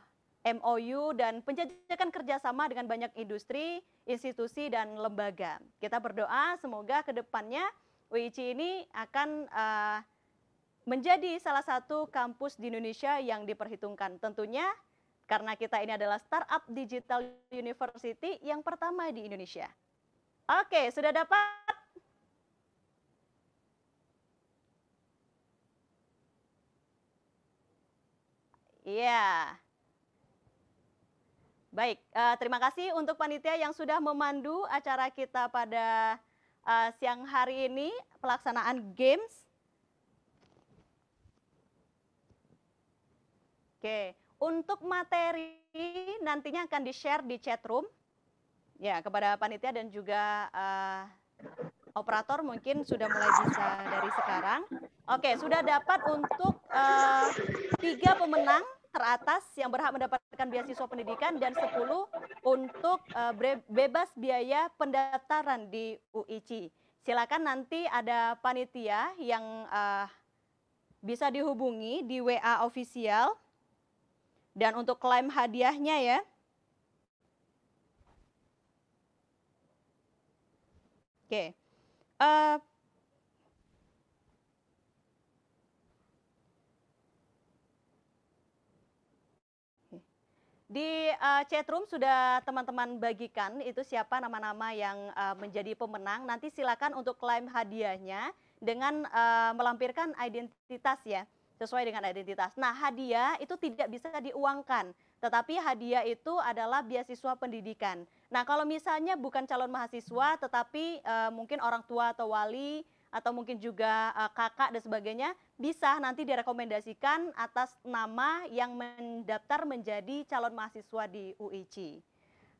eh, MOU dan penjajakan kerjasama dengan banyak industri, institusi, dan lembaga. Kita berdoa semoga ke depannya UIC ini akan uh, menjadi salah satu kampus di Indonesia yang diperhitungkan. Tentunya karena kita ini adalah startup digital university yang pertama di Indonesia. Oke, sudah dapat? Iya. Yeah. Baik, uh, terima kasih untuk panitia yang sudah memandu acara kita pada uh, siang hari ini pelaksanaan games Oke, untuk materi nantinya akan di-share di chat room. Ya, kepada panitia dan juga uh, operator mungkin sudah mulai bisa dari sekarang. Oke, sudah dapat untuk uh, tiga pemenang teratas yang berhak mendapatkan beasiswa pendidikan dan 10 untuk uh, bebas biaya pendaftaran di UIC. Silakan nanti ada panitia yang uh, bisa dihubungi di WA official dan untuk klaim hadiahnya ya. Oke. Uh, Di uh, eh, chatroom sudah teman-teman bagikan itu siapa nama-nama yang uh, menjadi pemenang. Nanti silakan untuk klaim hadiahnya dengan uh, melampirkan identitas ya sesuai dengan identitas. Nah, hadiah itu tidak bisa diuangkan, tetapi hadiah itu adalah beasiswa pendidikan. Nah, kalau misalnya bukan calon mahasiswa, tetapi uh, mungkin orang tua atau wali atau mungkin juga uh, kakak dan sebagainya bisa nanti direkomendasikan atas nama yang mendaftar menjadi calon mahasiswa di UIC.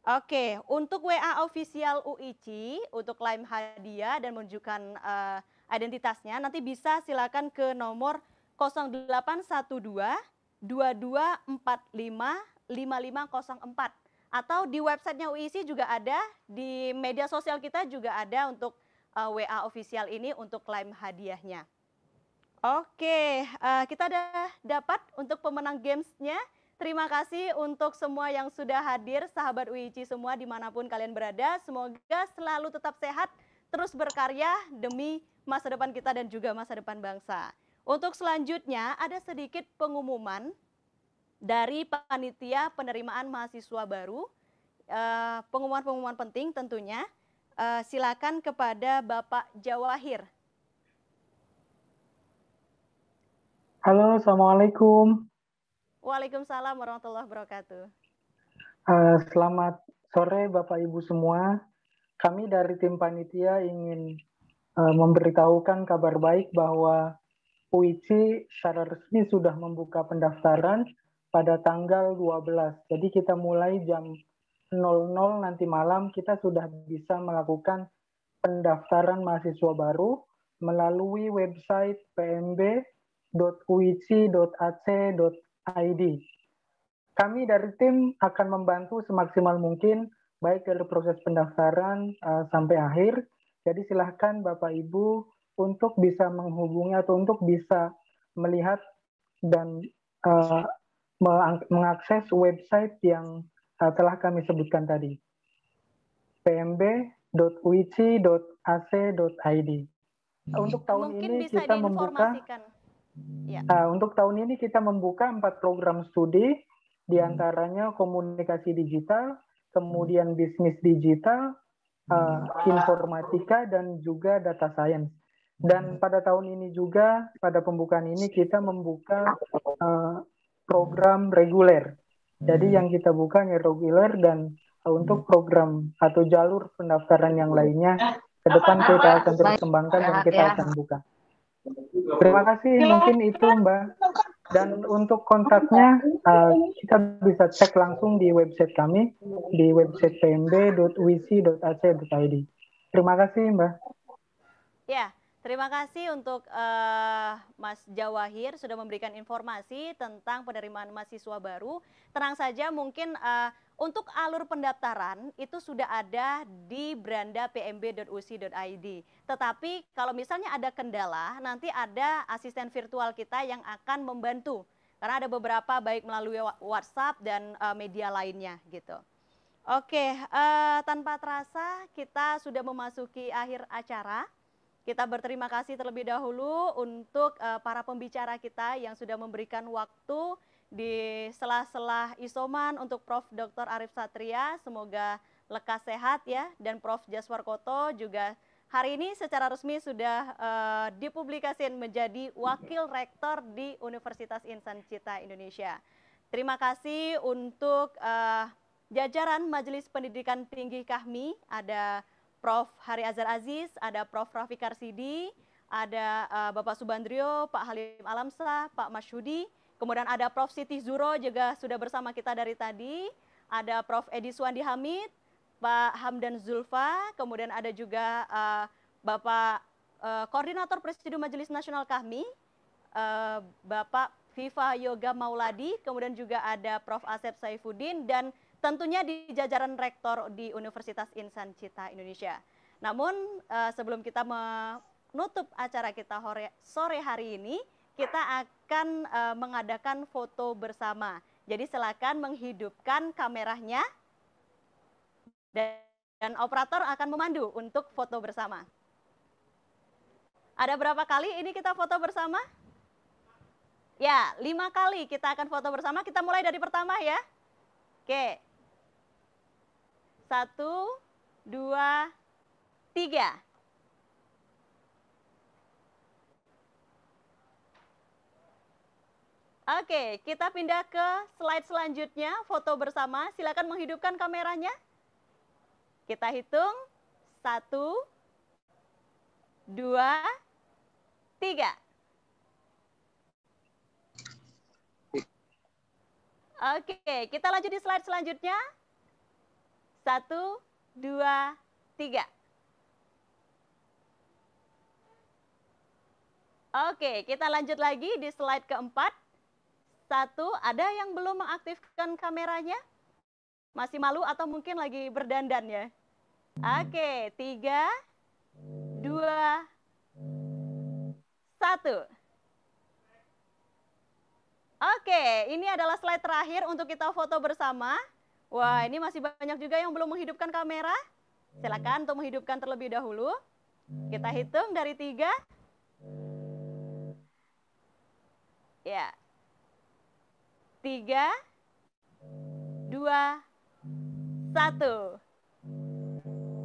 Oke, untuk WA official UIC untuk klaim hadiah dan menunjukkan uh, identitasnya nanti bisa silakan ke nomor 0812 2245 5504 atau di websitenya UIC juga ada, di media sosial kita juga ada untuk uh, eh, WA official ini untuk klaim hadiahnya. Oke, uh, kita ada dapat untuk pemenang gamesnya. Terima kasih untuk semua yang sudah hadir, sahabat UIC semua dimanapun kalian berada. Semoga selalu tetap sehat, terus berkarya demi masa depan kita dan juga masa depan bangsa. Untuk selanjutnya ada sedikit pengumuman dari panitia penerimaan mahasiswa baru. Eh, pengumuman-pengumuman uh, penting tentunya. Uh, silakan kepada Bapak Jawahir. Halo, Assalamualaikum. Waalaikumsalam warahmatullahi wabarakatuh. Uh, selamat sore Bapak Ibu semua. Kami dari tim panitia ingin uh, memberitahukan kabar baik bahwa UIC secara resmi sudah membuka pendaftaran pada tanggal 12. Jadi kita mulai jam 00 nanti malam kita sudah bisa melakukan pendaftaran mahasiswa baru melalui website pmb.uic.ac.id. Kami dari tim akan membantu semaksimal mungkin baik dari proses pendaftaran uh, sampai akhir. Jadi silahkan Bapak Ibu untuk bisa menghubungi atau untuk bisa melihat dan uh, mengakses website yang uh, telah kami sebutkan tadi pmb.uici.ac.id. Hmm. Untuk tahun Mungkin ini kita membuka ya. uh, untuk tahun ini kita membuka empat program studi diantaranya hmm. komunikasi digital, hmm. kemudian bisnis digital, uh, informatika dan juga data science. Dan pada tahun ini juga, pada pembukaan ini hmm. kita membuka uh, program reguler. Jadi hmm. yang kita buka hanya reguler dan eh, untuk program atau jalur pendaftaran yang lainnya ke depan kita akan terus kembangkan dan kita ya. akan buka. Terima kasih, mungkin itu Mbak. Dan untuk kontaknya uh, kita bisa cek langsung di website kami di website pmb.wc.ac.id. Terima kasih Mbak. Ya, Terima kasih untuk uh, Mas Jawahir sudah memberikan informasi tentang penerimaan mahasiswa baru. Tenang saja mungkin uh, untuk alur pendaftaran itu sudah ada di beranda pmb.uc.id. Tetapi kalau misalnya ada kendala, nanti ada asisten virtual kita yang akan membantu. Karena ada beberapa baik melalui WhatsApp dan uh, media lainnya gitu. Oke, uh, tanpa terasa kita sudah memasuki akhir acara. Kita berterima kasih terlebih dahulu untuk uh, para pembicara kita yang sudah memberikan waktu di sela-sela isoman untuk Prof. Dr. Arif Satria. Semoga lekas sehat ya dan Prof. Jaswar Koto juga hari ini secara resmi sudah uh, dipublikasikan menjadi wakil rektor di Universitas Insan Cita Indonesia. Terima kasih untuk uh, jajaran Majelis Pendidikan Tinggi Kahmi ada Prof. Hari Azhar Aziz, ada Prof. Rafi Karsidi, ada uh, Bapak Subandrio, Pak Halim Alamsah, Pak Masyudi, kemudian ada Prof. Siti Zuro juga sudah bersama kita dari tadi, ada Prof. Edi Suwandi Hamid, Pak Hamdan Zulfa, kemudian ada juga uh, Bapak uh, Koordinator Presidium Majelis Nasional kami, uh, Bapak Viva Yoga Mauladi, kemudian juga ada Prof. Asep Saifuddin, dan tentunya di jajaran rektor di Universitas Insan Cita Indonesia. Namun eh, sebelum kita menutup acara kita sore hari ini, kita akan eh, mengadakan foto bersama. Jadi silakan menghidupkan kameranya dan, dan operator akan memandu untuk foto bersama. Ada berapa kali ini kita foto bersama? Ya, lima kali kita akan foto bersama. Kita mulai dari pertama ya. Oke. Satu, dua, tiga. Oke, kita pindah ke slide selanjutnya, foto bersama. Silakan menghidupkan kameranya. Kita hitung. Satu, dua, tiga. Oke, kita lanjut di slide selanjutnya. Satu, dua, tiga. Oke, kita lanjut lagi di slide keempat. Satu, ada yang belum mengaktifkan kameranya? Masih malu atau mungkin lagi berdandan ya? Oke, tiga, dua, satu. Oke, ini adalah slide terakhir untuk kita foto bersama. Wah, hmm. ini masih banyak juga yang belum menghidupkan kamera. Hmm. Silakan untuk menghidupkan terlebih dahulu. Kita hmm. hitung dari tiga. Ya. Tiga, dua, satu.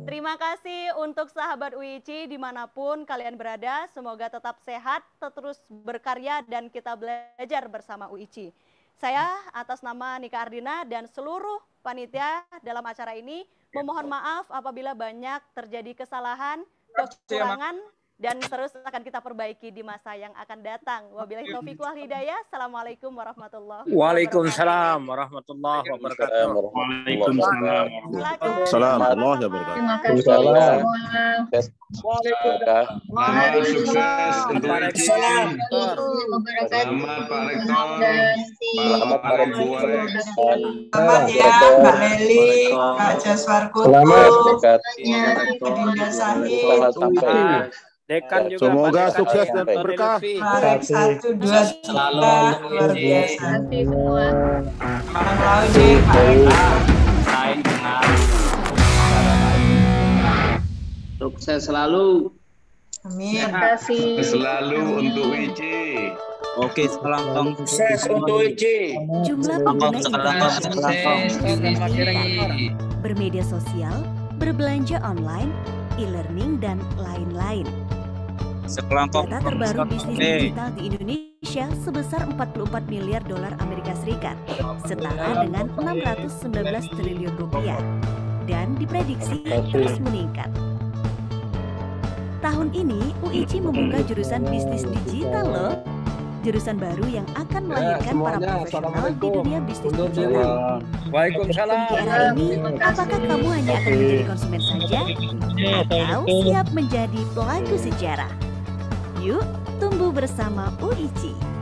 Terima kasih untuk sahabat UIC dimanapun kalian berada. Semoga tetap sehat, terus berkarya, dan kita belajar bersama UIC. Saya atas nama Nika Ardina dan seluruh panitia dalam acara ini iya. memohon maaf apabila banyak terjadi kesalahan, ya, kekurangan dan terus akan kita perbaiki di masa yang akan datang. Wabillahi taufiq wal hidayah. Assalamualaikum warahmatullahi wabarakatuh. Waalaikumsalam warahmatullahi wabarakatuh. Waalaikumsalam warahmatullahi wabarakatuh. Waalaikumsalam. sukses Pak Waalaikumsalam. Selamat Pak Rektor. Selamat Pak Rektor. Selamat ya Pak Leli, Pak Pak Pak Selamat Dekan ya, juga. Semoga sukses dan berkah. Satu, dua, selalu luar biasa. semua. Sukses selalu. Amin. Terima kasih. Selalu untuk IC. Oke, sekarang sukses untuk IC. Jumlah pengguna bermedia sosial, berbelanja online, e-learning, dan lain-lain. Sekelompok Data terbaru bisnis digital di Indonesia sebesar 44 miliar dolar Amerika Serikat, setara dengan 619 triliun rupiah, dan diprediksi terus meningkat. Tahun ini, UIC membuka jurusan bisnis digital loh, jurusan baru yang akan ya, melahirkan ya, para profesional di dunia bisnis digital. Waalaikumsalam. Di era ini, apakah kamu hanya akan menjadi konsumen saja atau siap menjadi pelaku sejarah? Yuk, tumbuh bersama UICI.